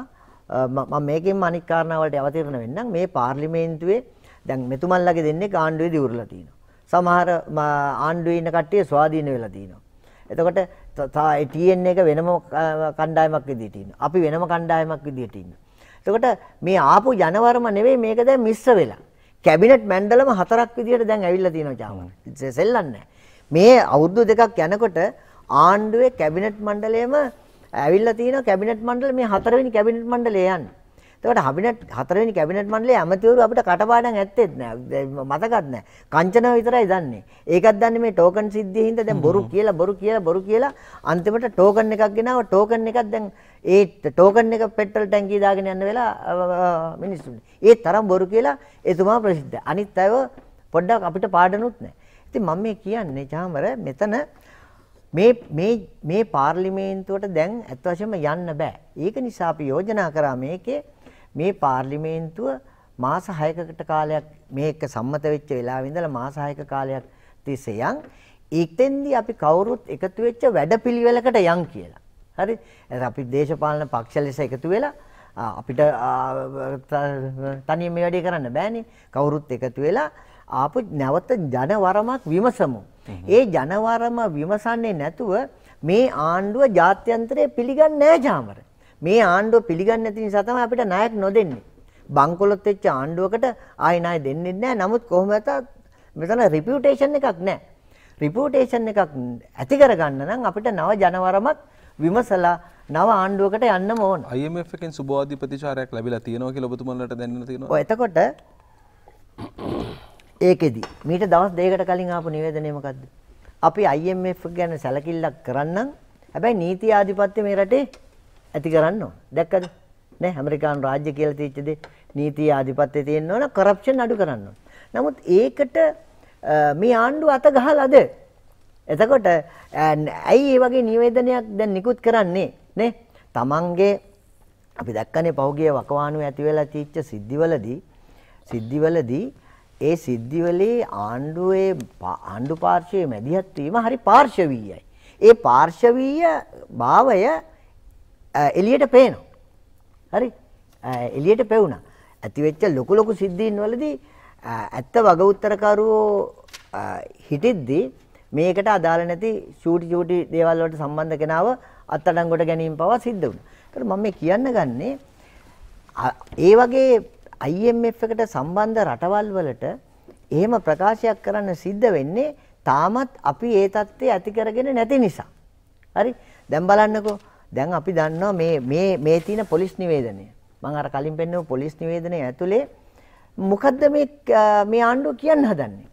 මම මේකෙන්ම අනික් කාරණා වලට අවතීර්ණ වෙන්නම් මේ පාර්ලිමේන්තුවේ දැන් මෙතුමන්ලගේ දෙන්නේ ආණ්ඩුවේ දිවුරලා තිනවා සමහර ආණ්ඩුවේ ඉන්න කට්ටිය ස්වාධීන වෙලා තිනවා එතකොට TN එක වෙනම කණ්ඩායමක් විදිහට ඉන්නවා අපි වෙනම කණ්ඩායමක් විදිහට ඉන්නවා එතකොට මේ ආපු ජනවරම නෙවෙයි මේක දැන් මිශ්‍ර වෙලා කැබිනට් මණ්ඩලම හතරක් විදිහට දැන් ඇවිල්ලා තිනවා චාමන සෙල්ලන්නේ මේ අවුරුදු දෙකක් යනකොට ආණ්ඩුවේ කැබිනට් මණ්ඩලයම ඇවිල්ලා තියෙනවා කැබිනට් මණ්ඩල මේ හතරවෙනි කැබිනට් මණ්ඩලය යන්න. එතකොට කැබිනට් හතරවෙනි කැබිනට් මණ්ඩලයේ ඇමතිවරු අපිට කටපාඩම් ඇත්තෙත් නෑ. මතකත් නෑ. කංචන විතරයි දන්නේ. ඒකත් දන්නේ මේ ටෝකන් සිද්ධියේ හින්දා දැන් බොරු කියලා බොරු කියලා බොරු කියලා අන්තිමට ටෝකන් එකක් ගෙනාව ටෝකන් එකක් දැන් ඒ ටෝකන් එක පෙට්‍රල් ටැංකිය දාගෙන යන වෙලා මිනිස්සුන්ට. ඒ තරම් බොරු කියලා එතුමා ප්‍රසිද්ධ. අනිත් අයව පොඩ්ඩක් අපිට පාඩනුත් නෑ. ඉතින් මම මේ කියන්නේ චාමර මෙතන මේ මේ මේ පාර්ලිමේන්තුවට දැන් ඇත්ත වශයෙන්ම යන්න බෑ. ඒක නිසා අපි යෝජනා කරා මේකේ මේ පාර්ලිමේන්තුව මාස 6කට කාලයක් මේක සම්මත වෙච්ච වෙලාවෙ ඉඳලා මාස 6ක කාලයක් තිස්සේ යන් ඒකෙන්දී අපි කවුරුත් එකතු වෙච්ච වැඩපිළිවෙලකට යන් කියලා. හරි? අපි දේශපාලන පක්ෂ ලෙස එකතු වෙලා අපිට තනියම මේ වැඩේ කරන්න බෑනේ. කවුරුත් එකතු වෙලා ආපු නැවත ජනවරමක් විමසමු. ඒ ජනවරම විමසන්නේ නැතුව මේ ආණ්ඩුව ජාත්‍යන්තරය පිළිගන්නේ නැහැ ජාමර. මේ ආණ්ඩුව පිළිගන්නේ නැති නිසා තමයි අපිට ණයක් නොදෙන්නේ. බංකොලොත් වෙච්ච ආණ්ඩුවකට ආයි ණය දෙන්නේ නැහැ. නමුත් කොහොම වෙතත් මෙතන රිපියුටේෂන් එකක් නැහැ. රිපියුටේෂන් එකක් ඇති කරගන්න නම් අපිට නව ජනවරමක් විමසලා නව ආණ්ඩුවකට යන්න ඕන. IMF එකෙන් සුබවාදී ප්‍රතිචාරයක් ලැබිලා තියෙනවා කියලා ඔබතුමන්ලට දැනෙන්න තියෙනවා. ඔය එතකොට ඒකෙදි මීට දවස් දෙකකට කලින් ආපු නිවේදනය මොකද්ද? අපි IMF ගැන සැලකිල්ලක් කරන්නම්. හැබැයි නීති ආධිපත්‍ය මේ රටේ ඇති කරන්න ඕන. දැක්කද? නේ ඇමරිකානු රාජ්‍ය කියලා තියෙච්ච දේ නීති ආධිපත්‍ය තියෙන්න ඕන කරප්ෂන් අඩු කරන්න ඕන. නමුත් ඒකට මේ ආණ්ඩුව අත ගහලාද? එතකොට ඇයි මේ වගේ නිවේදනයක් දැන් නිකුත් කරන්නේ? නේ? Tamange අපි දැක්කනේ පහුගිය වකවානුවේ ඇති වෙලා තියෙච්ච සිද්ධිවලදී සිද්ධිවලදී ඒ සිද්ධිවලේ ආණ්ඩුවේ ආණ්ඩු පාර්ශවයේ මැදිහත් වීම හරි පාර්ශවීයයි. ඒ පාර්ශවීය භාවය එළියට පේනවා. හරි? එළියට පෙවුණා. ඇති වෙච්ච ලොකු ලොකු සිද්ධීන් වලදී ඇත්ත වග උත්තරකරුවෝ හිටිද්දි මේකට අදාළ නැති චූටි චූටි දේවල් වලට සම්බන්ධ කෙනාව අත්අඩංගුවට ගැනීම පවා සිද්ධ වුණා. ඒකට මම මේ කියන්න ගන්නේ ඒ වගේ IMF එකට සම්බන්ධ රටවල් වලට එහෙම ප්‍රකාශයක් කරන්න සිද්ධ වෙන්නේ තාමත් අපි ඒ தත්ත්වය ඇති කරගෙන නැති නිසා. හරි? දැන් බලන්නකෝ. දැන් අපි දන්නවා මේ මේ මේ තියෙන පොලිස් නිවේදනය. මම අර කලින් පෙන්නපු පොලිස් නිවේදනය ඇතුලේ මොකද්ද මේ මේ ආණ්ඩුව කියන්න හදන්නේ?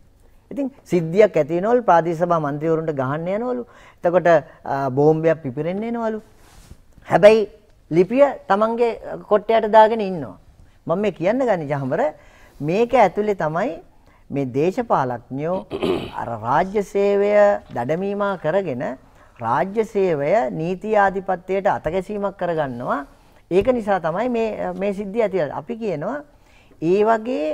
ඉතින් සිද්ධියක් ඇති වෙනවලු ප්‍රාදේශීය සභා මන්ත්‍රීවරුන්ට ගහන්න යනවලු. එතකොට බෝම්බයක් පිපිරෙන්න එනවලු. හැබැයි ලිපිය තමන්ගේ කොට්ටයට දාගෙන ඉන්නවා. මම මේ කියන්න ගන්නේ ජහමර මේක ඇතුලේ තමයි මේ දේශපාලඥයෝ *coughs* අර රාජ්‍ය සේවය දඩමීමා කරගෙන රාජ්‍ය සේවය නීති ආධිපත්‍යයට අතගැසීමක් කරගන්නවා. ඒක නිසා තමයි මේ මේ සිද්ධිය ඇති අපි කියනවා ඒ වගේ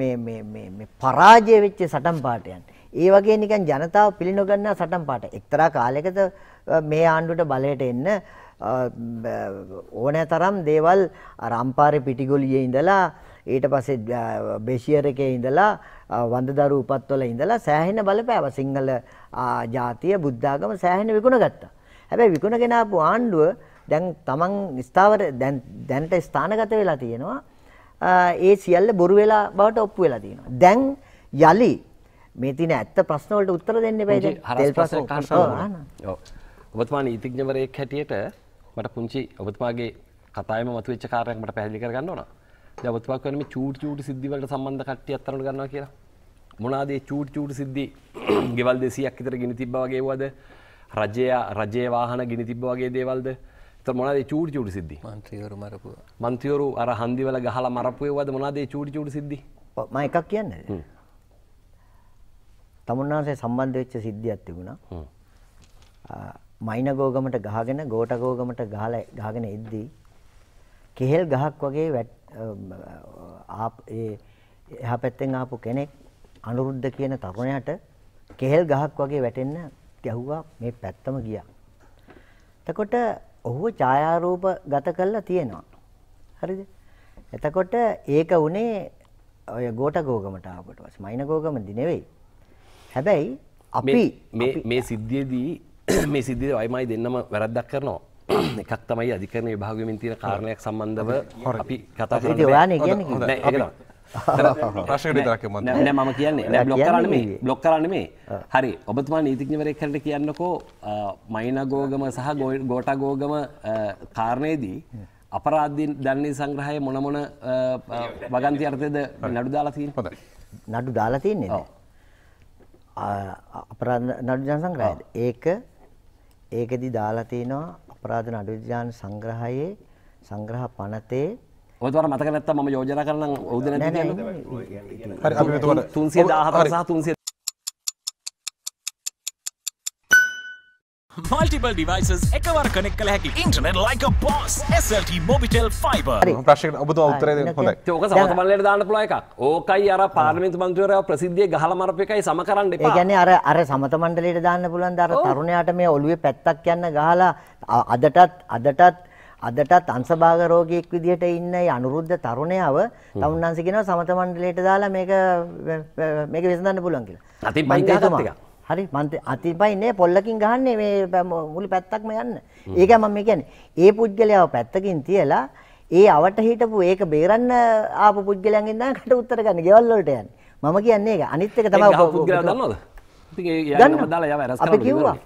මේ මේ මේ මේ පරාජය වෙච්ච සටන් පාඨයන්. ඒ වගේ නිකන් ජනතාව පිළිනොගන්නා සටන් පාඨ. එක්තරා කාලයකද මේ ආණ්ඩුවට බලයට එන්න ඕනෑ තරම් දේවල් රම්පාරය පිටිගොලිය ඉඳලා ඊට පස්සේ බෙෂියර එකේ ඉඳලා වන්දදරු උපත්වල ඉඳලා සෑහෙන බලපෑව සිංහල ජාතිය බුද්ධාගම සෑහෙන විකුණ ගත්තා. හැබැයි විකුණගෙන ආපු ආණ්ඩුව දැන් තමන් ස්ථාවර දැන්ට ස්ථානගත වෙලා තියෙනවා. ඒ සියල්ල බොරු වෙලා බවට ඔප්පු වෙලා තියෙනවා. දැන් යලි මේ තියෙන ඇත්ත ප්‍රශ්න වලට උත්තර දෙන්න බෑ දැන්. ඔබතුමා නීතිඥවරයෙක් හැටියට මට පුංචි ඔබතුමාගේ කතායම මතුවෙච්ච කාරයක් මට පැහැදිලි කරගන්න ඕන. දැන් ඔබතුමා කියන්නේ මේ චූටි චූටි සිද්ධි වලට සම්බන්ධ කට්ටිය අත්තරණ ගන්නවා කියලා. මොනවාද මේ චූටි චූටි සිද්ධි? *clears throat* ගෙවල් 200ක් විතර ගිනි තිබ්බා වගේ වුණාද? රජය රජයේ වාහන ගිනි තිබ්බා වගේ දේවල්ද? ඒතර මොනවාද මේ චූටි චූටි සිද්ධි? മന്ത്രിවරු මරපුවා. മന്ത്രിවරු අර හන්දිවල ගහලා මරපු ඒවාද මොනවාද මේ චූටි චූටි සිද්ධි? මම එකක් කියන්නේ. තමුන්නාන්සේ සම්බන්ධ වෙච්ච සිද්ධියක් තිබුණා. මයින ගෝගමට ගහගෙන ගෝට ගෝගමට ගහලා ගහගෙන එද්දී කෙහෙල් ගහක් වගේ ආප් ඒ එහා පැත්තෙන් ආපු කෙනෙක් අනුරුද්ධ කියන තරුණයාට කෙහෙල් ගහක් වගේ වැටෙන්න ගැහුවා මේ පැත්තම ගියා. එතකොට ඔහුව ඡායාරූප ගත කළා තියෙනවා. හරිද? එතකොට ඒක උනේ ඔය ගෝට ගෝගමට ආවට පස්සේ මයින ගෝගමදි නෙවෙයි. හැබැයි අපි මේ මේ සිද්ධියේදී *coughs* මේ සිද්ධිය වයිමයි දෙන්නම වැරද්දක් කරනවා. *coughs* එකක් තමයි අධිකරණ විභාගමින් තියෙන කාරණයක් සම්බන්ධව අපි කතා කරන්නේ. ඔයානේ කියන්නේ. ප්‍රශ්න විතරක් මම නෑ මම කියන්නේ නෑ බ්ලොක් කරන්න මේ බ්ලොක් කරන්න මේ හරි ඔබතුමා නීතිඥවරයෙක් හැටියට කියන්නකෝ මයිනගෝගම සහ ගෝටාගෝගම කාරණේදී අපරාධී දන්නේ සංග්‍රහයේ මොන මොන වගන්ති අර්ථයද නඩු දාලා තියෙන්නේ? හොඳයි. නඩු දාලා තියෙන්නේ නේද? අපරාධ නඩු ජන සංග්‍රහයද? ඒක ඒකෙදි දාලා තිනවා අපරාධ නඩු විද්‍යාන සංග්‍රහයේ සංග්‍රහ පනතේ ඔයතුමාට මතක නැත්තම් මම යෝජනා කරනම් ඔවුද නැති කියන්නේ. හරි අපි මෙතකොට 314 සහ multiple devices එකවර කනෙක් කළ හැකි ඉන්ටනෙට ලයික පොස් SLT මොබිටෙල් ෆයිබ ප්‍රශ්න ඔබ උත්තර ෝක සමතමල්ලට දාන්න පුලය එකක් ඕකයි අර පාර්මිත මන්ත්‍රය ප්‍රසිද්ධිය ගහලමරප එකයි සමකරන්න ගැන අර අර සමතමන්ඩලට දාන්න පුලන් දර තරුණයාට මේ ඔලුවේ පැත්තක් යන්න ගහලා අදටත් අදටත් අදටත් අන්සභාග රෝගයෙක් විදිහට ඉන්න අනුරුද්ධ තරුණයාව තමුන්න්සගෙන සමතමන්ඩලට දාලා මේක මේක වෙසඳන්න පුලන් කියලා. අති බයිතතුමා. හරි මන් අතිපයි නේ පොල්ලකින් ගහන්නේ මේ මුළු පැත්තක්ම යන්න. ඒකයි මම කියන්නේ. ඒ පුද්ගලයාව පැත්තකින් තියලා ඒ අවට හිටපු ඒක බේරන්න ආපු පුද්ගලයන්ගෙන් තමයි කට උත්තර ගන්න ගෙවල් වලට යන්නේ. මම කියන්නේ ඒක. අනිත් එක තමයි පුද්ගලයා දන්නවද? අපි කිව්වා.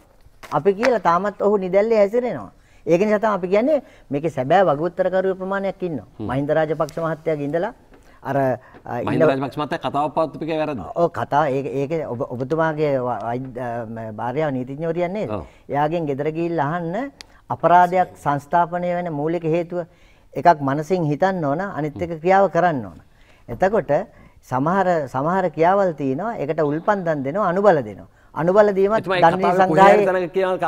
අපි කියලා තාමත් ඔහු නිදැල්ලේ හැසිරෙනවා. ඒක නිසා තමයි අපි කියන්නේ මේකේ සැබෑ වගඋත්තරකරුවෝ ප්‍රමාණයක් ඉන්නවා. මහින්ද රාජපක්ෂ මහත්තයාගේ ඉඳලා අර මක්මත කතාව පාත්තුපික වැරද ඕ කතා ඒ ඒක ඔබ ඔබතුමාගේ භාරයාව නීතිඥෝ තියන්නේ යාගෙන් ගෙදරගිල් අහන්න අපරාධයක් සංස්ථාපනය වෙන මූලික හේතුව එකක් මනසින් හිතන්න ඕන අනිත් එක ක්‍රියාව කරන්න ඕන. එතකොට සමහර සමහර ක්‍රියාවල් තියෙනවා ඒකට උල්පන්දම් දෙනවා අනුබල දෙනවා. අනුබල දීමත් දණ්ඩනීය සංග්‍රහයේ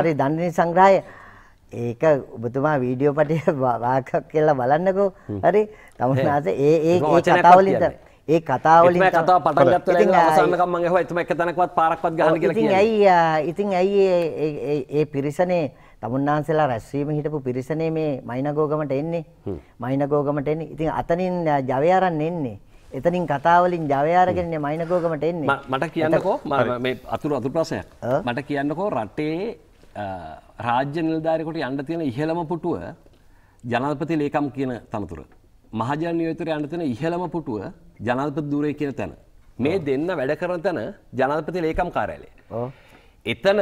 හරි දණ්ඩනීය සංග්‍රහය ඒක ඔබතුමා වීඩියෝ පටය වාකක් කියලා බලන්නකෝ. හරි තමුන්නාස ඒ ඒ කතාවලින් ඒ කතාවලින් කතාව පටන් ගත්තා ඉතින් අවසානකම් මම ඇහුවා එතුම එක තැනකවත් පාරක්වත් ගහන්න කියලා කියන්නේ. ඉතින් ඇයි ඉතින් ඇයි ඒ ඒ පිරිසනේ තමුන්නාන්සලා රැස්වීම හිටපු පිරිසනේ මේ මයිනගෝගමට එන්නේ. මයිනගෝගමට එන්නේ. ඉතින් අතනින් ජවය අරන් එන්නේ. එතනින් කතාවලින් ජවය අරගෙනනේ මයිනගෝගමට එන්නේ. මට කියන්නකෝ මේ අතුරු අතුරු ප්‍රශ්නයක්. මට කියන්නකෝ රටේ රාජ්‍ය නිලධාරියෙකුට යන්න තියෙන ඉහළම පුටුව ජනාධිපති ලේකම් කියන තනතුර. මහජන නියෝතර යන්න තැන ඉහළම පුටුව ජනාධපති ධූරය කියන තැන. මේ දෙන්න වැඩ කරන තැන ජනාධපති ලේකම් කාර්යාලය. එතන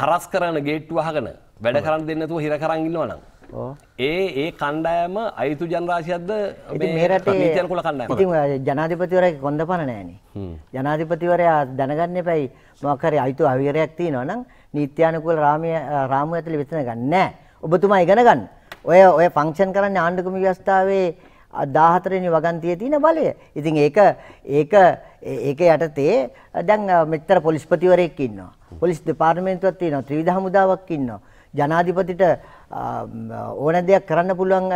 හරස් කරන ගේට්ටු අහගෙන වැඩ කරන්න දෙන්නතුව හිර කරන් ඉන්නවා නම්. ඒ ඒ කණ්ඩායම අයුතු ජනරාශියක්ද මේ රටේ නීතියන කුල කණ්ඩායම. ඉතින් ජනාධිපතිවරයාගේ කොන්දපණ නැහැනේ. ජනාධිපතිවරයා දැනගන්න එපයි මොකක් හරි අයුතු අවිරයක් තියෙනවා නම් නීත්‍යානුකූල රාමයේ රාමුව ඇතුළේ වෙතන ගන්න නැහැ. ඔබතුමා ඉගෙන ගන්න. ඔය ඔය ෆන්ක්ෂන් කරන්නේ ආණ්ඩුක්‍රම ව්‍යවස්ථාවේ 14 වෙනි වගන්තියේ තියෙන බලය. ඉතින් ඒක ඒක ඒක යටතේ දැන් මෙතර පොලිස්පතිවරයෙක් ඉන්නවා. පොලිස් දෙපාර්තමේන්තුවක් තියෙනවා. ත්‍රිවිධ හමුදාවක් ඉන්නවා. ජනාධිපතිට ඕන දෙයක් කරන්න පුළුවන්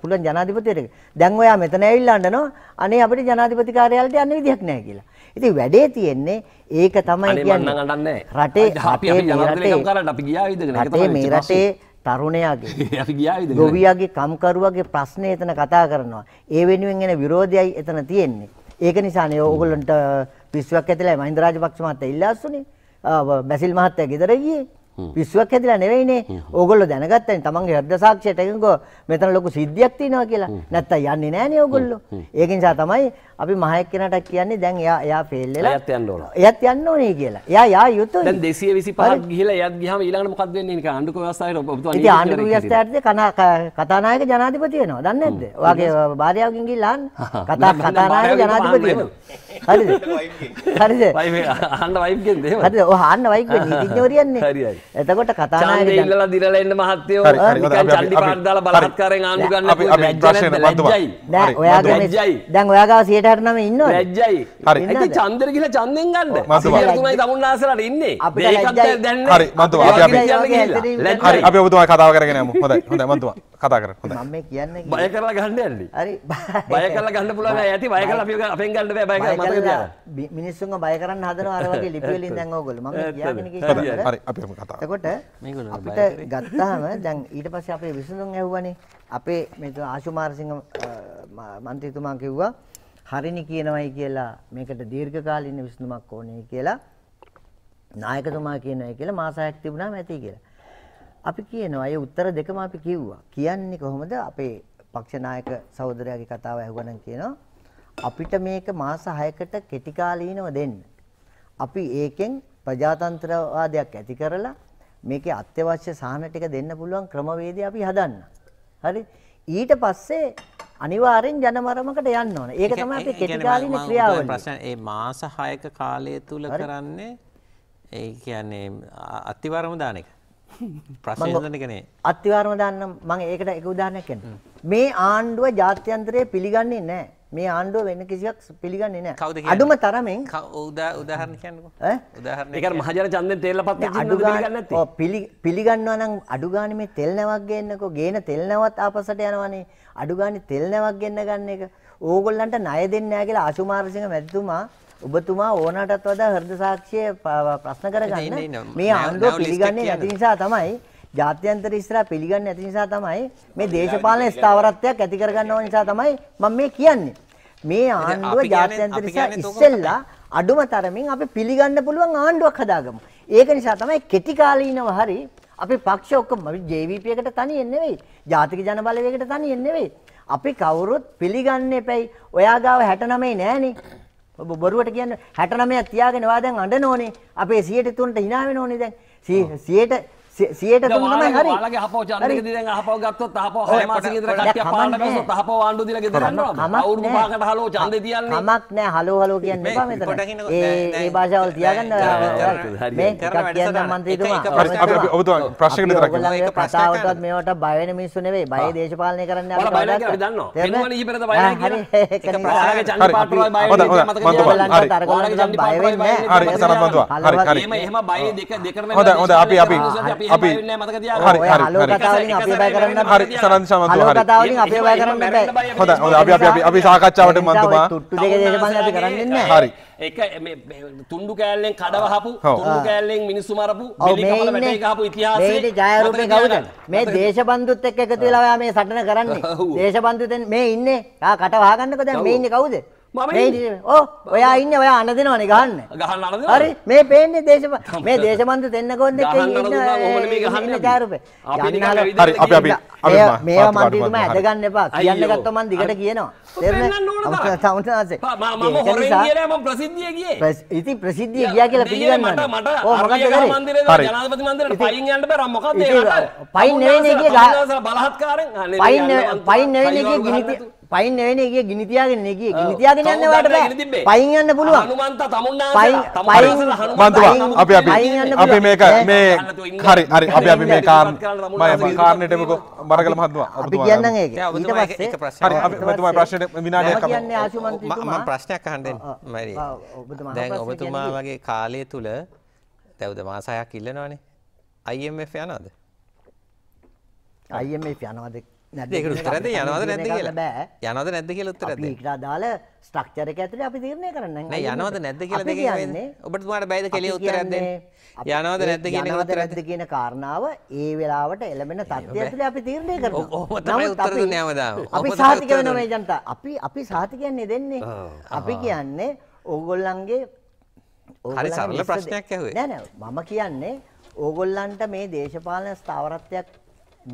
පුළුවන් ජනාධිපතිවරයෙක්. දැන් ඔයා මෙතන ඇවිල්ලා අඬනවා. අනේ අපිට ජනාධිපති කාර්යාලයට යන්න විදියක් නැහැ කියලා. ඉතින් වැඩේ තියෙන්නේ ඒක තමයි කියන්නේ. අනේ මම අඬන්නේ නැහැ. රටේ අපි අපි ජනාධිපති කාර්යාලයට අපි ගියා විදිහකට. රටේ මේ රටේ තරුණයාගේ *laughs* ගොවියගේ කම්කරුවගේ ප්‍රශ්නය එතන කතා කරනවා. ඒ වෙනුවෙන් එන විරෝධයයි එතන තියෙන්නේ. ඒක නිසානේ ඕගොල්ලන්ට පිස්සුවක් ඇතිලා මහින්ද රාජපක්ෂ මහත්තයා ඉල්ලාස්සුනේ. බැසිල් මහත්තයා ගෙදර ගියේ. පිස්සුවක් හැදිලා නෙවෙයිනේ. ඕගොල්ලෝ දැනගත්තනේ තමන්ගේ හෘද සාක්ෂියට එකඟව මෙතන ලොකු සිද්ධියක් තියෙනවා කියලා. නැත්තම් යන්නේ නැහනේ ඕගොල්ලෝ. ඒක නිසා තමයි අපි මහයෙක් කෙනාට කියන්නේ දැන් එයා එයා ෆේල් වෙලා එයාත් යන්න ඕන. එයාත් යන්න ඕනේ කියලා. එයා යා යුතුයි. දැන් 225ක් ගිහිලා එයාත් ගියාම ඊළඟට මොකක්ද වෙන්නේ නිකන් ආණ්ඩුක ව්‍යවස්ථාවේ ඔබතුමා ඉන්නේ. ඉතින් ආණ්ඩුක ව්‍යවස්ථාවේදී කතානායක ජනාධිපති වෙනවා. දන්නේ නැද්ද? ඔයාගේ භාර්යාවගෙන් ගිහිල්ලා ආන්න කතා කතානායක ජනාධිපති වෙනවා. හරිද? *laughs* හරිද? වයිෆ් අහන්න වයිෆ් ගෙන්ද එහෙම. හරිද? ඔය අහන්න වයිෆ් ගෙන් ඉතින් යෝරියන්නේ. හරි හරි. එතකොට කතානායක ඉල්ලලා දිරලා එන්න මහත්තයෝ නිකන් චන්දි පාට දාලා බලහත්කාරයෙන් ආණ්ඩු ගන්න අපි අපි ප්‍රශ්න මන්තුමා දැන් ඔයාගේ ලැජ්ජයි දැන් ඔයාගාව 189 ඉන්නවනේ ලැජ්ජයි හරි ඒක චන්දර ගිහලා චන්දෙන් ගන්න 103යි තමුන්නාසලාට ඉන්නේ ඒකත් දැන් හරි මන්තුමා අපි අපි හරි අපි ඔබතුමා කතාව කරගෙන යමු හොඳයි හොඳයි මන්තුමා කතා කර හොඳයි මම කියන්නේ බය කරලා ගන්න යන්නේ හරි බය කරලා ගන්න පුළුවන් ඇති බය කරලා අපි අපෙන් ගන්න බෑ බය කරලා මතක තියාගන්න මිනිස්සුන්ව බය කරන්න හදනවා අර වගේ ලිපි වලින් දැන් ඕගොල්ලෝ මම කියන්නේ කතාව එතකොට අපිට ගත්තාම දැන් ඊට පස්සේ අපේ විසඳුම් ඇහුවනේ අපේ මේ ආශුමාරසිංහ මන්ත්‍රීතුමා කිව්වා හරිනි කියනවයි කියලා මේකට දීර්ඝකාලීන විසඳුමක් ඕනේ කියලා නායකතුමා කියනවයි කියලා මාස හයක් තිබුණාම ඇති කියලා. අපි කියනවා ඒ උත්තර දෙකම අපි කිව්වා. කියන්නේ කොහොමද අපේ පක්ෂ නායක සහෝදරයාගේ කතාව ඇහුවනම් කියනවා අපිට මේක මාස 6කට කෙටි කාලීනව දෙන්න. අපි ඒකෙන් ප්‍රජාතන්ත්‍රවාදයක් ඇති කරලා මේකේ අත්‍යවශ්‍ය සාහන ටික දෙන්න පුළුවන් ක්‍රමවේදය අපි හදන්න. හරි? ඊට පස්සේ අනිවාර්යෙන් ජනමරමකට යන්න ඕන. ඒක තමයි අපේ කෙටිකාලීන ක්‍රියාවලිය. ප්‍රශ්න ඒ මාස 6ක කාලය තුල කරන්නේ ඒ කියන්නේ අතිවරම දාන එක. *laughs* ප්‍රශ්න හදන එක නේ. අතිවරම දාන්න මම ඒකට එක උදාහරණයක් කියන්නම්. මේ ආණ්ඩුව ජාත්‍යන්තරය පිළිගන්නේ නැහැ. මේ ආණ්ඩුව වෙන කිසියක් පිළිගන්නේ නෑ අඩුම තරමෙන් උදාහරණ කියන්නකෝ උදාහරණ එක මහජන චන්දෙන් තෙල්ල පත් පිළිගන්නේ නැති පිළිගන්නවා නම් අඩු ගානේ මේ තෙල් නැවක් ගේන්නකෝ ගේන තෙල් නැවත් ආපසට යනවනේ අඩු ගානේ තෙල් නැවක් ගෙන්න ගන්න එක ඕගොල්ලන්ට ණය දෙන්නේ නැහැ කියලා ආශුමාරසිංහ මැතිතුමා ඔබතුමා ඕනටත් වඩා හෘද සාක්ෂිය ප්‍රශ්න කරගන්න මේ ආණ්ඩුව පිළිගන්නේ නැති නිසා තමයි ජාත්‍යන්තර ඉස්සරහා පිළිගන්නේ නැති නිසා තමයි මේ දේශපාලන ස්ථාවරත්වයක් ඇති කරගන්න ඕන නිසා තමයි මම මේ කියන්නේ. මේ ආණ්ඩුව ජාත්‍යන්තර ඉස්සරහා ඉස්සෙල්ලා අඩුම තරමින් අපි පිළිගන්න පුළුවන් ආණ්ඩුවක් හදාගමු. ඒක නිසා තමයි කෙටි කාලීනව හරි අපි පක්ෂ ඔක්කොම JVP එකට තනියෙන් නෙවෙයි ජාතික ජනබලවේගයට තනියෙන් නෙවෙයි අපි කවුරුත් පිළිගන්න එපැයි ඔයා ගාව 69 නෑනේ ඔබ බොරුවට කියන්නේ 69ක් තියාගෙන වා දැන් අඬනෝනේ අපේ 103ට hina වෙනෝනේ දැන් 100ට සියට තුනමයි හරි. ඔයාලගේ අහපව channel එකදී දැන් අහපව ගත්තොත් අහපව හැම මාසෙක ඉඳලා කට්ටිය පාන්න බැස්සොත් අහපව ආණ්ඩු දීලා ගෙදර යනවා. අවුරුදු පහකට හලෝ ඡන්දේ තියන්නේ. කමක් නෑ හලෝ හලෝ කියන්න එපා මෙතන. ඒ ඒ භාෂාවල් තියාගන්න. මේ කරන වැඩසටහන මන්ත්‍රීතුමා. අපි ඔබතුමා ප්‍රශ්න විතරක් කරනවා. ඒක ප්‍රශ්නයක්වත් මේවට බය වෙන මිනිස්සු නෙවෙයි. බය දේශපාලනය කරන්න අපි බය නැහැ අපි දන්නවා. වෙනුවන ඉහිපරද බය නැහැ කියලා. ඒක ඔයාලගේ channel පාට වල බය වෙන්නේ මතක තියාගන්න. ඔයාලගේ channel පාට වල බය වෙන්නේ නැහැ. හරි සරත් මන්තුමා. හරි හරි. එහෙම එහෙම බය දෙක දෙකම හොඳයි හොඳයි අපි අපි අපි හොඳ අපි අපි අපි සාකච්ඡාවට මන්තුමා හරි එක තුන්ඩු කෑල්ලෙන් කඩවහපු තුන්ඩු කෑල්ලෙන් මිනිස්සු මරපු හපු ඉතිහාසයට ජයරුපේ ගෞද මේ දේශබන්දුත් එක් එකතු වෙලා මේ සටන කරන්නේ දේශබන්දුතෙන් මේ ඉන්නේ කටවාගන්නක දැන් මේ ඉන්නේ කවුද ඔයා ඉන්න ඔයා අන දෙනවනේ ගහන්න ගහන්න හරි මේ පේන්නේ දේශප *laughs* මේ දේශමන්ත දෙන්නකොන්ද මේවා මන්දිම ඇදගන්න එපා කියන්න ගත්තම මන් දිගට කියනවා ඉති ප්‍රසිද්ධිය ගියා කියලා පිළිගන්න පයින් නෙවෙයි පයින් නෙවෙයි ගිනි පයින් නෙවෙයි ගිය ගිනි තියාගෙන නේ ගියේ ගිනි තියාගෙන යන්න වාට බෑ පයින් යන්න පුළුවන් හනුමන්ත තමුන්නාන්සලා පයින් අපි අපි අපි මේක මේ හරි හරි අපි අපි මේ කාරණේ මම කාරණේට මොකෝ බරගල මහත්මයා අපි කියන්නම් ඒක ඊට පස්සේ හරි අපි මෙතුමා ප්‍රශ්නෙට විනාඩියක් මම ප්‍රශ්නයක් අහන්න දෙන්නේ දැන් ඔබතුමා වගේ කාලය තුල දැවුද මාස 6ක් ඉල්ලනවනේ IMF යනවද IMF යනවද තරද යනවද නැද කියලා බෑ යනද නැද කියල උත්තර ඉට දාල ස්ට්‍රක්චරක ඇතුල අපි තිරණය කරන්න යනවද නැද කියල කියන්නේ ඔබට තුමාට බයිද කෙල උත්තරද යනවද නැද කියන උත්තර ඇද කියන කාරණාව ඒ වෙලාවට එළමෙන තත්ත්වය ඇතුල අපි තීරණය කර උත්තර නෑවදා අපි සාතික වෙන මේ ජනත අපි අපි සාති කියන්නේ දෙන්නේ අපි කියන්නේ ඕගොල්ලන්ගේ හරි සරල ප්‍රශ්නයක් ඇහුවේ නෑ මම කියන්නේ ඕගොල්ලන්ට මේ දේශපාලන ස්ථාවරත්වයක්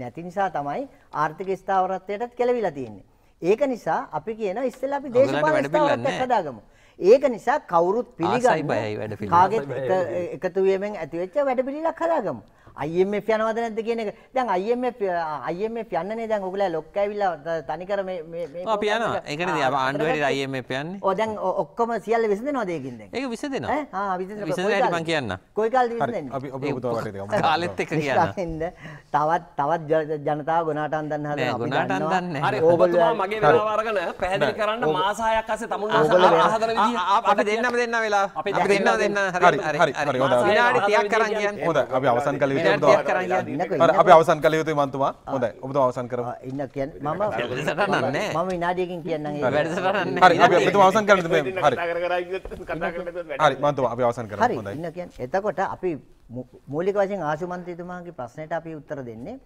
නැති නිසා තමයි ආර්ථික ස්ථාවරත්වයටත් කෙලවිලා තියෙන්නේ. ඒක නිසා අපි කියන ඉස්සෙල්ලා අපි දේශපාලන ස්ථාවරත්වයක් හදාගමු. ඒක නිසා කවුරුත් පිළිගන්න කාගෙත් එකතු වීමෙන් ඇතිවෙච්ච වැඩ පිළිලක් හදාගමු. IMF යනවද නැද්ද කියන එක. දැන් IMF IMF යන්නනේ දැන් ඔයගොල්ලෝ ලොක් ඇවිල්ලා තනිකර මේ මේ මේ අපි යනවා. ඒකනේ අපි ආණ්ඩුවේ IMF යන්නේ. ඔව් දැන් ඔක්කොම සියල්ල විසඳනවද ඒකින් දැන්? ඒක විසඳෙනවා. ඈ ආ විසඳෙනවා. විසඳලා මං කියන්න. කොයි කාලෙද විසඳන්නේ? අපි අපි ඔබතුමා කටේ ගමු. කාලෙත් එක කියන්න. තවත් තවත් ජනතාව ගොනාට අන්දන්න හදනවා. අපි ගොනාට අන්දන්නේ. හරි ඔබතුමා මගේ වෙලාව අරගෙන පැහැදිලි කරන්න මාස 6ක් අස්සේ තමුන්නාස ආහදන විදිහ අපි දෙන්නම දෙන්න වෙලාව. අපි දෙන්නම දෙන්න. හරි හරි හරි. විනාඩි 30ක් කරන් කියන්න. හොඳයි. අපි අවසන් කළ විදිහ අපි අවසන් කළ යුතු මන්තුමා හොඳ ඔබතු අවසන් කර ඉන්න කිය ම මම විනාඩියකින් කියන්න අවසන් කර හරි මන්තුම අපි අවසන් කර ඉන්න කිය එතකොට අපි මූලික වශයෙන් ආශුමන්තතුමාගේ ප්‍රශ්නයට අපි උත්තර දෙන්නේ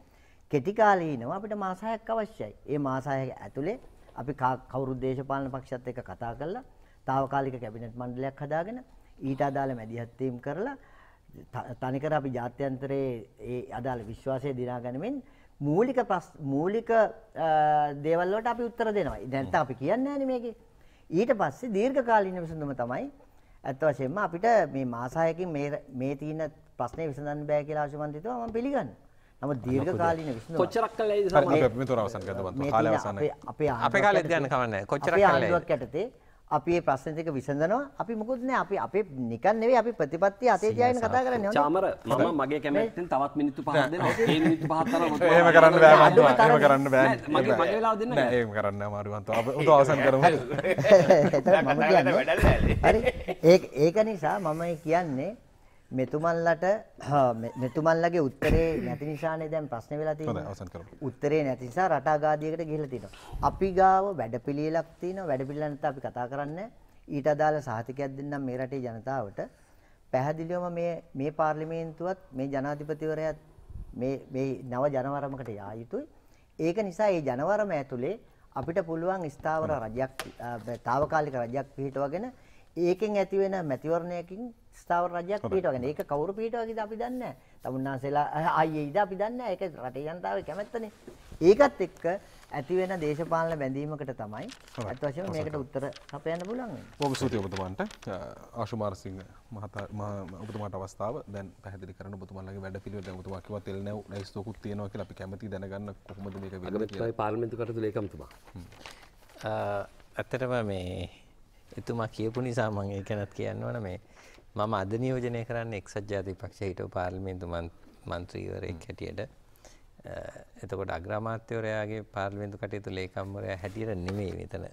කෙටිකාලීනවා අපිට මාසායක් අවශ්‍යයි ඒ මාසායක ඇතුළේ අපි කවුරු දේශපාලන පක්ෂත් එක කතා කරලා තාවකාලික කැබිනට් මණ්ඩලයක් හදාගෙන ඊට අදාළ මැදිහත්වීම් කරලා තනිකර අපි ජාත්‍යන්තරයේ ඒ අදාළ විශ්වාසය දිනාගනිමින් මූලික මූලික දේවල් වලට අපි උත්තර දෙනවා. දැන් අපි කියන්නේ නැහැනේ මේකේ. ඊට පස්සේ දීර්ඝකාලීන විසඳුම තමයි ඇත්ත වශයෙන්ම අපිට මේ මාස 6කින් මේ මේ තියෙන ප්‍රශ්නේ විසඳන්න බෑ කියලා ආශිමන්ත හිතුවා මම පිළිගන්නවා. නමුත් දීර්ඝකාලීන විසඳුම කොච්චරක් කළයිද සමහර අපි මෙතන අවසන් කරනවා කාලය අවසන් අපේ අපේ අපේ කාලෙත් ගන්න කවන්නේ කොච්චරක් කළයිද ආණ්ඩුවක් යටතේ අපි මේ ප්‍රශ්න ටික විසඳනවා. අපි මොකුත් නෑ. අපි අපේ නිකන් නෙවෙයි අපි ප්‍රතිපත්තිය අතේ තියාගෙන කතා කරන්නේ. චාමර මම මගේ කැමැත්තෙන් තවත් මිනිත්තු 5ක් දෙනවා. ඒ මිනිත්තු 5ක් තරම් ඔතන. එහෙම කරන්න බෑ මන්ද. එහෙම කරන්න බෑ. මගේ මගේ වෙලාව දෙන්න. නෑ එහෙම කරන්න අමාරු මන්ත. උද අවසන් කරමු. *laughs* *laughs* හරි. ඒක ඒක නිසා මම කියන්නේ මෙතුමන්ලට මෙතුමන්ලගේ උත්තරේ නැති නිසානේ දැන් ප්‍රශ්නේ වෙලා තියෙන්නේ. උත්තරේ නැති නිසා රටාගාදියකට ගිහිල්ලා තිනවා. අපි ගාව වැඩපිළිවෙලක් තියෙනවා. වැඩපිළිවෙල නැත්නම් අපි කතා කරන්නේ ඊට අදාළ සහතිකයක් දෙන්නම් මේ රටේ ජනතාවට. පැහැදිලිවම මේ මේ පාර්ලිමේන්තුවත් මේ ජනාධිපතිවරයාත් මේ මේ නව ජනවරමකට යා යුතුයි. ඒක නිසා මේ ජනවරම ඇතුලේ අපිට පුළුවන් ස්ථාවර රජයක් తాවකාලික රජයක් පිහිටවගෙන ඒකෙන් ඇතිවෙන මැතිවරණයකින් ස්ථාවර රජයක් පිටවගෙන. ඒක කවුරු පිටවගේද අපි දන්නේ නැහැ. තමුන්නාන්සේලා ආයේයිද අපි දන්නේ නැහැ. ඒක රටේ ජනතාවේ කැමැත්තනේ. ඒකත් එක්ක ඇති වෙන දේශපාලන බැඳීමකට තමයි අත් වශයෙන්ම මේකට උත්තර හපයන්න පුළුවන් වෙන්නේ. බොහොම ස්තුතියි ඔබතුමන්ට. ආශුමාරසිංහ මහතා ඔබතුමාට අවස්ථාව දැන් පැහැදිලි කරන ඔබතුමාලගේ වැඩපිළිවෙල දැන් ඔබතුමා කිව්වා තෙල් නැව් ලයිස්තුකුත් තියෙනවා කියලා අපි කැමැති දැනගන්න කොහොමද මේක වෙන්නේ කියලා. අගමැතිතුමා පාර්ලිමේන්තු කටයුතු ලේකම්තුමා. ඇත්තටම මේ එතුමා කියපු නිසා මම ඒ ගැනත් කියන්න ඕන මේ මම අද නියෝජනය කරන්න එක්සත් ජාතික පක්ෂයේ හිටපු පාර්ලිමේන්තු මන්ත්‍රීවරයෙක් හැටියට එතකොට අග්‍රාමාත්‍යවරයාගේ පාර්ලිමේන්තු කටයුතු ලේකම්වරයා හැටියට නෙමෙයි මෙතන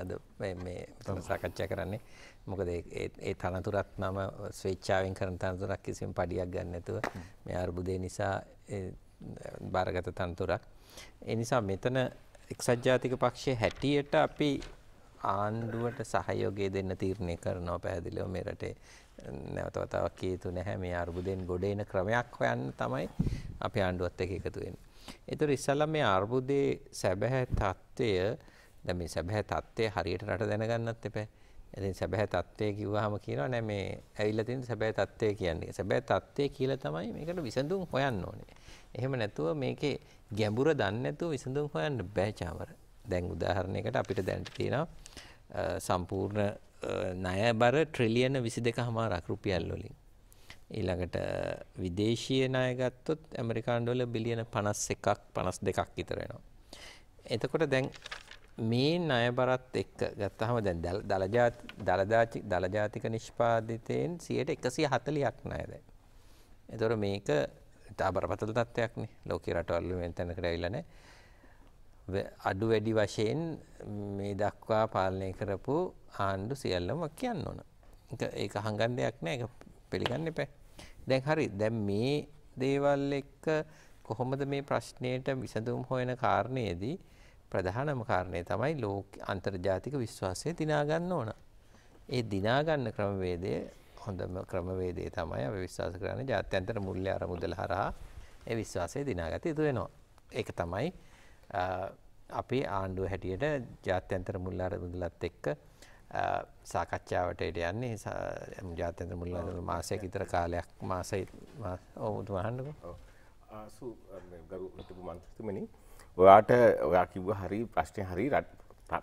අද මේ සාකච්ඡා කරන්නේ මොකද ඒ තනතුරත් මම ස්වේච්ඡාවෙන් කරන තනතුරක් කිසිම පඩියක් ගන්න නැතුව මේ අර්බුදේ නිසා බාරගත තනතුරක් ඒ නිසා මෙතන එක්සත් ජාතික පක්ෂයේ හැටියට අපි ආණ්ඩුවට සහයෝගය දෙන්න තීරණය කරනවා පැහැදිලිව මේ රටේ නැවත වතාවක් කිය යුතු නැහැ මේ අර්බුදයෙන් ගොඩ එන ක්‍රමයක් හොයන්න තමයි අපි ආණ්ඩුවත් එක්ක එකතු වෙන්නේ. ඒතර ඉස්සල්ලා මේ අර්බුදයේ සැබෑ తত্ত্বය දැන් මේ සැබෑ తত্ত্বය හරියට රට දැනගන්නත් එපා. ඉතින් සැබෑ తত্ত্বය කිව්වහම කියනවා නෑ මේ ඇවිල්ලා තියෙන සැබෑ తত্ত্বය කියන්නේ. සැබෑ తত্ত্বය කියලා තමයි මේකට විසඳුම් හොයන්න ඕනේ. එහෙම නැතුව මේකේ ගැඹුර දන්නේ නැතුව විසඳුම් හොයන්න බෑ චාමර. දැන් උදාහරණයකට අපිට දැනට තියෙනවා සම්පූර්ණ නයබර ට්‍රිලියන විසි දෙක හමාරක් රුපියල් වලින්. ඊළඟට විදේශීය නායගත්තොත් ඇමරිකාන්්ඩෝල බිලියන පනස් එකක් පනස් දෙකක් ඉතරෙනවා. එතකොට දැන් මේ නයබරත් එක්ක ගත්තහම දැන් දළජාති දළජාතික නිෂ්පාධිතයෙන් සියයට එකසිය හතලියක් නයද. එතොර මේක ඉතා බරපතල තත්වයක්නේ ලෝක රටවල්ලුවෙන් තැනකට ඇල්ලනෑ අඩු වැඩි වශයෙන් මේ දක්වා පාලනය කරපු ආණ්ඩු සියල්ලම කියන්න ඕන. ඒක හංගන් දෙයක් නෑ ඒක පිළිගන්න එපා. දැන් හරි දැන් මේ දේවල් එක්ක කොහොමද මේ ප්‍රශ්නයට විසඳුම් හොයන කාරණයේදී ප්‍රධානම කාරණය තමයි ලෝක අන්තර්ජාතික විශ්වාසය දිනා ගන්න ඕන. ඒ දිනා ගන්න ක්‍රමවේදය හොඳම ක්‍රමවේදය තමයි අපි විශ්වාස කරන්නේ ජාත්‍යන්තර මුල්‍ය අරමුදල හරහා ඒ විශ්වාසය දිනාගත යුතු වෙනවා. ඒක තමයි අපේ ආණ්ඩුව හැටියට ජාත්‍යන්තර මුල් අරමුදලත් එක්ක සාකච්ඡාවට එඩ යන්නේ ජාත්‍යන්තර මුල් අරමුදල මාසයක් විතර කාලයක් මාසයි ඔවුතු අහන්නකෝ ආසු ගරු හිටපු මන්ත්‍රීතුමනි ඔයාට ඔයා කිව්ව හරි ප්‍රශ්නේ හරි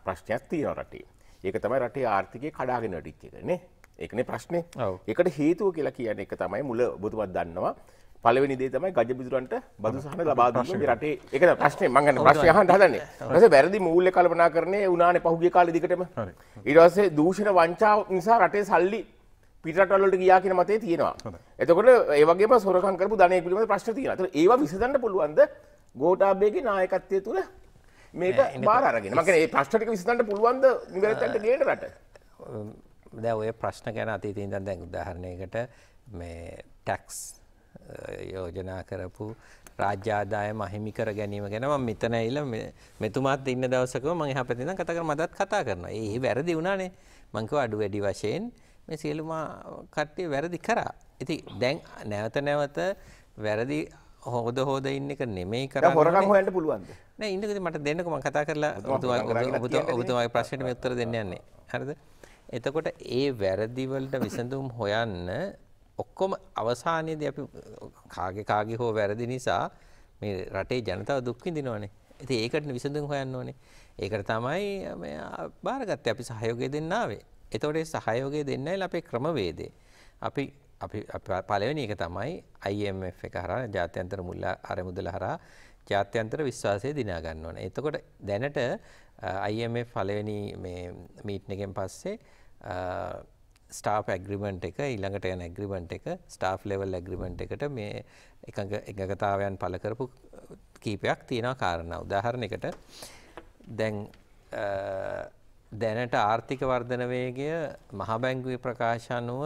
ප්‍රශ්නයක් තියෙනවා රටේ. ඒක තමයි රටේ ආර්ථිකය කඩාගෙන වැඩිච්ච එක නේ. ඒකනේ ප්‍රශ්නේ. ඒකට හේතුව කියලා කියන්නේ එක තමයි මුල ඔබතුමත් දන්නවා පලවෙනි දේ තමයි ගජ බිදුරන්ට බදු සහන ලබාදීම රටේ එක ප්‍රශ්නය මංගන්න ප්‍රශ්යහන් හදන්නේ රස වැරදි මූල්ල කල්පනා කරන්නේ උනාන පහුගේ කාල දිකටම ඉරසේ දූෂණ වංචාව නිසා රටේ සල්ලි පිටවලට ගියා කියන මතේ තියෙනවා එතකොට ඒවගේ සොරකන් කරපු ධනය පිළිබඳ ප්‍රශ්න තියෙනවා ඒවා විසඳන්න පුළුවන්ද ගෝඨාභයගේ නායකත්වය තුල මේක බාර අරගෙන මම කියන්නේ මේ ප්‍රශ්න ටික විසඳන්න පුළුවන්ද නිවැරදිට ගේන රට දැන් ඔය ප්‍රශ්න ගැන අතීතේ ඉඳන් දැන් උදාහරණයකට මේ ටැක්ස් යෝජනා කරපු රාජ්‍යාදායම අහිමි කර ගැනීම ගැන මම මෙතන ඇවිල්ලා මෙතුමාත් ඉන්න දවසකම මම එහා පැත්තේ ඉඳන් කතා කර මදත් කතා කරනවා. ඒ වැරදි වුණානේ. මං කිව්වා අඩු වැඩි වශයෙන් මේ සියලුම කට්ටිය වැරදි කරා. ඉතින් දැන් නැවත නැවත වැරදි හොද හොද ඉන්න එක නෙමෙයි කරන්නේ. හොරකම් හොයන්න පුළුවන්ද? නෑ ඉන්නකදී මට දෙන්නකෝ මම කතා කරලා ඔබතුමාගේ ප්‍රශ්නෙට මේ උත්තර දෙන්න යන්නේ. හරිද? එතකොට ඒ වැරදි වලට විසඳුම් හොයන්න ඔක්කොම අවසානයේදී අපි කාගේ කාගේ හෝ වැරදි නිසා මේ රටේ ජනතාව දුක් විඳිනවනේ. ඉතින් ඒකට විසඳුම් හොයන්න ඕනේ. ඒකට තමයි මේ බාරගත්තේ අපි සහයෝගය දෙන්න ආවේ. ඒතකොට ඒ සහයෝගය දෙන්නයි අපේ ක්‍රමවේදේ. අපි අපි පළවෙනි එක තමයි IMF එක හරහා ජාත්‍යන්තර මුල්ල අරමුදල හරහා ජාත්‍යන්තර විශ්වාසය දිනා ගන්න ඕනේ. එතකොට දැනට IMF පළවෙනි මේ මීටින් එකෙන් පස්සේ ස්ටාප් ඇග්‍රිමෙන්ට් එක ඊළඟට යන ඇග්‍රිමෙන්ට් එක ස්ටාෆ් ලෙවල් ඇග්‍රිමෙන්ට් එකට මේ එකඟ එකගතාවයන් පළ කරපු කීපයක් තියෙනවා කාරණා. උදාහරණයකට දැන් දැනට ආර්ථික වර්ධන වේගය මහ බැංකුවේ ප්‍රකාශ අනුව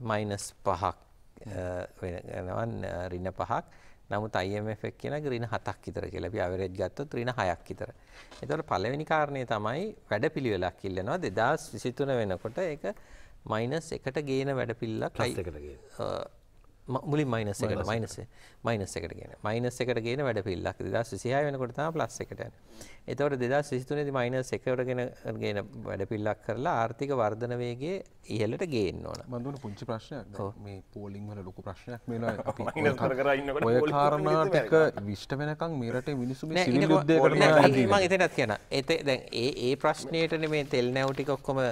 -5ක් වෙනවන් ඍණ 5ක්. නමුත් IMF එක කියන ඍණ 7ක් විතර කියලා අපි ඇවරේජ් ගත්තොත් ඍණ 6ක් විතර. ඒතකොට පළවෙනි කාරණේ තමයි වැඩපිළිවෙලක් ඉල්ලනවා 2023 වෙනකොට ඒක මයිනස් එකට ගේන වැඩපිල්ලක් මුලින් මයිනස් එකට මයිනස් මයිනස් එකට ගෙන මයිනස් එකට ගෙන වැඩ පිල්ලක් 2026 වෙනකොට තමයි ප්ලස් එකට යන්නේ. එතකොට 2023 දී මයිනස් එකට ගෙන ගෙන වැඩ පිල්ලක් කරලා ආර්ථික වර්ධන වේගය ඉහළට ගේන්න ඕන. මම දුන්න පුංචි ප්‍රශ්නයක් මේ පෝලිං වල ලොකු ප්‍රශ්නයක් මේලා *laughs* අපි මයිනස් කර කර ඉන්නකොට ඔය කාරණා ටික විශ්ට වෙනකන් මේ රටේ මිනිස්සු මේ සිවිල් යුද්ධයකට මම එතනත් කියන. ඒ දැන් ඒ ඒ ප්‍රශ්නෙට මේ තෙල් නැවු ටික ඔක්කොම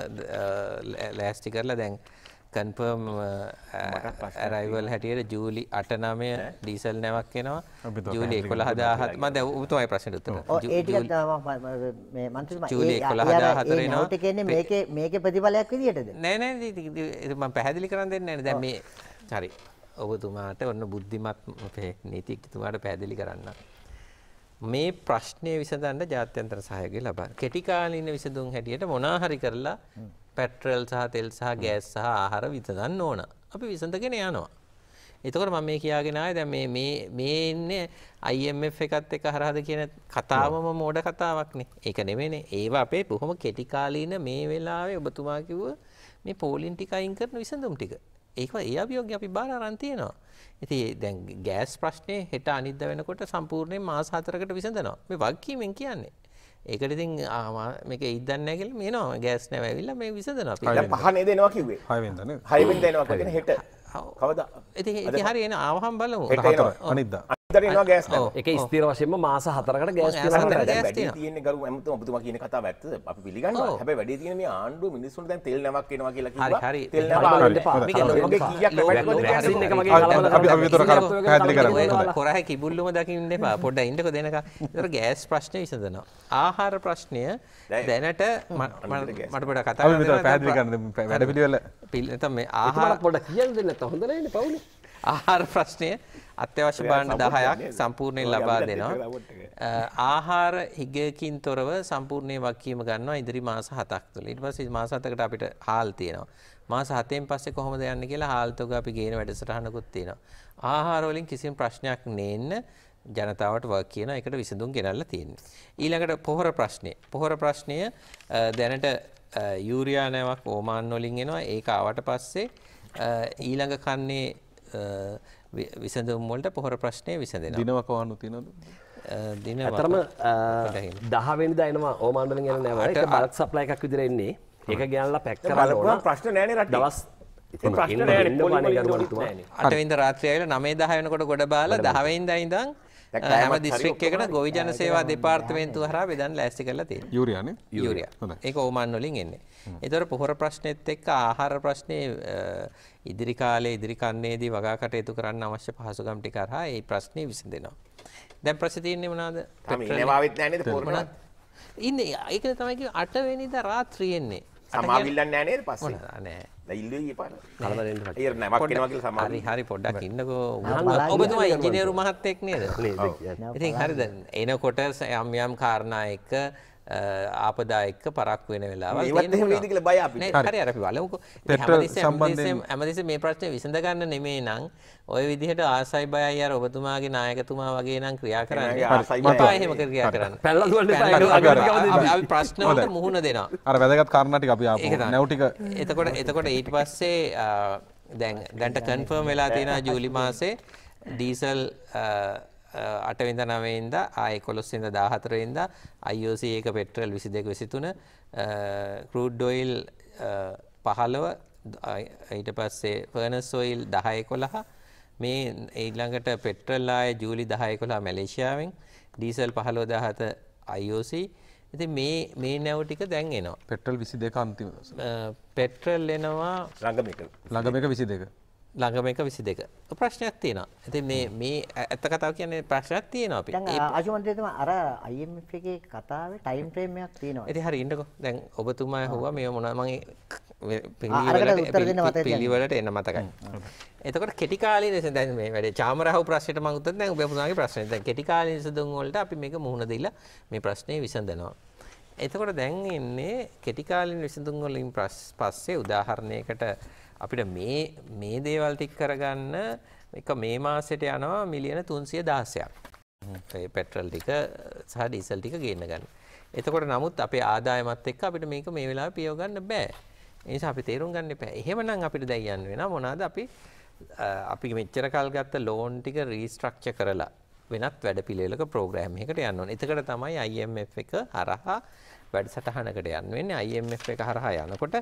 ලෑස්ති කරලා දැන් කන්පර්ම් uh, ඇරයිවල් uh, හැටියට ජූලි අට නමය ඩීසල් නැවක් එනවා ජූලි එකොළ හදාහත්ම දැ උතුමයි ප්‍රශ්න උත්තර ජූලි එකොළ හදාහතර නවා මේක ප්‍රතිඵලයක් විදිටද නෑනෑ පැහැදිලි කරන්න දෙන්න ඇන දැම හරි ඔබතුමාට ඔන්න බුද්ධිමත් නීතිකතුමාට පැදිලි කරන්න. මේ ප්‍රශ්නය විසඳන්න ජාත්‍යන්තර සහයගේ ලබා කෙටිකාලීන විසඳුම් හැටියට මොනාහරි කරලා පැට්‍රල් සහ තෙල් සහ ගෑස් සහ ආහාර විසඳන්න ඕන. අපි විසඳගෙන යනවා. එතකොට මම මේ කියාගෙන ආයේ දැන් මේ මේ මේ ඉන්නේ IMF එකත් එක්ක හරහද කියන කතාවම මෝඩ කතාවක්නේ. ඒක නෙමෙයිනේ. ඒවා අපේ බොහොම කෙටි කාලීන මේ වෙලාවේ ඔබතුමා කිව්ව මේ පෝලින් ටික අයින් කරන විසඳුම් ටික. ඒක ඒ අභියෝගය අපි බාර අරන් තියෙනවා. ඉතින් දැන් ගෑස් ප්‍රශ්නේ හෙට අනිද්දා වෙනකොට සම්පූර්ණයෙන් මාස 4කට විසඳනවා. මේ වගකීමෙන් කියන්නේ. ඒකට ඉතින් මේක ඉදන්න නැගල මේ නවා ගෑස් නැවැවිල්ල මේ විසඳන පහන දෙනවා කිවේ හයිෙන් දෙනවා හෙට කවද ඉති හරි එන ආවහම් බලමු අනිද ගෑස් එක ස්තීර වශයෙන්ම මාස හතරකට ගෑස් තියන ගරු ඇමතු ඔබතුම කියන කතා ඇත්ත අප පිළිගන්න හැබ වැඩ තියන මේ ආණ්ඩු මිනිස්සුන් දැන් තෙල් නවක් කෙනවා කියලා කොරහ කිබුල්ලුම දකින්න එපා පොඩ්ඩ ඉන්නක දෙනක ගෑස් ප්‍රශ්නය විසඳනවා ආහාර ප්‍රශ්නය දැනට මට පොඩ කතා වැඩ පිළිවෙල පිල්ත මේ ආහාර පොඩ කියල් දෙන්න හොඳ පවුල ආහාර ප්‍රශ්නය අත්‍යවශ්‍ය බාණ්ඩ 10ක් සම්පූර්ණයෙන් ලබා දෙනවා. ආහාර හිගයකින් තොරව සම්පූර්ණයෙන් වගකීම ගන්නවා ඉදිරි මාස 7ක් තුළ. ඊට පස්සේ මාස 7කට අපිට හාල් තියෙනවා. මාස 7න් පස්සේ කොහොමද යන්නේ කියලා හාල් තොග අපි ගේන වැඩසටහනකුත් තියෙනවා. ආහාර වලින් කිසිම ප්‍රශ්නයක් නේන්න ජනතාවට වග කියන එකට විසඳුම් ගෙනල්ලා තියෙන්නේ. ඊළඟට පොහොර ප්‍රශ්නේ. පොහොර ප්‍රශ්නය දැනට යූරියා නැවක් ඕමාන් වලින් එනවා. ඒක ආවට පස්සේ ඊළඟ කන්නේ විසඳුම් වලට පොහොර ප්‍රශ්නය විසඳෙනවා. දිනව කවන්න තියෙනවද? දින ඇතරම 10 වෙනිදා එනවා ඕමාණ්ඩලෙන් එන නෑ ඒක බල්ක් සප්ලයි එකක් විදිහට එන්නේ. ඒක ගෑනලා පැක් කරලා ඕන. ප්‍රශ්න නෑනේ රටේ. දවස් අටවින්ද රාත්‍රයල නමේ දහයනකොට ගොඩ බාල දහවයින්ද ඉඳං හැම දිස්ත්‍රික්කයකට ගොවි ජන සේවා දෙපාර්තමේන්තු හර විදන් ලෑස්ති කරලා තිය යුරියන යුරිය ඒ ඕමන් වලින් එන්නේ එතොර පොහොර ප්‍රශ්නයත් එක්ක ආහාර ප්‍රශ්නය ඉදිරි කාලයේ ඉදිරි කන්නේදී වගා කටයුතු කරන්න අවශ්‍ය පහසුකම් ටික අරහා මේ ප්‍රශ්නේ විසඳෙනවා. දැන් ප්‍රශ්නේ තියෙන්නේ මොනවාද? ඉනවාවෙත් නැහැ නේද පොරමනක්? ඉන්නේ ඒක තමයි කිව්වේ 8 වෙනිදා රාත්‍රියෙන්නේ. සමාවිල්ලන්නේ නැහැ නේද පස්සේ? නෑ. හරි හරි පොඩ්ඩක් ඉන්නකෝ ඔබතුමා ඉංජිනේරු මහත්තයෙක් නේද? *laughs* ඉතින් හරිද? එනකොට යම් යම් කාරණා එක්ක ආපදා එක්ක පරක් වෙන වෙලාව ල බය හරි අපි බලක ඇමතිස මේ ප්‍රශ්නය විසඳගන්න නෙමේ නං ඔය විදිහට ආසයි බයයි අර ඔබතුමාගේ නායකතුමා වගේ නම් ක්‍රියා කරන්න හෙම ක්‍රියා කරන්න පැල්ල ප්‍රශ්නවල මුහුණ දෙනවා අර වැදගත් කරණටි අපි නැවටික එතකොට එතකොට ඊට පස්සේ දැන් දැන්ට කන්ෆර්ම් වෙලා තියෙන ජූලි මාසේ ඩීසල් අටවිඳ නවයින්ද ආය කොළොස්සිද දාහතරයින්ද IOC ඒක පෙට්‍රල් විසි දෙක විසිතුන කරඩ්ඩොයිල් පහලව ඊට පස්සේ ෆර්නස්ෝයිල් දහය කොළහ මේ ඒගළඟට පෙට්‍රල්ලාය ජූලි දහය කොළා මැලේෂයාවෙන් ඩීසල් පහලෝ දහත IOC ඇති මේ මේ නැව ටික දැන් එනවා පෙට්‍රල් විසි දෙක අන්තිම පෙට්‍රල් එනවා ළඟ ළඟ එක විසි දෙක ළඟම එක 22. ප්‍රශ්නයක් තියෙනවා. ඉතින් මේ මේ ඇත්ත කතාව කියන්නේ ප්‍රශ්නයක් තියෙනවා අපි. දැන් ආශිමන්ත්‍රීතුමා අර IMF එකේ කතාවේ ටයිම් ෆ්‍රේම් එකක් තියෙනවා. ඉතින් හරි ඉන්නකෝ. දැන් ඔබතුමා හුවා මේ මොනවා මම පිළිවෙලට පිළිවෙලට එන්න මතකයි. එතකොට කෙටි කාලීන ලෙස දැන් මේ වැඩේ චාමරාහු ප්‍රශ්නෙට මම උත්තර දැන් ඔබතුමාගේ ප්‍රශ්නේ. දැන් කෙටි කාලීන සඳුන් වලට අපි මේක මුහුණ දීලා මේ ප්‍රශ්නේ විසඳනවා. එතකොට දැන් ඉන්නේ කෙටි කාලීන විසඳුම් වලින් පස්සේ උදාහරණයකට අපිට මේ මේ දේවල් ටික කරගන්න එක මේ මාසෙට යනවා මිලියන 300000ක්. ඒ පෙට්‍රල් ටික සහ ඩීසල් ටික ගේන්න ගන්න. එතකොට නමුත් අපේ ආදායමත් එක්ක අපිට මේක මේ වෙලාවේ පියව ගන්න බෑ. ඒ නිසා අපි තේරුම් ගන්න එපා. එහෙමනම් අපිට දැන් යන්න වෙනවා මොනවාද අපි අපි මෙච්චර කල් ගත්ත ලෝන් ටික රීස්ට්‍රක්චර් කරලා වෙනත් වැඩ පිළිවෙලක ප්‍රෝග්‍රෑම් එකකට යන්න ඕනේ. එතකොට තමයි IMF එක හරහා වැඩසටහනකට යන්න වෙන්නේ IMF එක හරහා යනකොට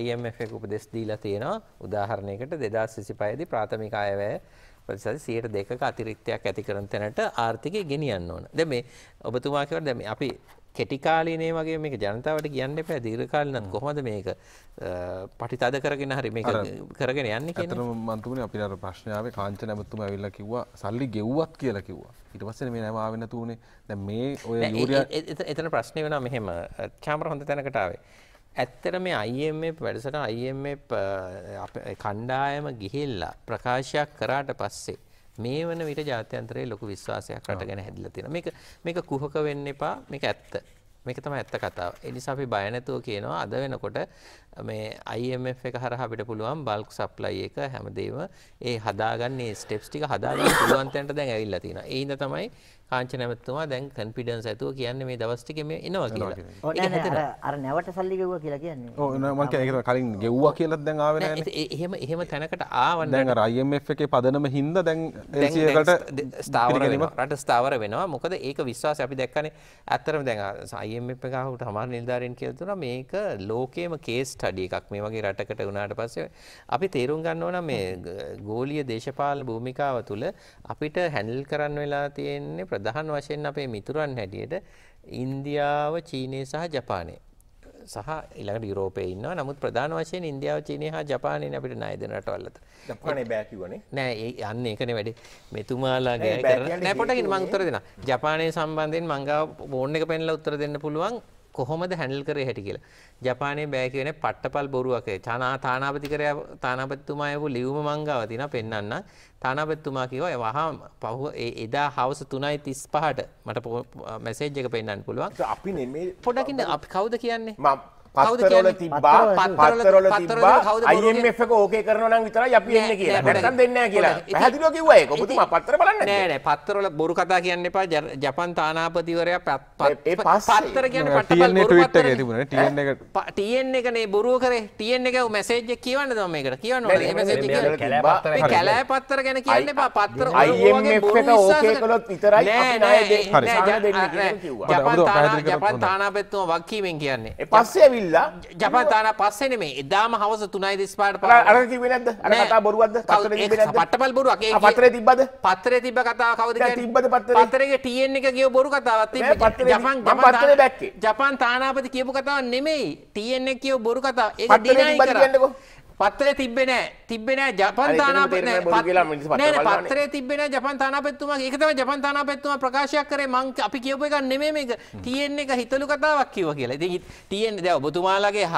IMF එක උපදෙස් දීලා තියෙනවා උදාහරණයකට 2025 දී ප්‍රාථමික ආයවැය ප්‍රතිශත 102ක අතිරික්තයක් ඇති කරන තැනට ආර්ථිකය ගෙනියන්න ඕන. දැන් මේ ඔබතුමා කියවල දැන් අපි කෙටිකාලීනේ වගේ මේක ජනතාවට කියන්න එපෑ දීර්කාලනත් කොහොමද මේක පටිතද කරගෙන හරි මේ කරගෙන යන්න කතර මන්තුමන අපි අර ප්‍රශ්නාව කාංච නැමත්තුම ඇවිල්ල කිව්වා සල්ලි ගෙව්වත් කියලා කිව්වා ඉට පස්සන මේ නැවාවෙන තුනේ දැ මේ ඔය එතන ප්‍රශ්නය වෙන මෙහෙම චාමර හොඳ තැනකටාවේ ඇත්තර මේ අයිම වැඩසට අයිම කණ්ඩායම ගිහිල්ලා ප්‍රකාශයක් කරාට පස්සේ මේ වන විට ජාත්‍යන්තරයේ ලොකු විශ්වාසයක් රට ගැන හැදිලා තියෙනවා. මේක මේක කුහක වෙන්න එපා. මේක ඇත්ත. මේක තමයි ඇත්ත කතාව. ඒ නිසා අපි බය නැතුව කියනවා අද වෙනකොට මේ IMF එක හරහා අපිට පුළුවන් බල්ක් සප්ලයි එක හැමදේම ඒ හදාගන්න ඒ ස්ටෙප්ස් ටික හදාගන්න පුළුවන් තැනට දැන් ඇවිල්ලා තියෙනවා. ඒ හින්දා තමයි ආංචනැමත්තුමා දැන් කන්පිඩන්ස් ඇතුව කියන්නේ මේ දවස් ටිකේ මේ එනවා කියලා. ඒක අර නැවට සල්ලි ගෙවුවා කියලා කියන්නේ. ඔව් මම කියන්නේ ඒක කලින් ගෙවුවා කියලා දැන් ආවේ නැහැ. එහෙම එහෙම තැනකට ආවන්න. දැන් අර IMF එකේ පදනම හින්දා දැන් එල්සීයකට ස්ථාවර වෙනවා. රට ස්ථාවර වෙනවා. මොකද ඒක විශ්වාසය අපි දැක්කනේ. ඇත්තටම දැන් IMF එක ආවට සමහර නිලධාරීන් කියලා දුනා මේක ලෝකයේම කේස් ස්ටඩි එකක්. මේ වගේ රටකට වුණාට පස්සේ අපි තේරුම් ගන්න ඕන මේ ගෝලීය දේශපාලන භූමිකාව තුළ අපිට හැන්ඩල් කරන්න වෙලා තියෙන්නේ ප්‍රධාන වශයෙන් අපේ මිතුරන් හැටියට ඉන්දියාව, චීනය සහ ජපානය සහ ඊළඟට යුරෝපයේ ඉන්නවා. නමුත් ප්‍රධාන වශයෙන් ඉන්දියාව, චීනය හා ජපානයනේ අපිට ණය දෙන රටවල් අතර. ජපානය බෑ කිව්වනේ. නෑ යන්න ඒකනේ වැඩේ. මෙතුමාලා ගෑ කරන නෑ පොඩකින් මම උත්තර දෙනවා. ජපානය සම්බන්ධයෙන් මං ගාව ෆෝන් එක පෙන්ලා උත්තර දෙන්න පුළුවන්. කොහොමද හැන්ඩල් කරේ හැටි කියලා. ජපානයේ බෑ කියන්නේ පට්ටපල් බොරුවක. චනා තානාපතිකරයා තානාපතිතුමා යවපු ලියුම මංගාව තියෙනවා පෙන්වන්න. තානාපතිතුමා කිව්වා වහා පහු එදා හවස 3:35ට මට මැසේජ් එක පෙන්වන්න පුළුවන්. අපි නෙමෙයි පොඩකින් අපි කවුද කියන්නේ? මම පත්තරොල තිබා පත්තරොල තිබා අයිF එක ඕකේ කරන නම් විතරයි අපි එන්නේ කියලා. නැත්නම් දෙන්නේ නැහැ කියලා. පැහැදිලිව කිව්වා ඒක. ඔබතුමා පත්තර බලන්න. නෑ නෑ පත්තරොල බොරු කතා කියන්න එපා. ජපන් තානාපතිවරයා පත්තර කියන්නේ පට්ටපල් බොරු පත්තර එකේ තිබුණා. TN එක TN එකනේ බොරුව කරේ. TN එක මැසේජ් එක කියවන්න තමයි මේකට. කියවන්න ඕනේ. මේ මැසේජ් එක කියන්න. කැලෑ පත්තර ගැන කියන්න එපා. පත්තර IMF එක ඕකේ කළොත් විතරයි අපි ණය දෙන්නේ. හරි. ජපන් තානාපතිතුමා වක්කීමෙන් කියන්නේ. පස්සේ ඇවිල්ලා ජපන්තාන පස්සෙන මේ එදාම හවස තුනයි දෙස්පාට ප අර නැද අරතා බොරුවද පටපල් බොරු පතර තිබද පත්තර තිබ කතා කවද තිබද පත් පතරගේ ටියෙන් එක කිය බොරු කතාවත් ජපන් පත්තර දැක්කේ ජපන් තානාපති කියපු කතාව නෙමෙයි ටියෙන් එක කියව බොරු කතා ඒ ඩිනයි කරන්නකෝ පත්තරේ තිබෙන තිබෙන ජපන්තාන පත්තරේ තිබෙන ජපන්තාන පෙත්තුම එකතම ජපන්තාන පෙත්තුම ප්‍රකාශයක් කරේ මං අපි කියපු එකක් නෙමේ මේක තියෙන්නේ එක හිතලු කතාවක් කිව කියලා ඉතින් තියෙන්නේ දැන් ඔබතුමාලාගේ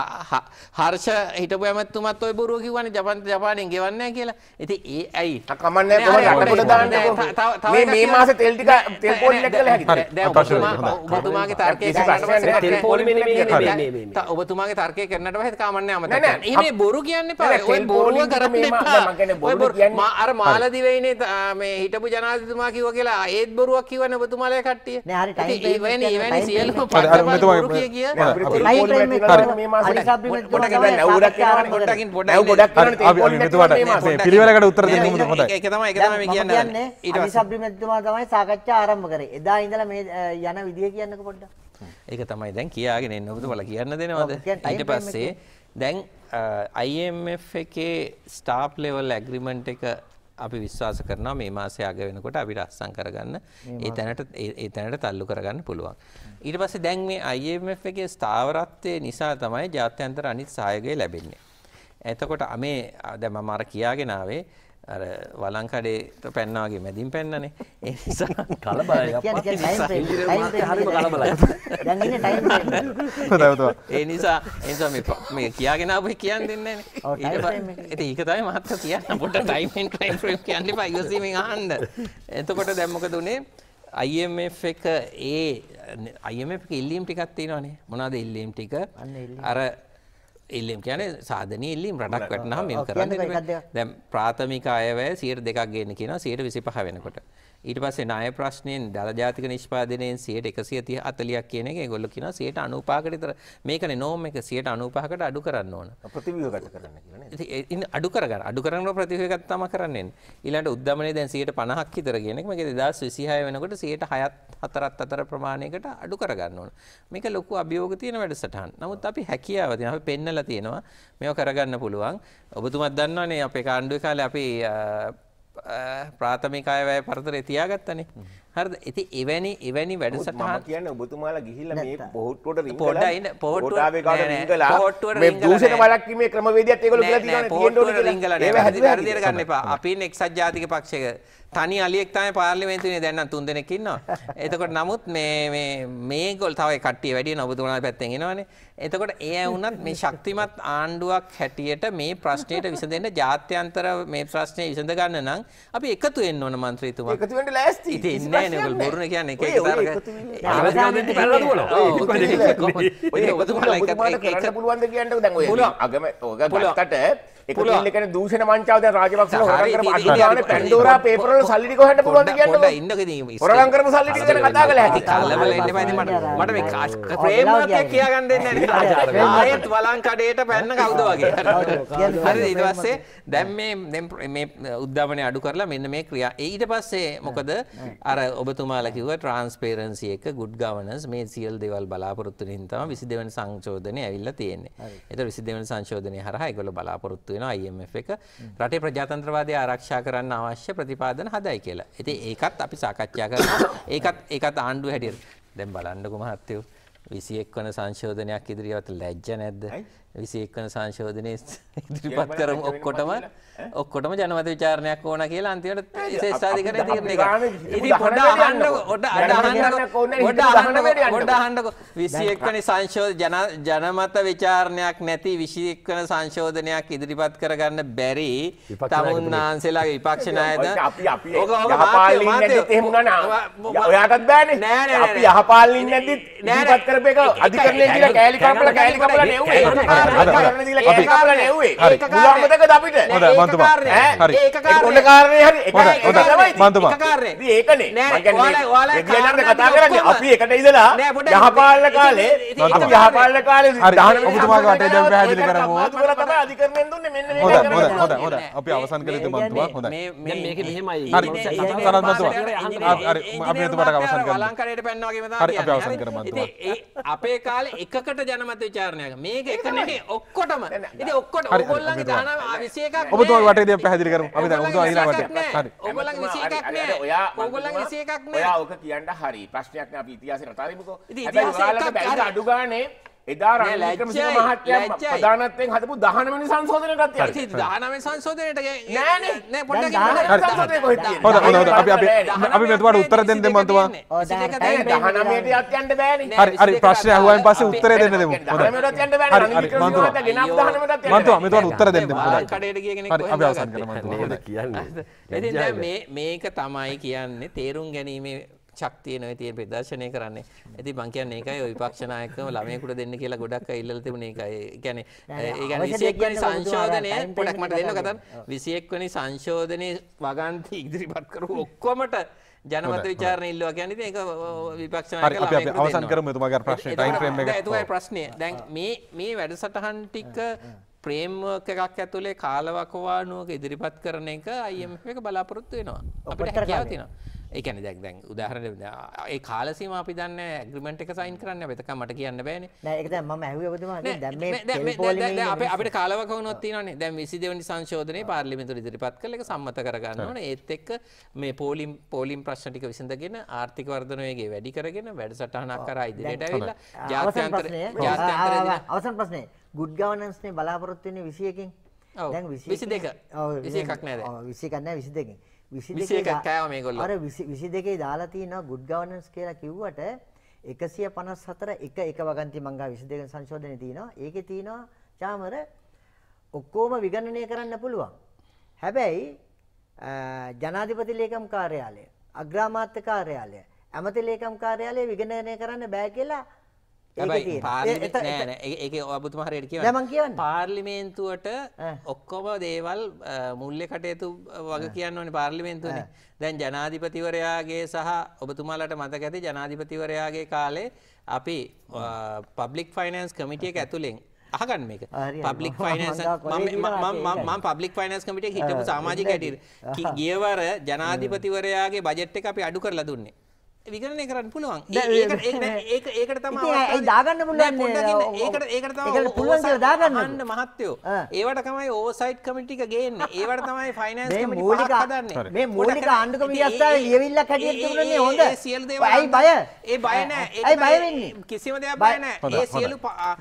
හර්ෂ හිටපු ඇමතුමත් ඔය බොරුව කිව්වනේ ජපන් ජපානයෙන් ගෙවන්නේ කියලා ඉතින් ඒ ඇයි කමන්නේ කොහොමද දාන්න මේ මේ මාසේ තෙල් ටික තෙල් පොල් එක කියලා හැකියි දැන් ඔබතුමාගේ තර්කයේ කරන්නට පස්සේ තෙල් පොල් නෙමේ ඔබතුමාගේ තර්කයේ කරන්නට පස්සේ කමන්නේ අමතක ඉතින් මේ බොරු කියන්නේ කරන්න අර මාලදිවයිනේ මේ හිටපු ජනාතිතුමා කිව කියලා ඒත් බොරුවක් කිවන්න බතුමාලය කට්ටිය පිළිවලකට උත්තර සබ්ිමතුමා තමයි සාකච්ඡා ආරම්භ කරේ එදා ඉඳලා මේ යන විදිය කියන්නක පොඩ්ඩ ඒක තමයි දැන් කියාගෙන එන්න ඔබතුමාලා කියන්න දෙනවද ඊට පස්සේ දැන් IMF එකේ ස්ටාප් ලෙවල් ඇග්‍රිමන්ට් එක අපි විශ්වාස කරනවා මේ මාසේ අග වෙනකොට අපිට අත්සන් කරගන්න ඒ තැනට ඒ තැනට තල්ලු කරගන්න පුළුවන්. ඊට පස්සේ දැන් මේ IMF එකේ ස්ථාවරත්වය නිසා තමයි ජාත්‍යන්තර අනිත් සහයෝගය ලැබෙන්නේ. එතකොට මේ දැන් මම අර කියාගෙන ආවේ අර වලං කඩේ පැන්නාගේ මැදින් පැන්නනේ ඒ නිසා කලබලයි *laughs* අප්පා *laughs* *laughs* ඒ නිසා ඒ නිසා මේ මේ කියාගෙන ආපු කියන්න දෙන්නේ නැනේ ඉතින් ඒක තමයි මහත්තයා කියන්නේ පොඩ ටයිම් එන් ටයිම් ෆ්‍රේම් කියන්නේ බා ඉවසීමෙන් අහන්න එතකොට දැන් මොකද උනේ IMF එක ඒ IMF එක ඉල්ලීම් ටිකක් තියෙනවානේ මොනවද ඉල්ලීම් ටික අර එල්ලම් කියන සාධනය එල්ලීම් රටක් වටනා මෙම කරන්න දැම් ප්‍රාථමික අයවැය සීර දෙකක් ගන්න කියන සීර විසි පහ වෙනකොට ඊට පස්සේ ණය ප්‍රශ්නෙන් දල ජාතික නිෂ්පාදනයෙන් 140ක් කියන එක ඒගොල්ලෝ කියනවා 195කට විතර මේකනේ නෝම් එක 195කට අඩු කරන්න ඕන. ප්‍රතිව්‍යුහගත කරන්න කියලා නේද? ඉතින් අඩු කරගන්න. අඩු කරනකොට ප්‍රතිව්‍යුහගත තමයි කරන්නේ. ඊළඟට උද්දමනයේ දැන් 150ක් විතර කියන එක මේක 2026 වෙනකොට 106ත් 4ත් අතර ප්‍රමාණයකට අඩු කරගන්න ඕන. මේක ලොකු අභියෝග තියෙන වැඩසටහන්. නමුත් අපි හැකියාව තියෙනවා. අපි පෙන්නලා තියෙනවා මේවා කරගන්න පුළුවන්. ඔබතුමත් දන්නවනේ අපේ කාණ්ඩුවේ කාලේ අපි ප්‍රාථමිකාය වැය පරතර තියාගත්තනේ හරිද ඉතින් එවැනි එවැනි වැඩසටහන් මම කියන්නේ ඔබතුමාලා ගිහිල්ලා මේ පොහොට්ටුවට රිංගලා පොඩ්ඩයින පොහොට්ටුවේ කාට රිංගලා පොහොට්ටුවට රිංගලා මේ දූෂණ වළක්වීමේ ක්‍රමවේදයත් ඒගොල්ලෝ කියලා තියෙනවානේ තියෙන්න ඕනේ කියලා රිංගලා නෑ වැරදි වැරදි ගන්න එපා අපි නෙක්සත් ජාතික පක්ෂයක තනි අලියෙක් තමයි පාර්ලිමේන්තුවේ දැන් නම් තුන් දෙනෙක් ඉන්නවා එතකොට නමුත් මේ මේ මේගොල්ලෝ තව කට්ටිය වැඩි වෙන ඔබතුමාලා පැත්තෙන් එනවනේ එතකොට ඒ ඇ වුණත් මේ ශක්තිමත් ආණ්ඩුවක් හැටියට මේ ප්‍රශ්නයට විසඳෙන්න ජාත්‍යන්තර මේ ප්‍රශ්නේ විසඳ ගන්න නම් අපි එකතු වෙන්න ඕන മന്ത്രിතුමා එකතු වෙන්න ලෑස්ති ඉතින් නෑන බොරුණ කියන්නේ එක ඔය ඔතුමාට කියන්න දැ ඕග පොලො අගම ඕග පොලොකට එකන දූෂණ මංචාවද රාජපක්ෂ පැන්ඩෝරා පේපරල සල්ලික හට පුරුවන් කියන්න ඉන්න පොරලන් කරම සල්ලි කන කතා කළ ඇති කල්ලවල මට මේ කාශ ප්‍රේමය කියාගන්න ආයත් වලංකඩයට පැන්න කවුද වගේ හරි ඉටවස්සේ දැම් මේ උද්ධමනය අඩු කරලා මෙන්න මේ ක්‍රියා ඊට පස්සේ මොකද අර ඔබතුමාල කිව ට්‍රන්ස්පේරන්සි එක ගුඩ් ගවනස් මේ සියල් දෙවල් බලාපොරොත්තුනින් තම විසි දෙවන සංශෝධනය ඇවිල්ල තියෙන්නේ එත විසි දෙවන සංශෝධනය හරහ එකගොල බලාපොරොත්තු බලාපොරොත්තු වෙනවා IMF එක රටේ ප්‍රජාතන්ත්‍රවාදය ආරක්ෂා කරන්න අවශ්‍ය ප්‍රතිපාදන හදයි කියලා. ඉතින් ඒකත් අපි සාකච්ඡා කරනවා. ඒකත් ඒකත් ආණ්ඩුව හැටියට. දැන් බලන්නකෝ මහත්තයෝ 21 වන සංශෝධනයක් ඉදිරියට ලැජ්ජ නැද්ද? විසි එක්කන සංශෝධනය ඉදිරිපත් කරම ඔක්කොටම ඔක්කොටම ජනමත විචාරණයක් ඕන කියලා අන්තිවට ශේෂාධිකර තිරණ එක ඉති හොඩ අහන්න ොඩ අඩහන්නොඩ අහන්න ොඩ අහන්ඩක විසි එක්කන සංශෝධ ජනමත විචාරණයක් නැති විසි එක්කන සංශෝධනයක් ඉදිරිපත් කරගන්න බැරි තමුන් වහන්සේලාගේ විපක්ෂණයද ඔයාටත් බෑන නෑ යහපාලින් නැති නෑත් කරපක අධිකරණය කියලා කෑලිකම්ට කෑලිකම නෙව අපි එකට ඉදලා යහපාලන කාලේ යහපාලන කාලේ ඔබතුමාට දැන් පැහැදිලි කරමු අධිකරණයෙන් දුන්නේ මෙන්න මේක හොඳයි හොඳයි හොඳයි හොඳයි අපි අවසන් කළේ මන්තුමා හොඳයි මේක මෙහෙමයි හරි සරත් මන්තුමා හරි අපි එතුමාට අවසන් කරමු අලංකාරයට පැනනවා වගේ තමයි හරි අපි අවසන් කරමු මන්තුමා අපේ කාලේ එකකට ජනමත විචාරණයක් මේක එකනේ මේ ඔක්කොටම ඉතින් ඔක්කොට ඔයගොල්ලන්ගේ දානවා 21ක් ඔබතුමා වටේ දේ පැහැදිලි කරමු අපි දැන් ඔබතුමා ඊළඟට හරි ඔයගොල්ලන්ගේ 21ක් නෑ ඔයා ඔයගොල්ලන්ගේ 21ක් නෑ ඔයා ඔක කියන්න හරි ප්‍රශ්නයක් නෑ අපි ඉතිහාසෙ රටාවෙමුකෝ ඉතින් ඉතිහාසෙ අඩු ගානේ එදා රලම මහත්ය ප්‍රධානත්තයෙන් හතපු දහනමනි සංශෝධනකත් දහනම සංශෝධනයට අපි මෙතුවට උත්තර දෙන්න දෙමන්තුවා දහනමට අත්යන්ට බෑ හරි ප්‍රශ්නය හුවන් පස උත්තර දෙන්න දෙමු මන්තුවා මෙතුවට උත්තර දෙන්න අවසන් කරන කියන්න මේක තමයි කියන්නේ තේරුම් ගැනීමේ ශක්තිය නෙවෙයි තියෙන ප්‍රදර්ශනය කරන්නේ. ඉතින් මං කියන්නේ ඒකයි ඔය විපක්ෂ නායකකම ළමයෙකුට දෙන්න කියලා ගොඩක් අය ඉල්ලලා තිබුණේ ඒකයි. ඒ කියන්නේ ඒ කියන්නේ 21 වෙනි සංශෝධනය පොඩක් මට දෙන්න කතන් 21 වෙනි සංශෝධනයේ වගන්ති ඉදිරිපත් කරපු ඔක්කොමට ජනමත විචාරණ ඉල්ලුවා කියන්නේ ඉතින් ඒක විපක්ෂ නායක ළමයෙකුට දෙන්න. අපි අවසන් කරමු එතුමාගේ ප්‍රශ්නේ ටයිම් ෆ්‍රේම් එක. එතුමාගේ ප්‍රශ්නේ. දැන් මේ මේ වැඩසටහන් ටික ප්‍රේම්වර්ක් එකක් ඇතුලේ කාලවකවානුවක ඉදිරිපත් කරන එක IMF එක බලාපොරොත්තු වෙනවා. අපිට හැකියාව තියෙනවා. එකන දැක් දැන් උදාහරණ ඒ කාලසීම අපි දන්න ඇග්‍රිමෙන්ට් එක සයින් කරන්න වෙතක මට කියන්න බෑන අපට කාලවක නොත්තිනේ දැන් විසිදවනි සංශෝධනය පාර්ලිමිතුර ඉදිරිපත් කළ එක සම්මත කරගන්න ඕන ඒත් එක්ක මේ පෝලිම් පෝලිම් ප්‍රශ්ටික විසඳගෙන ආර්ථික වර්ධනයගේ වැඩි කරගෙන වැඩ සටහනක් කර ඉදිරියට ඇවිල්ලා ජාත්‍යන්තර අවසන් ප්‍රශ්නය ගුඩ් ගවනන්ස්නේ බලාපොරොත්තුවන්නේ විසියකින් දැන් විසි දෙක විසි එකක් නෑ විසිකන්න විසි දෙකින් අර විසි දෙකේ දාලාතියන ගුඩ් ගවනස් කියලා කිව්වට එකසිය පනස් හතර එක එක වගන්ති මංගා විසි දෙක සංශෝධනය තියෙනවා ඒක තියෙනවා චාමර ඔක්කෝම විගණනය කරන්න පුළුවන්. හැබැයි ජනාධිපති ලේකම් කාර්යාලය අග්‍රාමාත්‍ය කාර්යාලය ඇමති ලේකම් කාර්යාලය විගණනය කරන්න බෑ කියලා හැබයි පාර්ලිමෙන්ට නෑන ඒක ඔබතුමාහරයට කිය ම කියන්න පාර්ලිමේන්තුවට ඔක්කොම දේවල් මුල්ලෙ කටයුතු වග කියන්න ඕනි පාර්ලිමේන්තුවන දැන් ජනාධිපතිවරයාගේ සහ ඔබතුමාලට මතක ඇති ජනාධිපතිවරයාගේ කාලේ අපි පබ්ලික් ෆයිනන්ස් කමිටිය ඇතුළෙන් අහගන්න මේක පබ්ලික් ෆයිනන්ස් මම පබ්ලික් ෆයිනන්ස් කමිටිය හිටපු සමාජික ඇටිර ගියවර ජනාධිපතිවරයාගේ බජට් එක අපි අඩු කරලා දුන්නේ විගණනය කරන්න පුළුවන් ඒකට *laughs* තම දාගන්න ඒකට ඒකට පුළුවන් දාගන්න මහත්තයෝ ඒවට තමයි ඕසයිට් කමිටික ගේන්න ඒවට තමයි ෆයිනන්ස් මූලික හදන්න මේ මූලික ආණ්ඩුකම අස්ථාව ලියවිල්ල කටියන්නේ හොඳ සියල් දේවයි බය ඒ බයනෑ ඒයි බයවෙන්නේ කිසිම දෙයක් බයනෑ ඒ සියලු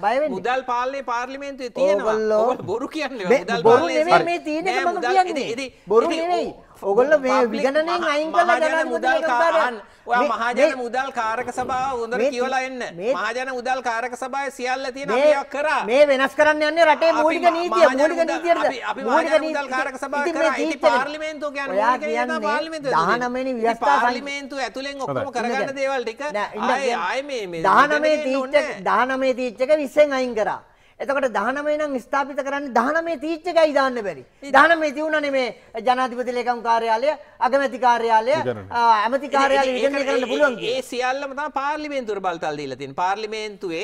බය මුදල් පාලනේ පාර්ලිමේන්තුවේ තියෙනවා බොරු කියන්නේ බොරු නෙමෙයි මේ තියෙන එක මම කියන්නේ බොරු නෙමෙයි ඔගොල්ල මේ විගණනෙන් අයින් කරලා ගණන් මුදල් කාරන් ඔයා මහජන මුදල් කාරක සභාව හොඳට කියවලා එන්න මහජන මුදල් කාරක සභාවේ සියල්ල තියෙන අපි කරා මේ වෙනස් කරන්න යන්නේ රටේ මූලික නීතිය මූලික නීතියද අපි මූලික මුදල් කාරක සභාව කරා ඉතින් පාර්ලිමේන්තුව කියන්නේ ඔයා කියන්නේ පාර්ලිමේන්තුව 19 වෙනි ව්‍යවස්ථා පාර්ලිමේන්තුව ඇතුලෙන් ඔක්කොම කරගන්න දේවල් ටික ආයේ ආයේ මේ 19 තීච්ච 19 තීච්චක 20න් අයින් කරා එතකොට 19 නම් ස්ථාපිත කරන්නේ 19 තීච්චකයි දාන්න බැරි. 19 තියුණානේ මේ ජනාධිපති ලේකම් කාර්යාලය, අගමැති කාර්යාලය, ඇමති කාර්යාලය විගණනය කරන්න පුළුවන් කියේ. ඒ සියල්ලම තමයි පාර්ලිමේන්තුවට බලතල් දීලා තියෙන්නේ. පාර්ලිමේන්තුවේ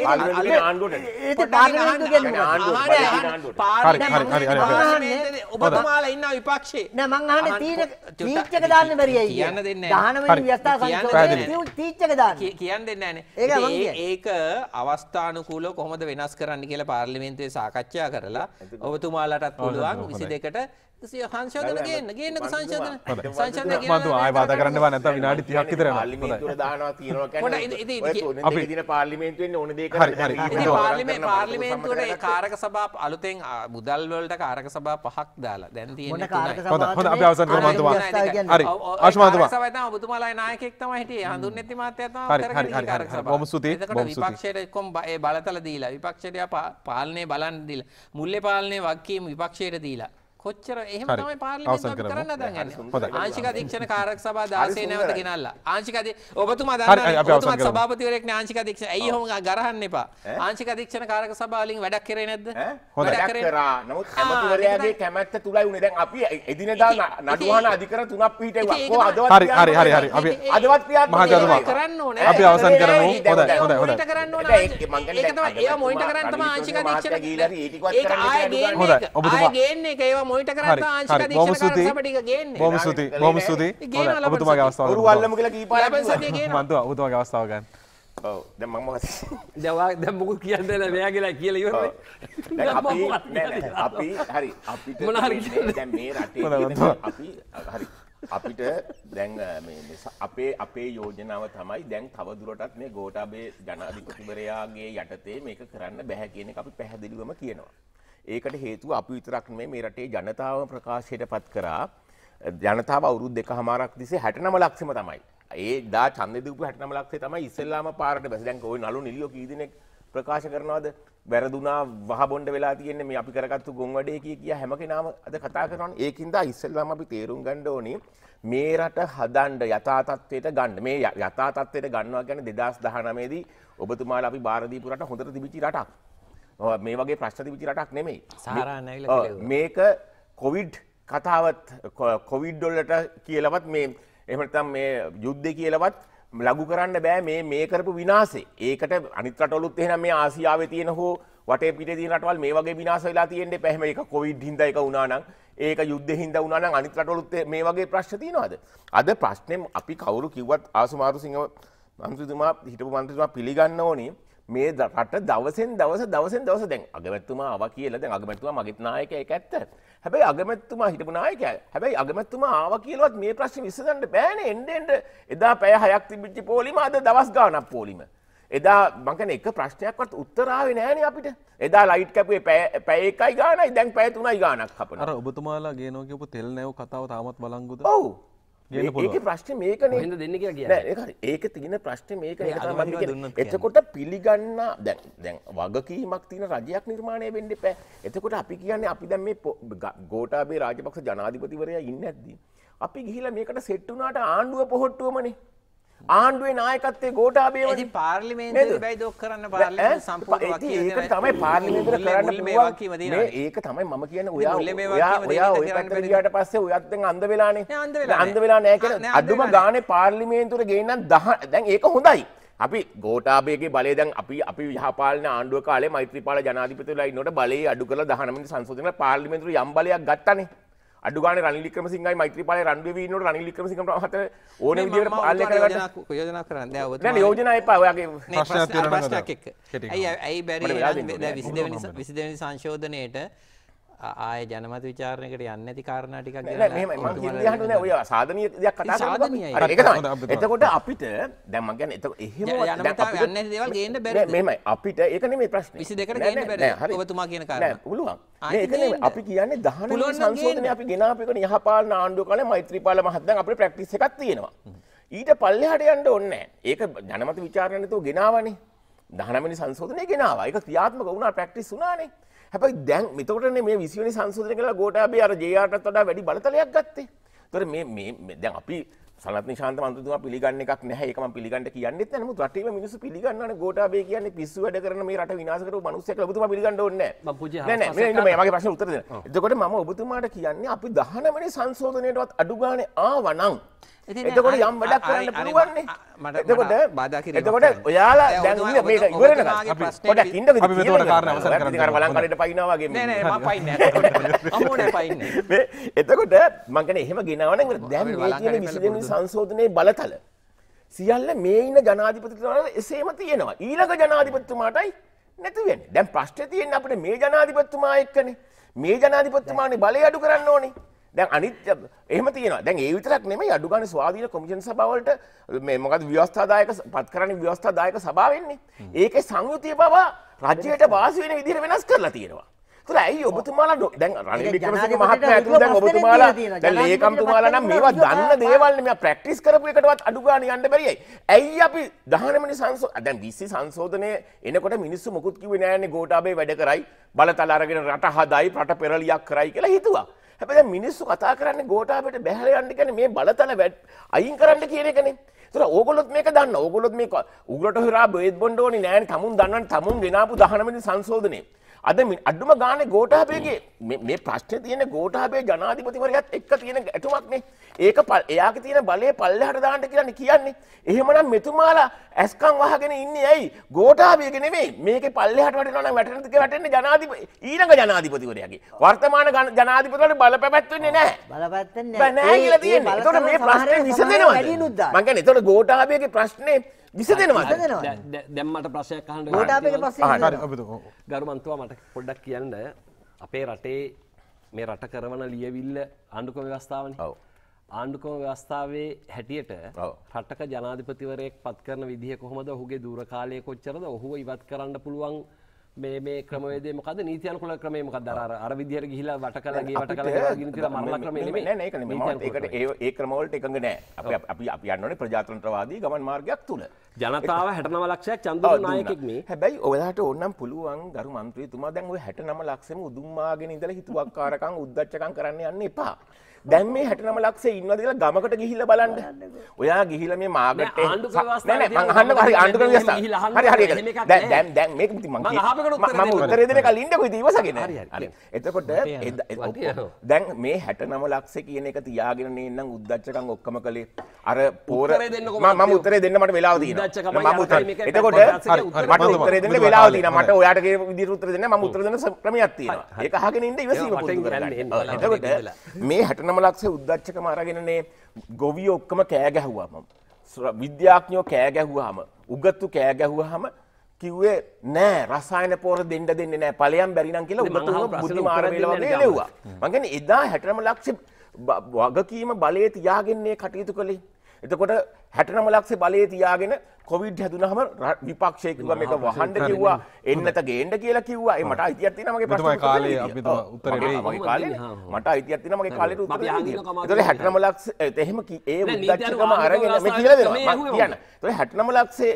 ඒක පාර්ලිමේන්තුව කියන්නේ ඔබතුමාලා ඉන්නා විපක්ෂේ. නෑ මං අහන්නේ තීන තීච්චක දාන්න බැරි ඇයි කියන්න දෙන්නේ නැහැ. 19 ව්‍යස්ථා සංශෝධනයේ තීච්චක දාන්න. කියන්න දෙන්නේ නැහැ නේ. ඒක අවස්ථානුකූලව කොහොමද වෙනස් කරන්න කියලා පාර්ලිමේන්තුවේ සාකච්ඡා කරලා ඔබතුමාලටත් පුළුවන් 22ට සංශෝධන ගේන්න ගේන්න සංශෝධන සංශෝධන මතු ආය වාද කරන්න නැත විනාඩි 30ක් විතර යනවා තුර දානවා තියෙනවා කියන්නේ අපි දින පාර්ලිමේන්තුවෙන් ඕන දේ කරලා ඉතින් පාර්ලිමේන්තුව පාර්ලිමේන්තුවට ඒ කාරක සභා අලුතෙන් මුදල් වලට කාරක සභා පහක් දාලා දැන් තියෙන්නේ හොඳ හොඳ අපි අවසන් කරමු මතුමා හරි ආශ් මතුමා සභාව තමයි ඔබතුමාලායි නායකයෙක් තමයි හිටියේ හඳුන්නේ තිමාත්‍යා තමයි කරගෙන කාරක සභාව බොහොම ස්තුතියි බොහොම ස්තුතියි විපක්ෂයට කොම් ඒ බලතල දීලා විපක්ෂයට පාලනේ බලන් දීලා මුල්ලේ පාලනේ වගකීම් විපක්ෂයට දීලා කොච්චර එහෙම තමයි පාර්ලිමේන්තුව කරන්න හදන්නේ. ආංශික අධීක්ෂණ කාර්යක සභා 16 නැවත ගෙනල්ලා. ආංශික අධි ඔබතුමා දන්නා ඔබතුමා සභාපතිවරයෙක් නේ ආංශික අධීක්ෂණ. ඇයි ඔහොම ගරහන්න එපා. ආංශික අධීක්ෂණ කාර්යක සභාව වලින් වැඩක් කරේ නැද්ද? වැඩක් කරා. නමුත් ඇමතිවරයාගේ කැමැත්ත තුලයි උනේ. දැන් අපි එදිනෙදා නඩුවහන අධිකරණ තුනක් පිහිටෙවුවා. කොහොම අදවත් හරි හරි හරි හරි. අපි අදවත් ක්‍රියාත්මක කරන්න ඕනේ. අපි අවසන් කරමු. හොඳයි හොඳයි හොඳයි. කරන්න ඕනේ. ඒක මං කියන්නේ ඒක තමයි. ඒවා මොනිටර් කරන්න තමයි ආංශික අධීක්ෂණ. ඒක ආයේ ගේන්නේ. ඔබතුමා ආයේ ගේන්නේ ඒක ඒවා මොනිට කර ම සුති ොම සුති ොම සුති ඔබතුමා ගවස්ථාව රුවල්ලම කියලා කීප මන්තුව උතුමා ගවස්ථාව ගන්න ඔව දැන් මම දවා *laughs* දැන් මොකද කියන්නද මෙයා කියලා කියලා ඉවරයි දැන් අපි අපි හරි අපිට මොන හරි දැන් මේ රටේ අපි හරි අපිට දැන් අපේ අපේ යෝජනාව තමයි දැන් තවදුරටත් මේ ගෝටාබේ ජනාධිපතිවරයාගේ යටතේ මේක කරන්න බැහැ කියන එක අපි පැහැදිලිවම කියනවා ඒකට හේතුව අපි විතරක් නෙමෙයි මේ රටේ ජනතාව ප්‍රකාශයට පත් කරා ජනතාව අවුරුදු දෙකහමාරක් තිස්සේ 69 ලක්ෂෙම තමයි. ඒ දා ඡන්දෙ දීපු 69 ලක්ෂේ තමයි ඉස්සෙල්ලාම පාරට බැස දැන් ওই නලු නිලියෝ කී දෙනෙක් ප්‍රකාශ කරනවද වැරදුනා වහබොණ්ඩ වෙලා තියෙන්නේ මේ අපි කරගත්තු ගොන් වැඩේ කිය කිය හැම කෙනාම අද කතා කරනවානේ ඒකින්ද ඉස්සෙල්ලාම අපි තේරුම් ගන්න ඕනේ මේ රට හදන්න යථා තත්ත්වයට ගන්න මේ යථා තත්ත්වයට ගන්නවා කියන්නේ 2019 දී ඔබතුමාලා අපි බාර දීපු රට හොඳට තිබිච්ච රටක් මේ වගේ ප්‍රශ්න තිබිච්ච රටක් නෙමෙයි. සාරාන්න ඇවිල්ලා කියලා. මේක කොවිඩ් කතාවත් කොවිඩ් වලට කියලාවත් මේ එහෙම නැත්නම් මේ යුද්ධය කියලාවත් ලඝු කරන්න බෑ මේ මේ කරපු විනාශේ. ඒකට අනිත් රටවලුත් එහෙනම් මේ ආසියාවේ තියෙන හෝ වටේ පිටේ තියෙන රටවල් මේ වගේ විනාශ වෙලා තියෙන්නේ පැහැම එක කොවිඩ් හින්දා එක වුණා නම් ඒක යුද්ධ හින්දා වුණා නම් අනිත් රටවලුත් මේ වගේ ප්‍රශ්න තියෙනවද? අද ප්‍රශ්නේ අපි කවුරු කිව්වත් ආසුමාරු සිංහ මන්ත්‍රීතුමා හිටපු මන්ත්‍රීතුමා පිළිගන්න ඕනේ මේ රට දවසෙන් දවස දවසෙන් දවස දැන් අගමැත්තුමා ආවා කියලා දැන් අගමැත්තුමා මගෙත් නායකයෙක් ඒක ඇත්ත. හැබැයි අගමැත්තුමා හිටපු නායකයා. හැබැයි අගමැත්තුමා ආවා කියලාවත් මේ ප්‍රශ්නේ විසඳන්න බෑනේ එන්න එන්න එදා පැය 6ක් තිබිච්ච පොලිම අද දවස් ගාණක් පොලිම. එදා මං කියන්නේ එක ප්‍රශ්නයක්වත් උත්තර ආවේ නෑනේ අපිට. එදා ලයිට් කැපුවේ පැය පැය එකයි ගාණයි දැන් පැය තුනයි ගාණක් කපනවා. අර ඔබතුමාලා ගේනවා කියපු තෙල් නැව කතාව තාමත් බලංගුද? ඔව්. ඒක ප්‍රශ්න මේක හඳ දෙන්න කිය ඒක තින ප්‍රශ්න මේක එතකොට පිළිගන්න දැන් වගකීමක් තින රජයක් නිර්මාණය වෙන්ඩ පැ එතකොට අපි කියන්නේ අපි දැම් මේ ගෝටාබේ රාජපක්ෂ ජනාධිපතිවරයා ඉන්න ඇද්දී. අපි ගිහිල මේකට සෙට්ටුනාට ආණ්ඩුව පොහොට්ටුවමනේ ආණ්ඩුවේ නායකත්වයේ ගෝඨාභය වගේ පාර්ලිමේන්තුවේ හැබැයි දොක් කරන්න පාර්ලිමේන්තුව සම්පූර්ණ වගේ ඒක තමයි පාර්ලිමේන්තුවට කරන්න පුළුවන් කීම දෙනවා ඒක තමයි මම කියන්නේ ඔයා ඔයා ඔය පැත්තට ගියාට පස්සේ ඔයත් දැන් අඳ වෙලානේ අඳ වෙලා නෑ කියලා අඩුම ගානේ පාර්ලිමේන්තුවට ගේන්නම් 10 දැන් ඒක හොඳයි අපි ගෝටාබයගේ බලය දැන් අපි අපි යහපාලන ආණ්ඩුව කාලේ මෛත්‍රීපාල ජනාධිපතිවරයා ඉන්නකොට බලය අඩු කරලා 19 වෙනි සංශෝධනය පාර්ලිමේන්තුවේ යම් බලයක් ගත්තනේ අඩුගාන රනිලික්‍රම සිංහයි මෛත්‍රපාල රන්ඩුවීනට රනිලික්‍රම සිංහට හත ඕන විදිහට පාලනය කරගන්න යෝජනා කරන්න ඔතන යෝජනා එපා ඔයාගේ ප්‍රශ්නයක් එක්ක ඇයි ඇයි බැරි 22 වෙනි සංශෝධනයේට ආය ජනමත විචාරණයකට යන්න නැති කාරණා ටිකක් ගැන ඔය සාධනීය දෙයක් කතා කරනවා එතකොට අපිට දැන් මම කියන්නේ එතකොට එහෙම යනමත යන්නේ දේවල් ගේන්න බැරිද මෙහෙමයි අපිට ඒක නෙමෙයි ප්‍රශ්නේ 22කට ගේන්න බැරිද ඔබතුමා කියන කාරණා නෑ පුළුවන් ඒක නෙමෙයි අපි කියන්නේ දහන සංශෝධනය අපි ගෙනාපු එක යහපාලන ආණ්ඩුව කාලේ මෛත්‍රීපාල මහත්මයන් අපේ ප්‍රැක්ටිස් එකක් තියෙනවා ඊට පල්ලෙහාට යන්න ඕනේ නෑ ඒක ජනමත විචාරණ නැතුව ගෙනාවනේ දහනමනි සංශෝධනය ගෙනාවා ඒක ක්‍රියාත්මක වුණා ප්‍රැක්ටිස් වුණානේ හැබයි දැන් මෙතකට මේ විසිවනි සංසුදර කලා ගෝටාබේ අර ජයාටත් වඩා වැඩි බලතලයක් ගත්තේ තොර දැන් අපි සලත් ශාන්ත මන්තුතුම පිළිගන්න එකක් නැහැකම පිළිගන්න කියන්න නමු රටේ මිනිසු පිළිගන්න ගෝටාබේ කියන්න පිස්සු වැඩ කරන මේ රට විනාසකර මනුස්සක ලබතුම පිළිගන්න ඕන්න මගේ ප්‍රශ්න උත්තරද එතකොට මම ඔබතුමාට කියන්නේ අපි දහනමනේ සංශෝධනයටවත් අඩුගාන ආවනං එතකොට යම් වැඩක් කරන්න පුළුවන්නේ එතකොට එතකොට ඔයාලා දැන් මේක ඉවර වෙනකන් පොඩ්ඩක් ඉන්න අපි මෙතන කාරණා අවසන් කරගන්න අර බලංකාරයට පයින්නා වගේ නෑ නෑ මම පයින්නේ *laughs* නෑ අම්මෝනේ පයින්නේ මේ එතකොට මං කියන්නේ එහෙම ගෙනවනම් දැන් මේ කියන 22 වෙනි සංශෝධනයේ බලතල සියල්ල මේ ඉන්න ජනාධිපතිතුමාට එසේම තියෙනවා ඊළඟ ජනාධිපතිතුමාටයි නැති වෙන්නේ දැන් ප්‍රශ්නේ තියෙන්නේ අපිට මේ ජනාධිපතිතුමා එක්කනේ මේ ජනාධිපතිතුමානේ බලය අඩු කරන්න ඕනේ දැන් අනිත් එහෙම තියෙනවා දැන් ඒ විතරක් නෙමෙයි අඩු ගන්න ස්වාධීන කොමිෂන් සභාවලට මේ මොකද ව්‍යවස්ථාදායක පත් කරන්නේ ව්‍යවස්ථාදායක සභාව වෙන්නේ ඒකේ සංයුතිය බව රජයට වාසි වෙන විදිහට වෙනස් කරලා තියෙනවා ඒතර ඇයි ඔබතුමාලා දැන් රනිල් වික්‍රමසිංහ මහත්මයා ඇතුළු දැන් ඔබතුමාලා දැන් ලේකම්තුමාලා නම් මේවා දන්න දේවල් නේ ප්‍රැක්ටිස් කරපු එකටවත් අඩු ගන්න යන්න බැරියයි ඇයි අපි 19 වෙනි සංසෝ දැන් 20 සංශෝධනයේ එනකොට මිනිස්සු මොකුත් කිව්වේ නෑනේ ගෝඨාභය වැඩ කරයි බලතල අරගෙන රට හදයි රට පෙරලියක් කරයි කියලා හිතුවා හැබැයි මිනිස්සු කතා කරන්නේ ගෝඨාභයට බැහැලා යන්න කියන්නේ මේ බලතල අයින් කරන්න කියන එකනේ. ඒතර ඕගොල්ලොත් මේක දන්න. ඕගොල්ලොත් මේක උගලට හොරා බෙහෙත් බොන්න ඕනේ නෑනේ. tamun දන්නවනේ tamun ගෙනාපු 19 වෙනි සංශෝධනයේ. අද අඩුම ගාන ගෝටාපයගේ මේ ප්‍රශ්න තියන ගෝටාපේ ජනාධිපතිවරයත් එක්ක තියෙන ඇටුමක්නේ ඒක පල් එයාගේ තියෙන බලය පල්ල හටදාන්ට කියන්න කියන්නේ. එහෙමනම් මෙතුමාලා ඇස්කං වහගෙන ඉන්න ඇයි ගෝටාපයගෙනෙේ මේක පල්ල හට න වැටනතික වැටන ජනාධිප ඊනක ජනාධිපතිවරයගේ වර්තමාන ජනාධිපතවට බල පැත්වන්නේ නෑ බලපත් ත මේ ප්‍රශ්න විසඳෙනවා මගන එතොට ගෝටාපයගේ ප්‍රශ්නය විසදෙනවා දැම්මට ප්‍රශයක් කහන්න ගොට ගරුමන්තුව මට පොඩ්ඩක් කියන්න අපේ රටේ මේ රට කරවන ලියවිල්ල ආණ්ඩුකොම ව්‍යවස්ථාවන ආණ්ඩුකොම ව්‍යවස්ථාවේ හැටියට රටක ජනාධිපතිවරයෙක් පත් කරන විදිහ කොහොමද ඔහුගේ දූරකාලය කොච්චරද ඔහුව ඉවත් කරන්න පුළුවන් මේ මේ ක්‍රමවේදේ මොකද නීති අනුකූල ක්‍රමය මොකද අර අර විදිහට ගිහිලා වට කළා ගියේ වට කළා ගියා කියන තියලා මරණ ක්‍රමය නෙමෙයි නෑ නෑ ඒක නෙමෙයි ඒකට ඒ ඒ ක්‍රම වලට එකඟ නෑ අපි අපි අපි යන්න ඕනේ ප්‍රජාතන්ත්‍රවාදී ගමන් මාර්ගයක් තුල ජනතාව 69 ලක්ෂයක් චන්දුරු නායකෙක් මේ හැබැයි ඔයාලට ඕනම් පුළුවන් ගරු മന്ത്രിතුමා දැන් ওই 69 ලක්ෂෙම උදුම්මාගෙන ඉඳලා හිතුවක්කාරකම් උද්දච්චකම් කරන්න යන්න එපා දැන් මේ 69 ලක්ෂය ඉන්නවද කියලා ගමකට ගිහිල්ලා බලන්න. ඔයා ගිහිල්ලා මේ මාගට් නෑ නෑ මං අහන්න හරි ආණ්ඩු කරන විස්තර. හරි හරි ඒක. දැන් දැන් දැන් මේක ඉතින් මං මම උත්තරේ දෙන්න කලින් ඉන්නකෝ ඉතින් ඉවසගෙන. හරි. එතකොට දැන් මේ 69 ලක්ෂය කියන එක තියාගෙන නේ නම් උද්දච්චකම් ඔක්කොම කළේ. අර පෝර මම උත්තරේ දෙන්න මට වෙලාව තියෙනවා. මම උත්තර. එතකොට මට උත්තරේ දෙන්න වෙලාව තියෙනවා. මට ඔයාට කියන විදිහට උත්තර දෙන්න මම උත්තර දෙන්න ක්‍රමයක් තියෙනවා. ඒක අහගෙන ඉන්න ඉවසීම පුරුදු කරගන්න. එතකොට මේ 69 ක්‍රමලක්ෂ උද්දච්චකම අරගෙනනේ ගොවිය ඔක්කම කෑගැහුවම. විද්‍යාඥෝ කෑගැහුවහම උගත්තු කෑගැහුවහම කිව්වේ නෑ රසායන පෝර දෙන්න දෙන්න නෑ පලයම් බැරිනම් කියලා උගතු බුදු මාරමලවගේ ලෙව්වා. මගැන එදා හැටරම ලක්ෂ වගකීම බලය තියාගෙන්නේ කටයුතු කළේ එතකොට හැටනම ලක්ෂේ බලය තියාගෙන කොවිඩ් හැදුනහම විපක්ෂය කිව්වා මේක වහන්න කිව්වා එන්නත ගේන්න කියලා කිව්වා ඒ මට අයිතියක් තියෙනවා මගේ ප්‍රශ්න කාලේ අපි උත්තරේ මගේ කාලේ මට අයිතියක් තියෙනවා මගේ කාලේට උත්තරේ ඒතකොට හැටනම ලක්ෂේ එහෙම ඒ උද්දච්චකම අරගෙන මේ කියලා දෙනවා මම කියන්න ඒතකොට හැටනම ලක්ෂේ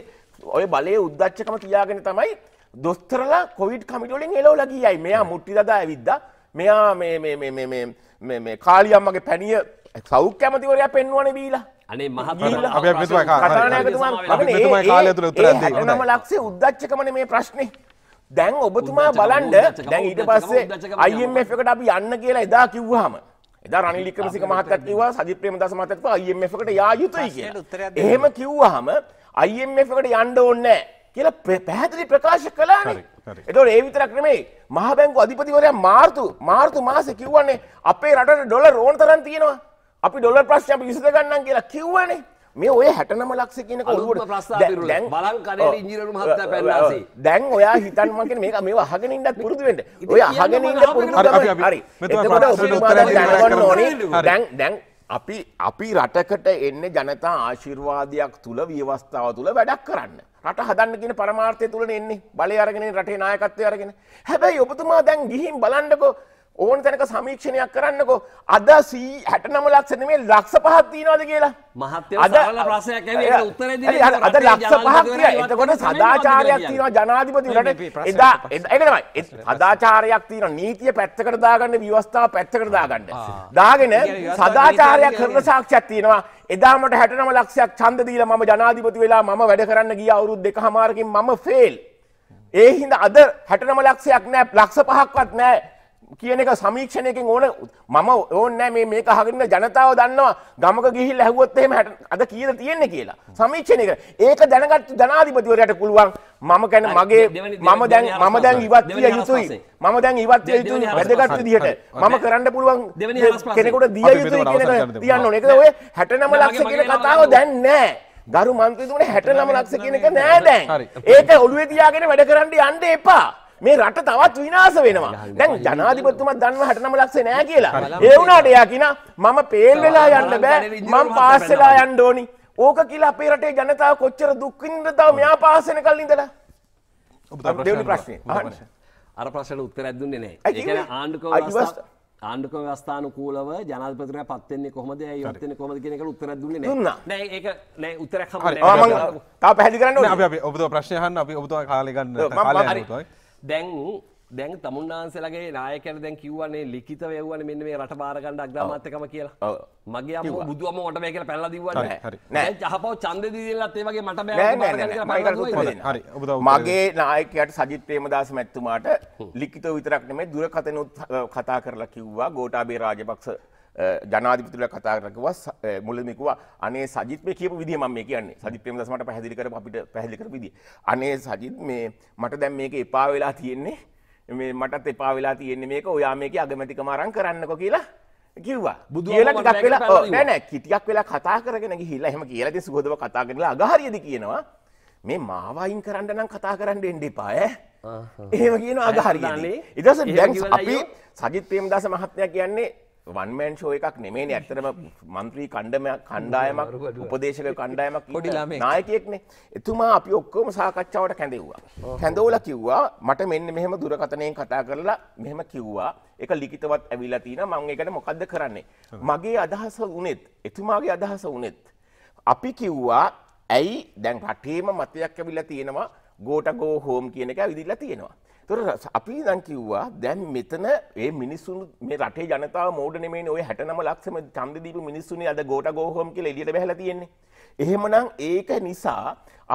ඔය බලයේ උද්දච්චකම තියාගෙන තමයි දොස්තරලා කොවිඩ් කමිටුවලින් එලවලා ගියයි මෙයා මුට්ටි දදා ඇවිද්දා මෙයා මේ කාලියම්මගේ පැණිය සෞඛ්‍ය ඇමතිවරයා පෙන්වන බීලා අනේ මහ ලක්සේ උද්දච්චකමන මේ ප්‍රශ්නය දැන් ඔබතුමා බලන්ඩ දැන් ඊට පස්සේ අයිF එකට අපි යන්න කියලා එදා කිව්වාම එදා රනිලික්‍රමසික මහත්තත් කිවවා සජිප්‍රේම දස මතත්ව අයිF එකට යායුතුයි කිය එහෙම කිව්වාහම අයිF එකට යන්ඩ ඕන්නෑ කියලා පැහැදිලි ප්‍රකාශ කලාන එතොට ඒ විතරක් නෙමේ මහ බැංකු අධිපතිවරයා මාර්තු මාර්තු මාස කිව්වන්නේ අපේ රටට ඩොල රෝන් තරන් තියෙනවා අපි ඩොල ප්‍රශ්ය අපි විසඳ ගන්නම් කියලා කිව්වනේ මේ ඔය හැටනම ලක්ෂ කියන කවුරුට ප්‍රස්ථාපිරුල බලංකඩේ ඉංජිනේරු මහත්තයා පැනලාසි දැන් ඔයා හිතන්න මං කියන්නේ මේක මේව අහගෙන ඉන්නත් පුරුදු වෙන්න ඔය අහගෙන ඉන්න පුරුදු තමයි හරි එතකොට ඔබට උත්තර දැනගන්න ඕනේ දැන් දැන් අපි අපි රටකට එන්නේ ජනතා ආශිර්වාදයක් තුල විවස්ථාව තුල වැඩක් කරන්න රට හදන්න කියන පරමාර්ථය තුලනේ එන්නේ බලය අරගෙන රටේ නායකත්වය අරගෙන හැබැයි ඔබතුමා දැන් ගිහින් බලන්නකෝ ඕන තැනක සමීක්ෂණයක් කරන්නකෝ අද සී හැට නම ලක්ෂ මේ ලක්ෂ පහත් තියනවාද කියලා මහත්ය අද ප්‍රසයක් උත්තර අද ලක්ෂ පහත්ය එතකොට සදාචාරයක් තියනවා ජනාධිපතිට එදා එකනමයි සදාචාරයක් තියෙන නීතිය පැත්තකට දාගන්න ව්‍යවස්ථාව පැත්තකට දාගන්න දාගෙන සදාචාරයක් කරන සාක්ෂයක් තියෙනවා එදාමට හැටනම ලක්ෂයක් චන්ද දීලා මම ජනාධිපති වෙලා මම වැඩ කරන්න ගිය අවුරුදු දෙක හමාරකින් මම ෆේල් ඒ හින්දා අද හැටනම ලක්ෂයක් නෑ ලක්ෂ පහක්වත් නෑ කියන එක සමීක්ෂණයකින් ඕන මම ඕන්න මේ මේ කහගෙන ජනතාව දන්නවා ගමක ගිහිල් ඇහුවොත් එහෙම අද කීයද තියෙන්නේ කියලා සමීක්ෂණය කර ඒක දැනගත් ජනාධිපතිවරයාට පුළුවන් මම ගැන මගේ මම දැන් මම දැන් ඉවත් විය යුතුයි මම දැන් ඉවත් විය යුතුයි වැදගත් විදිහට මම කරන්න පුළුවන් කෙනෙකුට දිය යුතුයි කියන එක තියන්න ඕනේ ඒක ඔය 69 ලක්ෂ කියන කතාව දැන් නැහැ ගරු මන්ත්‍රීතුමනේ 69 ලක්ෂ කියන එක නෑ දැන් ඒක ඔළුවේ තියාගෙන වැඩ කරන්න යන්න එපා මේ රට තවත් විනාස වෙනවා දැන් ජනාධිපතුමත් දන්න හටනම ලක්සේ නෑ කියලා ඒවුනාට එයා කියන මම පේල් වෙලා යන්න බෑ මං පාස්සෙලා යන්න ඕනි ඕක කියලා අපේ රටේ ජනතාව කොච්චර දුක්කින්ද තව මෙයා පාසෙන කල් ඉඳලා දෙවනි ප්‍රශ්නේ අහන්න අර ප්‍රශ්නට උත්තරයක් දුන්නේ නැහැ ඒ කියන්නේ ආණ්ඩුකම ආණ්ඩුක ව්‍යවස්ථානුකූලව ජනාධිපතිතුමා පත් වෙන්නේ කොහොමද ඒ යොත් වෙන්නේ කොහොමද කියන එකට උත්තරයක් දුන්නේ නැහැ දුන්නා නෑ ඒක නෑ උත්තරයක් හම්බුනේ නැහැ මම තා පැහැදිලි කරන්න ඕනේ අපි අපි ඔබතුමා ප්‍රශ්න අහන්න අපි ඔබතුමා කාලේ ගන්න කාලය අරගෙන දැන් දැන් තමුන්නාන්සේලගේ නායකර දැන් කිව්වන්නේ ලිඛිත වෙව්වනේ මෙන්න මේ රට බාර ගන්න අග්‍රාමාත්‍යකම කියලා. මගේ අම්මෝ බුදුම මට මේ කියලා පැනලා දිව්වන්නේ නැහැ. දැන් ජහපව ඡන්දෙ දීලත් ඒ වගේ මට බෑ මට මගේ නායකයාට සජිත් ප්‍රේමදාස මැතිතුමාට ලිඛිතව විතරක් නෙමෙයි දුරකතනුත් කතා කරලා කිව්වා ගෝඨාභය රාජපක්ෂ ජනාධිපතිල කතාරකව මුලමෙකවා අනේ සජිත් මේ කියපු විදි මම කියන්නේ සජිත් ප්‍රේමදසමට පැහැදිලි කරපු අපිට පැහැදිලි කරපු විදි. අනේ සජිත් මේ මට දැන් මේක එපා වෙලා තියෙන්නේ මේ මටත් එපා වෙලා තියෙන්නේ මේක ඔයා මේක අගමැතිකම අරන් කරන්නකෝ කියලා කිව්වා. බුදු කියලා ටිකක් වෙලා නෑ නෑ ටිකක් වෙලා කතා කරගෙන ගිහිල්ලා එහෙම කියලා ඉතින් සුගතව කතා කරලා අගහරියද කියනවා මේ මාවයින් කරන්න නම් කතා කරන්න එන්න එපා ඈ. එහෙම කියනවා අගහරියද. ඊට පස්සේ දැන් අපි සජිත් ප්‍රේමදාස මහත්මයා කියන්නේ වන්මෑන් ෂෝ එකක් නෙමේ ඇත්තරම මන්ත්‍රී කණ්ඩම කණ්ඩායමක් උපදේශක කණ්ඩායමක් පොඩිලාම නායකයෙක්න එතුමා අපි ඔක්කොම සාකච්ඡාවට කැඳෙව්වා කැඳවල කිව්වා මට මෙන්න මෙහෙම දුරකතනයෙන් කතා කරලා මෙහෙම කිව්වා එක ලිකිතවත් ඇවිලා තියෙන මං එකට මොකක්ද කරන්නේ මගේ අදහස වනෙත් එතුමාගේ අදහස වනෙත් අපි කිව්වා ඇයි දැන් රටේම මතයක් ඇවිල්ලා තියෙනවා ගෝටගෝ හෝම් කියන එක විදිල්ලා තියෙනවා තොර අපි දං කිව්වා දැන් මෙතන ඒ මිනිස්සුන් මේ රටේ ජනතාව මෝඩ නෙමේ ඔය හැටනම ලක්ෂම චන්දදීප මිනිස්සුනි අද ගෝට ගෝහොම් කියල එලියට බැහල තියෙන්නේ එහෙමනම් ඒක නිසා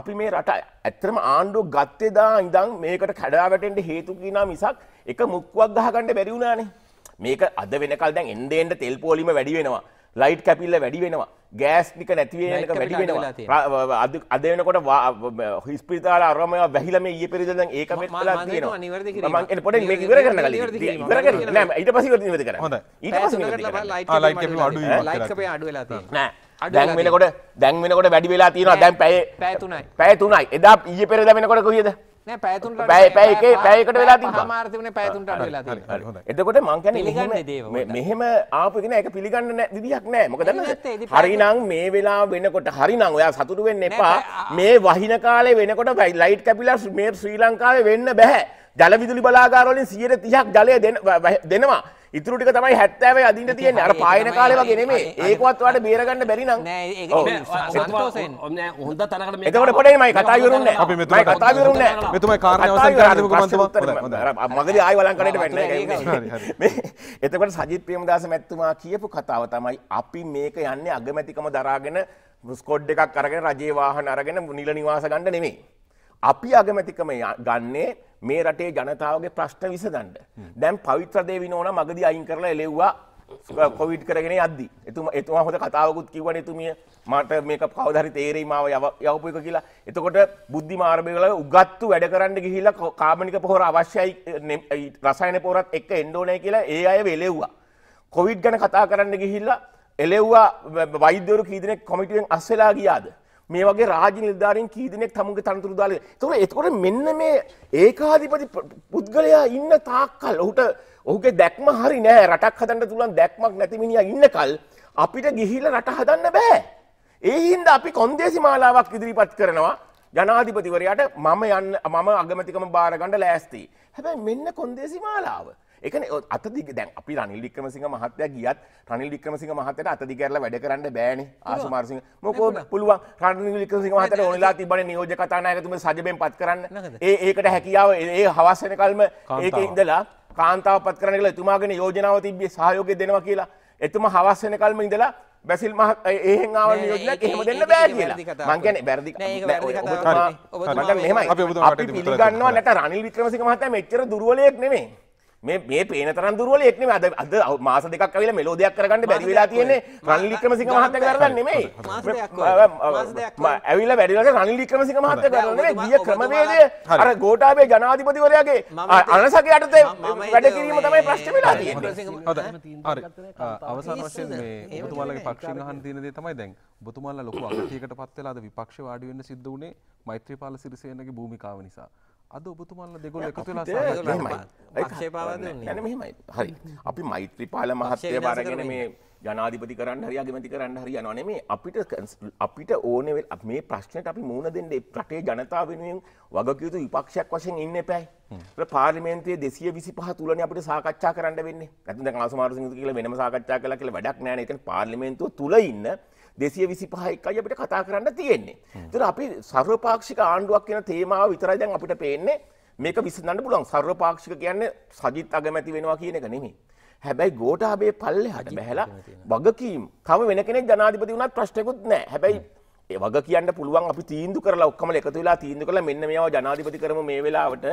අපි මේ රට ඇත්තරම ආණ්ඩුව ගත්තෙදා ඉඳන් මේකට කඩාවැටෙන්ට හේතු කියනා මිසක් එක මුක්කුවක් ගහගන්න බැරිවුණානේ මේක අද වෙනකල් දැන් එන්දෙන්ට තෙල් පෝලිම වැඩි වෙනවා ලයිට් කැපිල්ල වැඩි වෙනවා ගෑස්ටික නැතිවක වැඩි වෙනවා අද වෙනකොට හිස්පිතාල අරමය වැහිලම ඒ පෙරිදද ඒක පොට ඉවර කරන ඊට පසි ද කර දැන් වෙනකොට දැන් වෙනකොට වැඩි වෙලා තියෙනවා දැන් පැය පැතුනයි පැතුනයි එදා ඊය පෙරද වෙනකොට කොහේද නෑ පැය තුනට පැය පැය එකේ පැය එකට වෙලා තිබ්බා. මාර තිබුණේ පැය තුනට අඩු වෙලා තිබ්බා. හරි හොඳයි. එතකොට මං කියන්නේ මෙහෙම ආපු එක නෑ ඒක පිළිගන්න නෑ විදියක් නෑ. මොකද හරිනම් මේ වෙලාව වෙනකොට හරිනම් ඔයා සතුටු වෙන්න එපා. මේ වහින කාලේ වෙනකොට ලයිට් කැපිලා මේ ශ්‍රී ලංකාවේ වෙන්න බෑ. ජල විදුලි බලාගාර වලින් 130ක් ජලය දෙනවා. ඉතුරටික තමයි හැත්තෑව අදින්න තියෙන අර පායන කාලව ගෙනේ ඒකවත්වාට බේරගන්න බැරින හොඳ තනකට එතකට පොඩේ මයි කතාගරුන්න අපි මෙතුමයි කතාගරුන්න මෙතුමයි කාරණය මගල අයවලංකනට වැන්න එතකට සජිත් ප්‍රියමදාස මැත්තුමා කියපු කතාව තමයි අපි මේක යන්නේ අගමැතිකම දරාගෙන මුස්කොඩ් එකක් කරගෙන රජේවාහන අරගෙන නිල නිවාස ගන්න නෙමේ අපි අගමැතිකම ගන්නේ මේ රටේ ජනතාවගේ ප්‍රශ්ට විසදන්ට. දැම් පවිත්‍රදේ විනෝන මගද අයින් කරලා එලෙව්වා කොවිඩ් කරගෙන අද්දි. එතුම එතුමා හොඳ කතාවකුත් කිවන එතුමිය මට මේක කවදරි තේරේ මාව යවපු එක කියලා. එතකොට බුද්ධි මාර්ගයල උගත්තු වැඩ කරන්න ගිහිල්ලා කාමනික පොහොර අවශ්‍යයි රසායන පොරත් එක්ක එන්ඩෝනය කියලා ඒ අය වෙලෙව්වා. කොවිඩ් ගැන කතා කරන්න ගිහිල්ලා එලෙව්වා වෛද්‍යවරු කීදනෙක් කොමිටුවෙන් අස්සලා ගියාද. මේ වගේ රාජ නිලධාරීන් කී දෙනෙක් තමුන්ගේ තනතුරු දාලා ඒතකොට ඒතකොට මෙන්න මේ ඒකාධිපති පුද්ගලයා ඉන්න තාක්කල් ඔහුට ඔහුගේ දැක්ම හරි නෑ රටක් හදන්න පුළුවන් දැක්මක් නැති මිනිහා ඉන්නකල් අපිට ගිහිල්ලා රට හදන්න බෑ ඒ හින්දා අපි කොන්දේසි මාලාවක් ඉදිරිපත් කරනවා ජනාධිපතිවරයාට මම යන්න මම අගමැතිකම බාර ගන්න ලෑස්ති හැබැයි මෙන්න කොන්දේසි මාලාව එක අතදි දැන් අපි රනිල්ලික්‍රමසිංහ මහත්තය ගියත් රනිල්ලික්‍රමසිංහ මහතට අතදි කරලා වැඩ කරන්න බෑන ආසමාර්සිංහ මොකෝ පුළුවන් රනිලික්‍රසිංහ මහතට ඕනලා තිබන නියෝජ කතානායකතුම සජබෙන් පත් කරන්න ඒ ඒකට හැකියාව ඒ හවස්සන කල්ම ඒක ඉදලා කාන්තාව පත් කරන කියලා එතුමාගෙන යෝජනාව තිබේ සහයෝග දෙනවා කියලා එතුම හවස්සන කල්ම ඉඳලා බැසිල් ම ඒහෙන් ආව යෝජන එහෙම දෙන්න බෑ කියලා මංකැන බැරදි මෙම පිගන්නවා නට රනිල් වික්‍රමසික මහත මෙච්චර දුරුවලයෙක් නෙමේ මේ මේ පේන තරම් දුරවල එක්නේ අද අද මාස දෙකක් ඇවිල්ලා මෙලෝඩියක් කරගන්න බැරි වෙලා තියෙන්නේ රනිල් වික්‍රමසිංහ මහත්තයා කරගන්න නෙමෙයි මාස දෙකක් ඇවිල්ලා වැඩි වෙලා රනිල් වික්‍රමසිංහ මහත්තයා කරගන්න නෙමෙයි ගිය ක්‍රමවේදය අර ගෝඨාභය ජනාධිපතිවරයාගේ අනසක යටතේ වැඩ කිරීම තමයි ප්‍රශ්නේ වෙලා තියෙන්නේ හරි අවසාන වශයෙන් මේ ඔබතුමාලගේ පක්ෂින් අහන්න තියෙන දේ තමයි දැන් ඔබතුමාලා ලොකු *coughs* අගතියකට පත් වෙලා අද විපක්ෂ වාඩි වෙන්න සිද්ධ වුණේ මෛත්‍රීපාල සිරිසේනගේ භූමිකාව නිසා අද ඔබතුමල්ල දෙගොල් එකතු ක්ෂේපාවන මෙමයි හරි අපි මෛත්‍රී පාල මහත්සය බාරගෙන මේ ජනාධිපති කරන්න හරි අගමති කරන්න හරි යනන මේ අපිට අපිට ඕනෙවල් මේ ප්‍රශ්නයට අපි මුණ දෙන්න රටේ ජනතා වෙනුවෙන් වගකයුතු විපක්ෂයක් වශයෙන් ඉන්න පැයි පාර්මේන්තේ දෙසිය විසි පහ තුලන අපට සාකච්ඡා කරන්න වෙන්න ඇති ආසමාරසිතු කියල වෙනම සාකච්ඡා කලා කියල වැඩක් නෑන එක පාර්ලිමේන්තුව තුළ ඉන්න දෙසිය විසි පහක් අය අපිට කතා කරන්න තියෙන්නේ. තර අපි සර්වපාක්ෂික ආණ්ඩුවක් කියන තේමාව විතරයි දැන් අපිට පේන්නේ මේක විසඳන්න පුළුවන් සර්වපාක්ෂික කියන්නේ සජිත් අගමැති වෙනවා කියන එක නෙමෙයි. හැබැයි ගෝටාබේ පල්ලෙ හට බැහැලා වගකීම් තම වෙන කෙනෙක් ජනාධිපති වුණත් ප්‍රශ්නකුත් නෑ හැබැයි ඒ වග කියන්න පුළුවන් අපි තීන්දු කරලා ඔක්කම එකතු වෙලා තීන්දු කරලා මෙන්න මේවා ජනාධිපති කරමු මේ වෙලාවට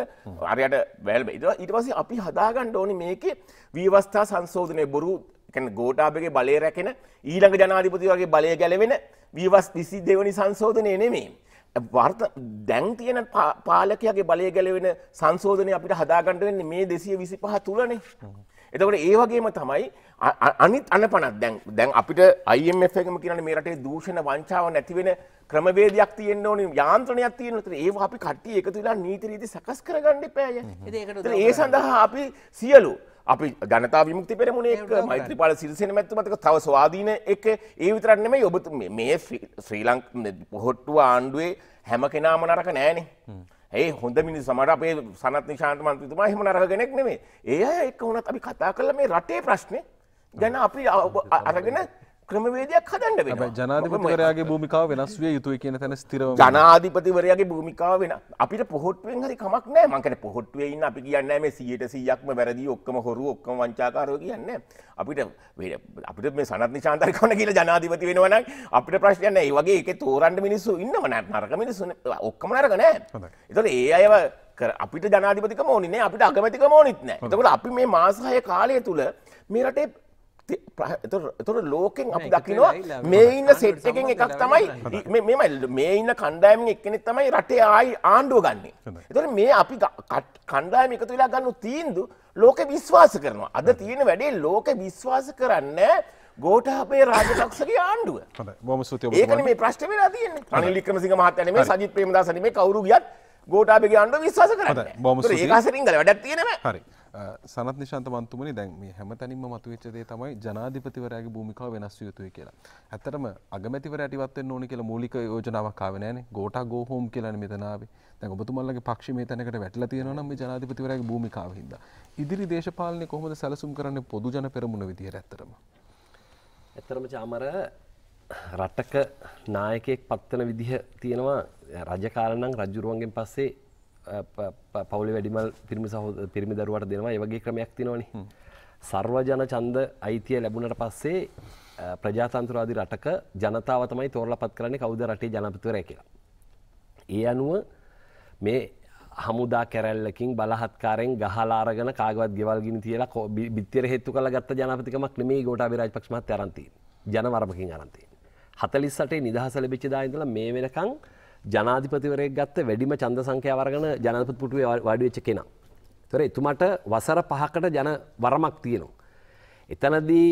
අරයට වැල්බ ඊට පස්සේ අපි හදාගන්න ඕනේ මේකේ විවස්ථා සංශෝධනයේ බොරු කැන ගෝටාබගේ බලය රැකෙන ඊළඟ ජනාධිපති වගේ බලය ගැලවෙන වීවස් විසි දෙවනි සංශෝධනය නෙමේ. වර්ත දැන් තියෙන පාලකයාගේ බලය ගැලවෙන සංශෝධනය අපිට හදාගන්නට වෙන්නේ මේ දෙසිය විසි පහ තුලනේ. එතකොට ඒ වගේම තමයි අනිත් අනපනත් දැන් දැන් අපිට IMF එකම කියන්නේ මේ රටේ දූෂණ වංචාව නැති වෙන ක්‍රමවේදයක් තියෙන්න ඕනේ යාන්ත්‍රණයක් තියෙන්න ඕනේ. ඒව අපි කට්ටිය එකතු වෙලා නීති රීති සකස් කරගන්න එපාය. ඒ සඳහා අපි සියලු අපි ජනතා විමුක්ති පෙරමුණ එක් මෛත්‍රපාල සිරිසෙන මැත්තුමතක තව ස්වාධීන එක ඒ විතරන්නෙම ඔබ මේ ශ්‍රී ලංක පොහොට්ටුව ආණ්ඩුවේ හැම කෙනාම නරක නෑනේ. ඒ හොඳ මිනි සමට අපේ සනත් නිශාන්ත මන්තතුමා හෙම නරක ගෙනෙක් නෙවේ ඒ එක් වුණත් අපි කතා කල මේ රටේ ප්‍රශ්නය ගැන අපි අරගෙන ක්‍රමවේදයක් හදන්න වෙන ජනාධිපතිවරයාගේ භූමිකාව වෙනස් විය යුතුයි කියන තැන ස්තිරව ජනාධිපතිවරයාගේ භූමිකාව වෙන අපිට පොහොට්ුවෙන් හරි කමක් නෑ මංකන පොහොට්ුවේ ඉන්න අපි කියන්න මේ සියයට සීයක්ම වැරදි ඔක්කම හොරු ඔක්කම වංචාකාරෝ කියන්න අපිට අපිට මේ සනත් ශාන්තර කන කියල ජනාධිපති වෙනවන අපිට ප්‍රශ්යන්න ඒ වගේ එක තෝරන්ට මිනිස්සු ඉන්නවන නරක මිනිස්සු ඔක්කම නරකනෑ එතට ඒ අයව අපිට ජනාධිපතික මෝනිනේ අපිට අගමතික මෝනිත්නෑ තකට අපි මේ මාසාහය කාලය තුළ මේ රටේ එතුර ලෝකෙන් අපි දකිනවා මේ ඉන්න සෙට්ටකින් එකක් තමයි මෙමයි මේ ඉන්න කණ්ඩායම එක්කෙනෙ තමයි රටේ ආයි ආණ්ඩුව ගන්න. එතුර මේ අපි කණ්ඩායම එකතු වෙලා ගන්න තීන්දු ලෝක විශ්වාස කරනවා. අද තියෙන වැඩේ ලෝක විශ්වාස කරන්න ගෝටහපේ රාජලක්ෂගේ ආණ්ඩුව ොම සුතය ඒකන මේ ප්‍රශ්ට වෙලා තියන අනිලික්‍රමසික මහත්තයන මේ සජිත් ප්‍රේමදාසන මේ කවරු ගියත් ගෝටාපගේ ආණ්ඩුව විශ්වාස කරන්න බොම ඒකාසරින්ගල වැඩක් තියෙනවා හරි. සනත් නිශාන්ත මන්තුමනි දැන් මේ හැම තැනින්ම මතුවෙච්ච දේ තමයි ජනාධිපතිවරයාගේ භූමිකාව වෙනස් විය යුතුයි කියලා. ඇත්තටම අගමැතිවරයාට ඉවත් වෙන්න ඕනේ කියලා මූලික යෝජනාවක් ආවේ නැහනේ. ගෝටා ගෝ හෝම් කියලානේ මෙතන ආවේ. දැන් ඔබතුමාලගේ පක්ෂ මේ තැනකට වැටලා තියෙනවා නම් මේ ජනාධිපතිවරයාගේ භූමිකාව හින්දා. ඉදිරි දේශපාලනය කොහොමද සැලසුම් කරන්නේ පොදු ජන පෙරමුණ විදිහට ඇත්තටම? ඇත්තරම චාමර රටක නායකයෙක් පත්වන විදිහ තියෙනවා රජකාලනං රජුරුවන්ගෙන් පස්සේ පවුලි වැඩිමල් පිරිමි සහ පිරිමි දරුවට දෙනවා ඒවගේ ක්‍රමයක් තිනවන සර්වජන චන්ද අයිතිය ලැබුණට පස්සේ ප්‍රජාතන්තුරාදි රටක ජනතාව තමයි තෝරල පත් කරන්නේ කවුද රටේ ජනපතුවර කියලා. ඒ අනුව මේ හමුදා කැරැල්ලකින් බලහත්කාරෙන් ගහලාරගෙන කාගවත් ගෙවල් ගිනි තියලා කෝ බිත්තර හේත්තු කළ ගත්ත ජනපතිකමක් නෙමේ ගෝටාබේ රාජපක්ෂමත් අරන්තී ජනවරමකින් අරන්තී. හතලිස්සටේ නිදහස ලැබිච්ච දා ඉඳලා මේ වෙනකන් ජනාධිපතිවරයෙක් ගත්ත වැඩිම චන්ද සංඛ්‍යාවරගන ජනපපුටුවේ වාඩිවෙච්ච කෙනා. තොර එතුමට වසර පහකට ජන වරමක් තියෙනවා. එතනදී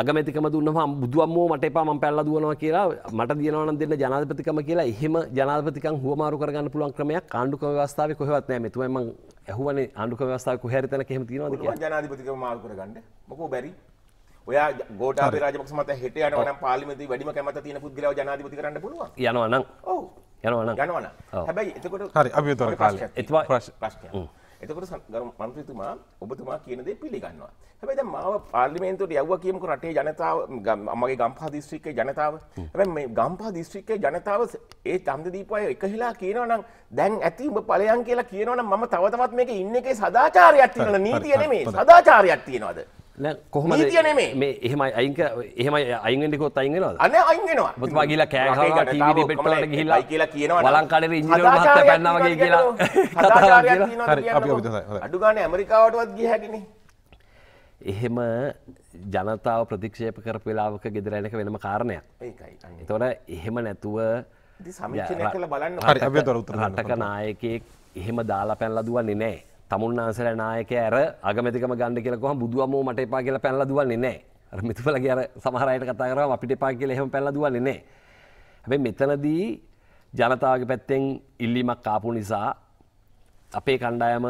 අගමතිකම දුන්නම බුදුවම්මෝ මට එපා ම පැල්ල දුවනවා කියලා මට දියනවන දෙන්න ජනාධපතිකම කියලා එහෙම ජනාධපතික හුවමාරු කරගන්න පුළුවන් ක්‍රමයක් කාණ්ඩුක ව්‍යවස්ථාව කොහවත් නෑ මෙතුවම ඇහුවන ආණ්ඩුක ව්‍යවස්ථාව කොහැරිතන කෙම තිනවද ජනාධපතික මාරු කරගන්න මොකෝ බැරි ඔයා ගෝටාප රජපක්ෂ මත හෙට යනවා නම් පාර්ලිමේන්තුවේ වැඩිම කැමැත්ත තියෙන පුද්ගලයා ජනාධිපති කරන්න පුළුවන් යනවා නම් ඔව් යනවා නම් යනවා නම් හැබැයි එතකොට හරි අපි උතර කාලේ එතුමා ප්‍රශ්නය එතකොට මන්ත්‍රතුමා ඔබතුමා කියන දේ පිළිගන්නවා. හැබැයි දැන් මාව පාර්ලිමේන්තුවට යවුවා කියමුකෝ රටේ ජනතාව මගේ ගම්පහ දිස්ත්‍රික්කයේ ජනතාව. හැබැයි මේ ගම්පහ දිස්ත්‍රික්කයේ ජනතාව ඒ ඡන්ද දීපු අය එකහිලා කියනවා නම් දැන් ඇති ඔබ ඵලයන් කියලා කියනවා නම් මම තව තවත් මේකේ ඉන්න එකේ සදාචාරයක් තියෙනවා නීතිය නෙමෙයි සදාචාරයක් තියනවාද? කොහම මේ එහෙමයි අයික එහෙමයි අයිගෙන්ටිකොත් අයිගෙනවා අන අයිගෙනවා බතුමා කියලා කෑහවා ටීවී ඩිබේට් වලට ගිහිල්ලා කියලා කියනවා වලංකාඩේ ඉංජිනේරු මහත්තයා පැන්නා වගේ කියලා කතාවක් කියලා *laughs* හරි අපි අපි තමයි අඩු ගානේ ඇමරිකාවටවත් ගිය හැටිනේ එහෙම ජනතාව ප්‍රතික්ෂේප කරපු වෙලාවක ගෙදර එන එක වෙනම කාරණයක් ඒකයි එතකොට එහෙම නැතුව සමීක්ෂණය කරලා බලන්න හරි අපි උත්තර රටක නායකයෙක් එහෙම දාලා පැනලා දුවන්නේ නැහැ තමුන්නාන්සල නායක ඇර අගමතිකම ගණඩ කියලකොහ බුදුවම මට එපා කියල පැල්ල දුවන්නේ නෑ මිතුල ගැර සමහරයට කතාකරම අපිට එපා කියල එහෙම පැල්ල දුවන්නේ නෑ හැබැ මෙතනදී ජනතාවගේ පැත්තෙන් ඉල්ලිමක් කාපු නිසා අපේ කණ්ඩායම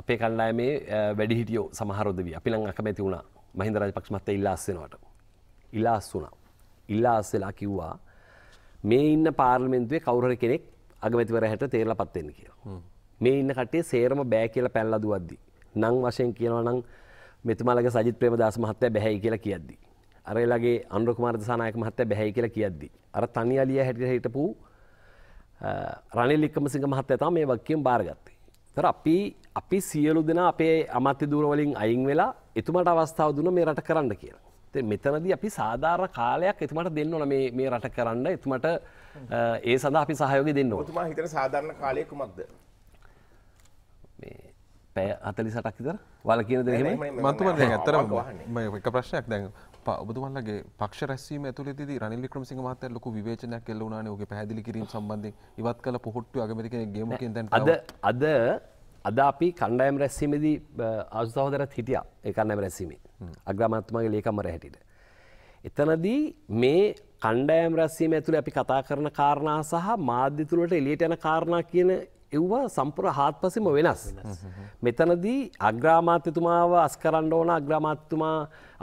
අපේ කණ්ඩායමේ වැඩිහිටියෝ සමහරොදවී අපිලං අකමැති වුණා මහින්දරජ පක්ෂමත්ත ඉල්ලාස්සෙනවට ඉල්ලාස් වුණා ඉල්ලාස්සලා කිව්වා මේ ඉන්න පාර්ලිමෙන්තුවේ කවුර කෙනෙක් අගමැතිවර හැට තේරල පත්වෙන්න කියලා මේ ඉන්න කටේ සේරම බෑ කියලා පැනලා දුවද්දි. නම් වශයෙන් කියනවා නම් මෙතුමාලගේ සජිත් ප්‍රේමදාස මහත්තයා බැහැයි කියලා කියද්දි. අරලගේ අනුර කුමාර දසානායක මහත්තයා බැහැයි කියලා කියද්දි. අර තනි අලිය හැටියට හිටපු රනිල් වික්‍රමසිංහ මහත්තයා තමයි මේ වගකීම් බාරගත්තේ. ඒතර අපි අපි සියලු දෙනා අපේ අමාත්‍ය දූර වලින් අයින් වෙලා එතුමාට අවස්ථාව දුන්න මේ රට කරන්න කියලා. ඉතින් මෙතනදී අපි සාධාරණ කාලයක් එතුමාට දෙන්න ඕන මේ මේ රට කරන්න එතුමාට ඒ සඳහා අපි සහයෝගය දෙන්න ඕන. එතුමා හිතන සාධාරණ කාලය කුමක්ද? පෑ අතලි සටක් විතර වල කියන දෙහෙම මන්තුම ඇතර එක ප්‍රශ්යක් දැන් ඔබතුමන්ලගේ පක්ෂ රැස්වීම ඇතුළේදී රනිල් වික්‍රමසිංහ මහත්තයා ලොකු විවේචනයක් එල්ල වුණානේ ඔහුගේ පැහැදිලි කිරීම සම්බන්ධයෙන් ඉවත් කළ පොහොට්ටු අගමැති කෙනෙක් ගේමකින් දැන් අද අද අද අපි කණ්ඩායම් රැස්වීමේදී ආසු සහෝදරත් හිටියා ඒ කණ්ඩායම් රැස්වීමේ අග්‍රාමාත්‍යතුමාගේ ලේකම්වර හැටියට. එතනදී මේ කණ්ඩායම් රැස්වීම ඇතුළේ අපි කතා කරන කාරණා සහ මාධ්‍ය තුළට එළියට යන කාරණා කියන එව්වා සම්පුර හාත්පසම වෙනස්. මෙතනදී අග්‍රාමාත්‍යතුමාව අස්කරන්න ඕන අග්‍රාමාත්තුමා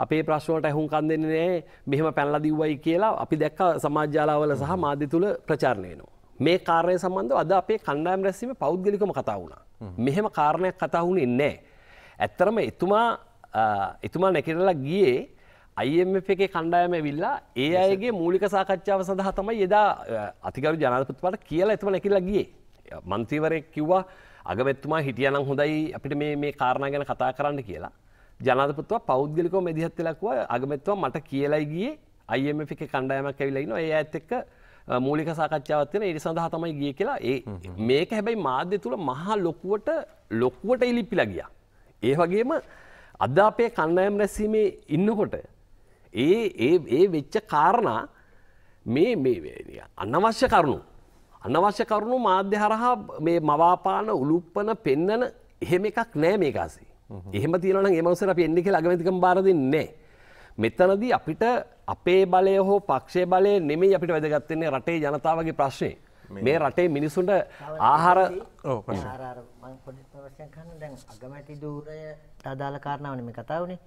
අපේ ප්‍රශ්නට ඇහුම් කන්දන්නේ නෑ මෙහෙම පැල්ලදිව්වයි කියලා අපි දැක්ක සමාජ්‍යාලාවල සහ මාධ්‍ය තුළ ප්‍රචාරණයනවා. මේ කාරය සම්බන්ධ අද අපේ කණ්ඩායම් රැස්සීම පෞද්ගලිකම කතා වුණා. මෙහෙම කාරණයක් කතා වුණේ නෑ. ඇත්තරම එතුමා එතුමා නැකරලා ගියේ අයිF එක කණ්ඩායම විල්ලා ඒ අයගේ මූලික සාකච්ඡාව සඳහා තමයි එදා අතිකරු ජනාතපතුවට කියලා එතුම නැකිල්ලා ගියේ මන්තිවරෙක් කිව්වා අගමැත්තුමා හිටියනම් හොඳයි අපිට මේ කාරණ ගැන කතා කරන්න කියලා ජනතපත්ව පෞද්ගලිකෝ මැදිහත් වෙලක්ව අගමැත්තුව මට කියලයි ගියේ අයම එක කණ්ඩායමක් ඇවිලයින ඒ ඇත් එක්ක මූලික සාකච්ඡාවත්වයෙන ඒ සඳහා තමයි ගිය කියලා ඒ මේක හැබැයි මාධ්‍ය තුළ මහා ලොකුවට ලොක්කුවට ඉලිපිලා ගිය. ඒ වගේම අද අපේ කණ්ඩායම් රැසීමේ ඉන්නකොට ඒ ඒ වෙච්ච කාරණා මේ අනවශ්‍ය කරුණු අනවශ්‍ය කරුණු මාධ්‍ය හරහා මේ මවාපාන උළුප්පන පෙන්නන එහෙම එකක් නෑ මේ කාසේ. එහෙම තියන එමවසර අප එන්නෙ අගමතිකම් බාර දෙන්නේ. මෙතනදී අපිට අපේ බලය හෝ පක්ෂය බලය නෙමේ අපිට වැදගත්තන්නේ රටේ ජනතාවගේ ප්‍රශ්නය. මේ රටේ මිනිසුන්ට ආහාර අගමැති දූරය අදාල කාරණාවන මේ කතාවනේ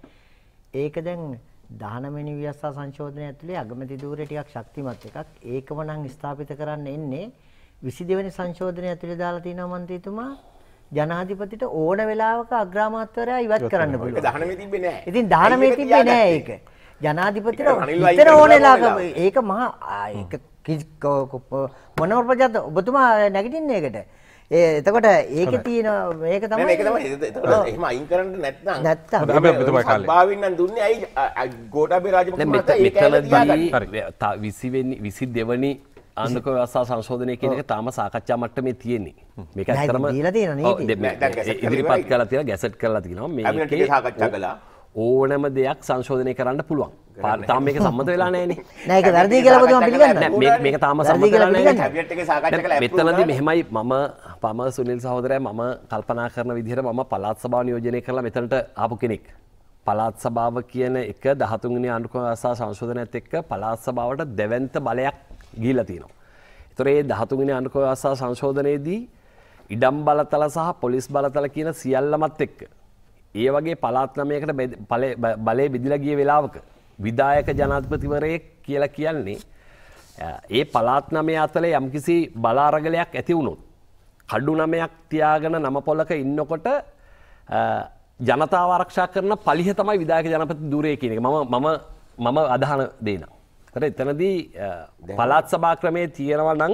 ඒක දැන් 19 වෙනි ව්‍යවස්ථා සංශෝධනය ඇතුලේ අගමැති ධූරය ටිකක් ශක්තිමත් එකක්. ඒකම නම් ස්ථාපිත කරන්න එන්නේ 22 වෙනි සංශෝධනය ඇතුලේ දාලා තියෙනවා මන්ත්‍රීතුමා ජනාධිපතිට ඕන වෙලාවක අග්‍රාමාත්‍යවරයා ඉවත් කරන්න පුළුවන්. 19 තිබ්බේ නැහැ. ඉතින් 19 තිබ්බේ නැහැ ඒක. ජනාධිපතිට විතර ඕන වෙලාවක ඒක මහා ඒක මොනෝපජාත ඔබතුමා නැගිටින්නේ ඒකට. ඒ එතකොට ඒක තියෙන මේක තමයි ඒක තමයි එතකොට එහෙම අයින් කරන්න නැත්නම් නැත්තම් හැබැයි මෙතන කාලේ භාවින්නම් දුන්නේ ඇයි ගෝඨාභය රාජපක්ෂ මෙතනදී 20 වෙනි 22 වෙනි ආණ්ඩුක ව්‍යවස්ථා සංශෝධනය කියන එක තාම සාකච්ඡා මට්ටමේ තියෙන්නේ. මේක ඇත්තටම ඉදිරිපත් කරලා තියෙනවා ගැසට් කරලා තියෙනවා මේකේ සාකච්ඡා කළා. ඕනම දෙයක් සංශෝධනය කරන්න පුළුවන් තාම මේක සම්මත වෙලා නෑනේ නෑක දරදී කියලබතුම පිළිගන්න මේක තාම සම්මත මෙතනද මෙහෙමයි මම පම සුනිල් සහෝදරය මම කල්පනා කරන විදිහට මම පලාත් සභාව නියෝජනය කරලා මෙතනට ආපු කෙනෙක් පලාත් සභාව කියන එක දහතුන්ගනි අනුක අසා සංශෝධනයත් එක්ක පලාත් සභාවට දෙවන්ත බලයක් ගීල තියෙනවා. එතොරේ දහතුන්ගනි අනුකව අසා සංශෝධනයේදී ඉඩම් බලතල සහ පොලිස් බලතල කියන සියල්ලමත් එක්ක ඒ වගේ පලාත්නමයකට බලය බෙදිලගිය වෙලාවක විදායක ජනාධපතිවරයෙක් කියලා කියන්නේ. ඒ පලාත්නමය අතල යම්කිසි බලාරගලයක් ඇති වුණුත්. කඩු නමයක් තියාගෙන නම පොලක ඉන්නකොට ජනතාව ආරක්ෂා කරන පලිහ තමයි විදායක ජනපති දුරය කියන එක මම මම මම අදහන දේනවා. තර එතනදී පලාත් සභා ක්‍රමය තියෙනවා නං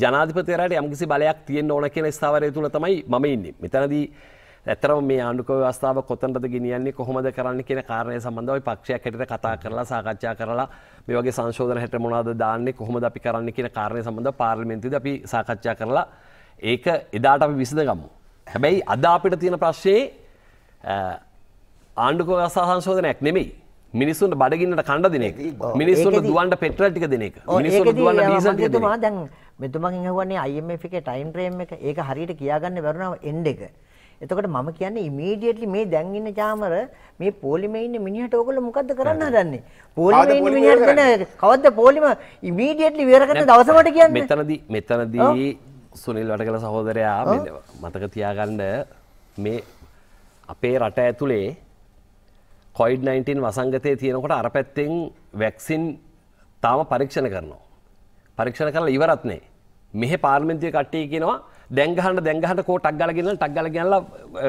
ජනාධිපතරයට යම්කිසි බලයක් තියෙන් ඕන කියෙන ස්ථාවරය තුළ තමයි මඉන්න මෙතනදී ඇතරම මේ ආණ්ඩුක ව්‍යවස්ථාව කොතනටද ගෙනියන්නේ කොහොමද කරන්න කියන කාරණය සම්බන්ධව ওই පක්ෂයක් හැටියට කතා කරලා සාකච්ඡා කරලා මේ වගේ සංශෝධන හැට මොනවද දාන්නේ කොහොමද අපි කරන්න කියන කාරණය සම්බන්ධව පාර්ලිමේන්තුවේදී අපි සාකච්ඡා කරලා ඒක එදාට අපි විසඳගමු. හැබැයි අද අපිට තියෙන ප්‍රශ්නේ ආණ්ඩුක ව්‍යවස්ථා සංශෝධනයක් නෙමෙයි. මිනිස්සුන්ට බඩගින්නට කණ්ඩ දෙන එක මිනිස්සුන්ට දුවන්ට පෙට්‍රල් ටික දෙන එක මිනිස්සුන්ට දුවන්න ඩීසල් ටික දෙන එක මෙතුමගෙන් අහුවන්නේ IMF එකේ ටයිම් ෆ්‍රේම් එක ඒක හරියට කියාගන්න බැරුණාම එන්ඩ් එක එතකොට මම කියන්නේ ඉමීඩියට්ලි මේ දැන් ඉන්න චාමර මේ පොලිමේ ඉන්න මිනිහට ඕගොල්ලෝ මොකද්ද කරන්න හදන්නේ? පොලිමේ ඉන්න මිනිහට ගැන කවද්ද පොලිම ඉමීඩියට්ලි වෙර කරන දවසමට කියන්නේ? මෙතනදී මෙතනදී සුනිල් වටකල සහෝදරයා මතක තියාගන්න මේ අපේ රට ඇතුලේ COVID-19 වසංගතයේ තියෙනකොට අර පැත්තෙන් වැක්සින් තාම පරීක්ෂණ කරනවා. පරීක්ෂණ කරලා ඉවරත් නැහැ. මෙහි පාර්ලිමේන්තුවේ කට්ටිය කියනවා දැංගහන්න දැංගහට කෝ ටක් ගලගෙන ටක් ගල කියල්ල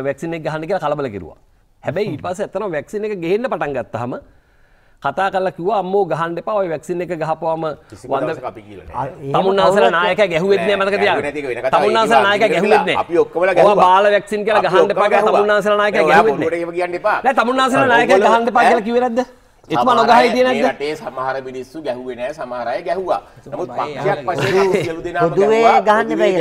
වැක්සිනෙක් ගහන්න කියලා කලබල කිරවා හැබැයි ඊට පස්සේ ඇත්තනම් වැක්සින එක ගේන්න පටන් ගත්තාම කතා කරලා කිව්වා අම්මෝ ගහන්න එපා ඔය වැක්සින් එක ගහපුවාම වන්ද තමුන්නාසල නායක ගැහුවෙත් නෑ මතක තියාගන්න තමුන්නාසල නායක ගැහුවෙත් නෑ අපි ඔක්කොම ගැහුවා බාල වැක්සින් කියලා ගහන්න එපා කියලා තමුන්නාසල නායක ගැහුවෙත් නෑ නෑ තමුන්නාසල නායක ගහන්න එපා කියලා කිව්වේ නැද්ද එතුමා නොගහ හිටියේ නැද්ද? රටේ සමහර මිනිස්සු ගැහුවේ නැහැ සමහර අය ගැහුවා. නමුත් පක්ෂයක් වශයෙන් සියලු දෙනාම ගැහුවා. ගහන්න බෑ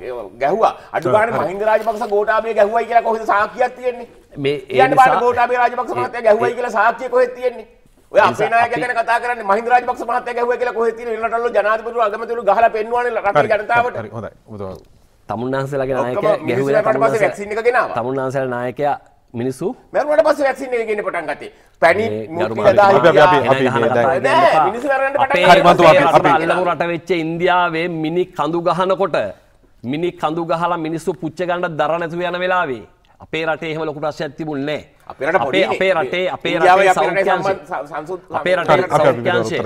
කියලා ගැහුවා. අඩු ගානේ මහින්ද රාජපක්ෂ ගෝඨාභය ගැහුවයි කියලා කොහෙද සාක්කියක් තියෙන්නේ? මේ ඒ නිසා ගෝඨාභය රාජපක්ෂ මහත්තයා ගැහුවයි කියලා සාක්කිය කොහෙද තියෙන්නේ? ඔය අපේ නායකයා ගැන කතා කරන්නේ මහින්ද රාජපක්ෂ මහත්තයා ගැහුවා කියලා කොහෙද තියෙන්නේ? රටවල ජනාධිපතිතුරු අගමැතිතුරු ගහලා පෙන්වන්නේ රටේ ජනතාවට. හරි හොඳයි. ඔබතුමා තමුන්නාන්සේලාගේ නායකයා ගැහුවේ නැහැ. තමුන්නාන්සේලා නායකයා මිනිස්සු මැරුණට පස්සේ වැක්සින් එක ගන්න පටන් ගත්තේ පැණි මුටි රට වෙච්ච ඉන්දියාවේ මිනි කඳු ගහනකොට මිනි කඳු ගහලා මිනිස්සු පුච්ච ගන්න දර නැතුව යන වෙලාවේ අපේ රටේ එහෙම ලොකු ප්‍රශ්නයක් තිබුණේ නැහැ අපේ රටේ අපේ රටේ අපේ රටේ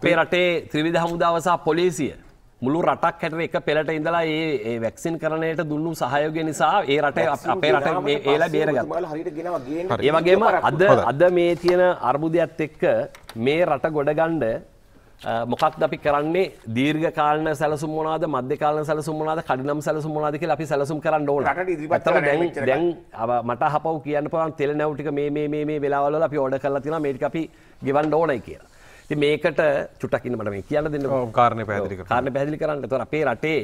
අපේ රටේ ත්‍රිවිධ හමුදාව සහ පොලිසිය මුළු රටක් හැට එක පෙළට ඉඳලා ඒ වැක්සින් කරනයට දුන්නු සහයෝග නිසා ඒ රට අපේ රට ඒලා බේරගත් ඒවගේම අද අද මේ තියෙන අර්බුදයක්ත් එක්ක මේ රට ගොඩගණ්ඩ මොකක් අපි කරන්නේ දීර්ග කාලන සැලසුම් මොනාද මධ්‍යකාල සැලසුම්මනාද කඩිනම් සැලසුම් මොනාදක අපි සැලසුම් කරන්න ඕන දැන් මට හපව කියන්න පුරන් තෙල නැවටික මේ මේ වෙලාවල අපි ඕඩ කරලා තින මේට අපි ගෙවන් ඕනයි කියලා ති මේකට චුට්ටකින්න මට මේ කියන්න දෙන්න කාරණ පැදිලි කාරණ පැදිලි කරන්න තොර අපේ රටේ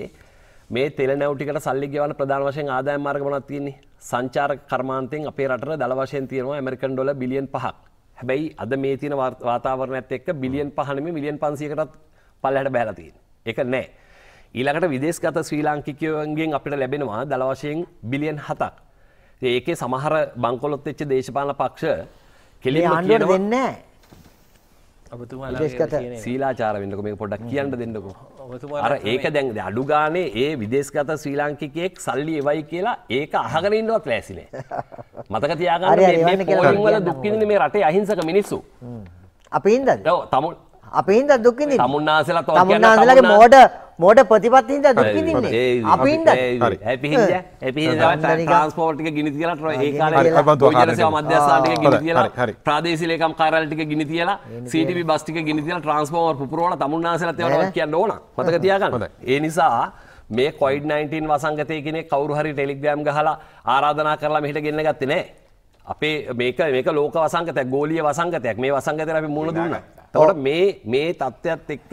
මේ තෙල නැවටිකට සල්ලි ගවන ප්‍රධාන වශයෙන් ආදායම් මාර්ග මොනවද තියෙන්නේ සංචාර කර්මාන්තයෙන් අපේ රටට දල වශයෙන් තියෙනවා ඇමරිකන් ඩොලර් බිලියන් 5ක් හැබැයි අද මේ තියෙන වාතාවරණයත් එක්ක බිලියන් 5 නෙමෙයි මිලියන් 500කටත් පල්ලෙහාට බහැලා තියෙන්නේ ඒක නෑ ඊළඟට විදේශගත ශ්‍රී ලාංකිකයන්ගෙන් අපිට ලැබෙනවා දල වශයෙන් බිලියන් 7ක් ඒකේ සමහර බංකොලොත් වෙච්ච දේශපාලන පක්ෂ කෙලින්ම කියනවා දෙන්නේ නෑ සීලාචාරවෙන්නක මේ පොඩක් කියන්න දෙන්නකෝ අර ඒක දැන් අඩු ගානේ ඒ විදේශගත ශ්‍රී ලාංකිකයෙක් සල්ලි එවයි කියලා ඒක අහගෙන ඉන්නවත් ලෑසිනේ *laughs* මතක තියාගන්න මේ පොලිං වල දුක් විඳින මේ රටේ අහිංසක මිනිස්සු අපි ඉඳන් ඔව් තමුන් අපින්ද දුක්කිද තමුන්නාසල තමුන්නාසලගේ මෝඩ මෝඩ ප්‍රතිපත්තින්ද දුක්කිදන්නේ අපින්ද ට්‍රන්ස්පෝර්ටික ගිනි කියලා ඒ මධ්‍යස්ථාටික ගිනි කියලා ප්‍රාදේශලේකම් කාරල්ටික ගිනි කියලා සිටි බස්ටික ගිනි කියලා ට්‍රන්ස්පෝර් පුරෝල තමුන්නාසල තවට කියන්න ඕන මතක තියාගන්න ඒ නිසා මේ කොයිඩ්19 වසංගතය කෙනෙ කවරු හරි ටෙලිග්‍රෑම් ගහලා ආරාධනා කරලා මෙහිට ගෙන්න ගත්තනේ අපේ මේක මේක ලෝක වසංගතයක් ගෝලිය වසංගතයක් මේ වසංගතය අපි මුණ දුන්නා තවට මේ මේ තත්ත්වත් එක්ක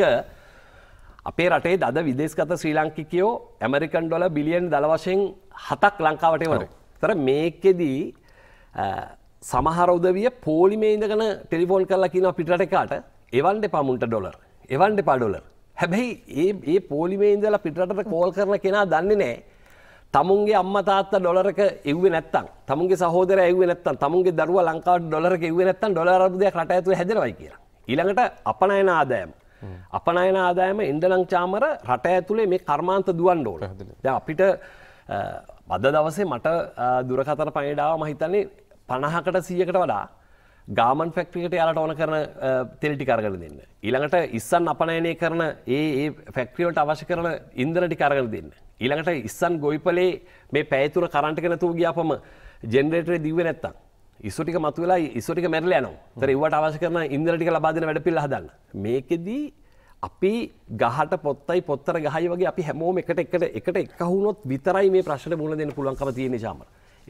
අපේ රටේ දද විදේශගත ශ්‍රී ලංකිකයෝ ඇමරිකන් ඩොල බිලියන් දලවශයෙන් හතක් ලංකාවට වන. තර මේකෙදී සමහරෞදවිය පෝලිමේ ඉඳගන ටෙලිෆෝන් කරලා කියන පිටටකාට එවන්ඩ පමුන්ට ඩොලර් එවන්ඩ පාඩොලර් හැබැයි ඒ ඒ පෝලිමේ ඉඳලා පිටට කෝල් කරන කෙනා දන්නේ නෑ තමුන්ගේ අම්ම තාත්ත ඩොලරක එව්ව නැත්තම් තමුන්ගේ සහෝදර ඇව නැත්තම් තමුන්ගේ දරුව ලංකාවට ඩොලරක එව්ව නැත්තම් ඩොලර් අර්බුදයක් රට ඇතුළේ හැදෙනවා කියලා ඊළඟට අපනයන ආදායම. අපනයන ආදායම ඉන්ඩලංචාමර රට ඇතුළේ මේ කර්මාන්ත දුවන් ඕන අපිට බද දවසේ මට දුරකතර පණඩාව මහිතන්නේ පණහකට සියකට වඩා ගාමන් ෆෙක්ට්‍රිකට යාලට ඕන කරන තෙල්ටි කරගල දෙන්න. ඊළඟට ඉස්සන් අපනයනය කරන ඒ ෆෙක්ට්‍රියෝට අවශ්‍ය කරන ඉන්දරටි කරගල දෙන්න. ඊළඟට ඉස්සන් ගොයිපලේ මේ පැතුර කරන්ටගෙන තුූ ගියාපම ජෙනරේටරේ දිව නැත්තම් ඉස්සටික මතුවෙලා ඉස්සටික මැරල යන තර වට අවශ කරන ඉන්දරටික ලබාදන වැඩ පිල් හදන්න මේකෙදී අපි ගහට පොත්තයි පොත්තර ගහයි වගේ අපි හැමෝම එකට එකට එකට එකහුනොත් විතරයි මේ ප්‍රශ්න මුල දෙන්න පුළුවන්කම තියෙන ජාම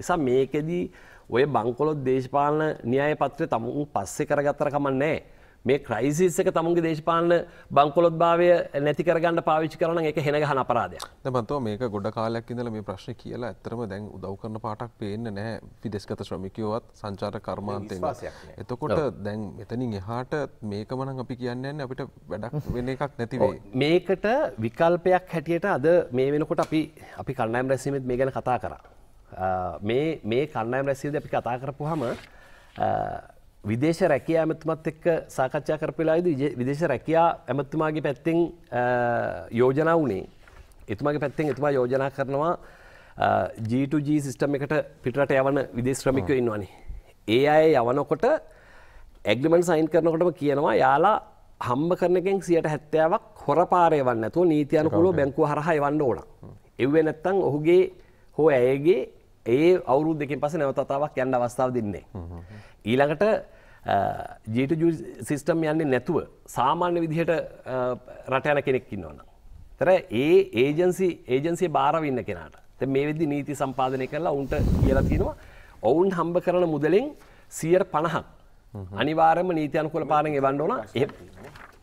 එසා මේකෙදී ඔය බංකොලොත් දේශපාලන න්‍යාය පත්‍රය තමුන් පස්සෙ කරගත්තර කමන්නෑ මේ ක්‍රයිසිස් එක තමුන්ගේ දේශපාලන බංකොලොත් භාවය නැති කරගන්න පාවිච්චි කරන එක හෙන ගහන අපරාධයක්. දැන්මන්තෝ මේක ගොඩ කාලයක් ඉඳලා මේ ප්‍රශ්නේ කියලා ඇත්තටම දැන් උදව් කරන පාටක් පේන්නේ නැහැ විදේශගත ශ්‍රමිකයෝවත් සංචාර කර්මාන්තයෙන්. එතකොට දැන් මෙතනින් එහාට මේකම නම් අපි කියන්නේ නැහැ අපිට වැඩක් වෙන එකක් නැති වෙයි. මේකට විකල්පයක් හැටියට අද මේ වෙනකොට අපි අපි කණ්ඩායම් රැස්වීමෙත් මේ ගැන කතා කරා. මේ මේ කණ්ඩායම් රැස්වීමේදී අපි කතා කරපුවාම විදේශ රැකිය ඇමතුමත් එක්ක සාකච්ඡා කරපෙලායිද විදේශ රැකයා ඇමතුමාගේ පැත්තෙන් යෝජනා වනේ එතුමාගේ පැත්තෙන් එතුමා යෝජනා කරනවා ජීටG සිිස්ටම් එකට පිටට යවන විදේශ ශ්‍රමිකව ඉන්නවනේ. ඒ අය යවනකොට ඇගලිමෙන්ට සයින් කරනකොටම කියනවා යාලා හම්බ කරනකෙන් සියට හැත්තාවක් හොර පාරය වන්න ඇතුව නීතියන කොළු බැංකු හරහයි වන්න ඕන. එව්ව නැත්තං ඔහුගේ හෝ ඇයගේ ඒ අවුරුද් දෙකින් පස නැවතාවක් යන්න අවස්ථාව දෙන්නේ. ඊළඟට ජීට සිිස්ටම් යන්නේ නැතුව සාමාන්‍ය විදිහට රටයන කෙනෙක් ඉන්නවන. තර ඒ ඒජන්සි ඒජන්සිය භාරවින්න කෙනට ත මේ විදි නීති සම්පාදනය කරලා උන්ට කියලා තිනවා ඔවුන් හම්බ කරන මුදලින් සියර් පණහක් අනිවාරම නීතියන් කොළ පාරෙන් එවන්ඩෝන එ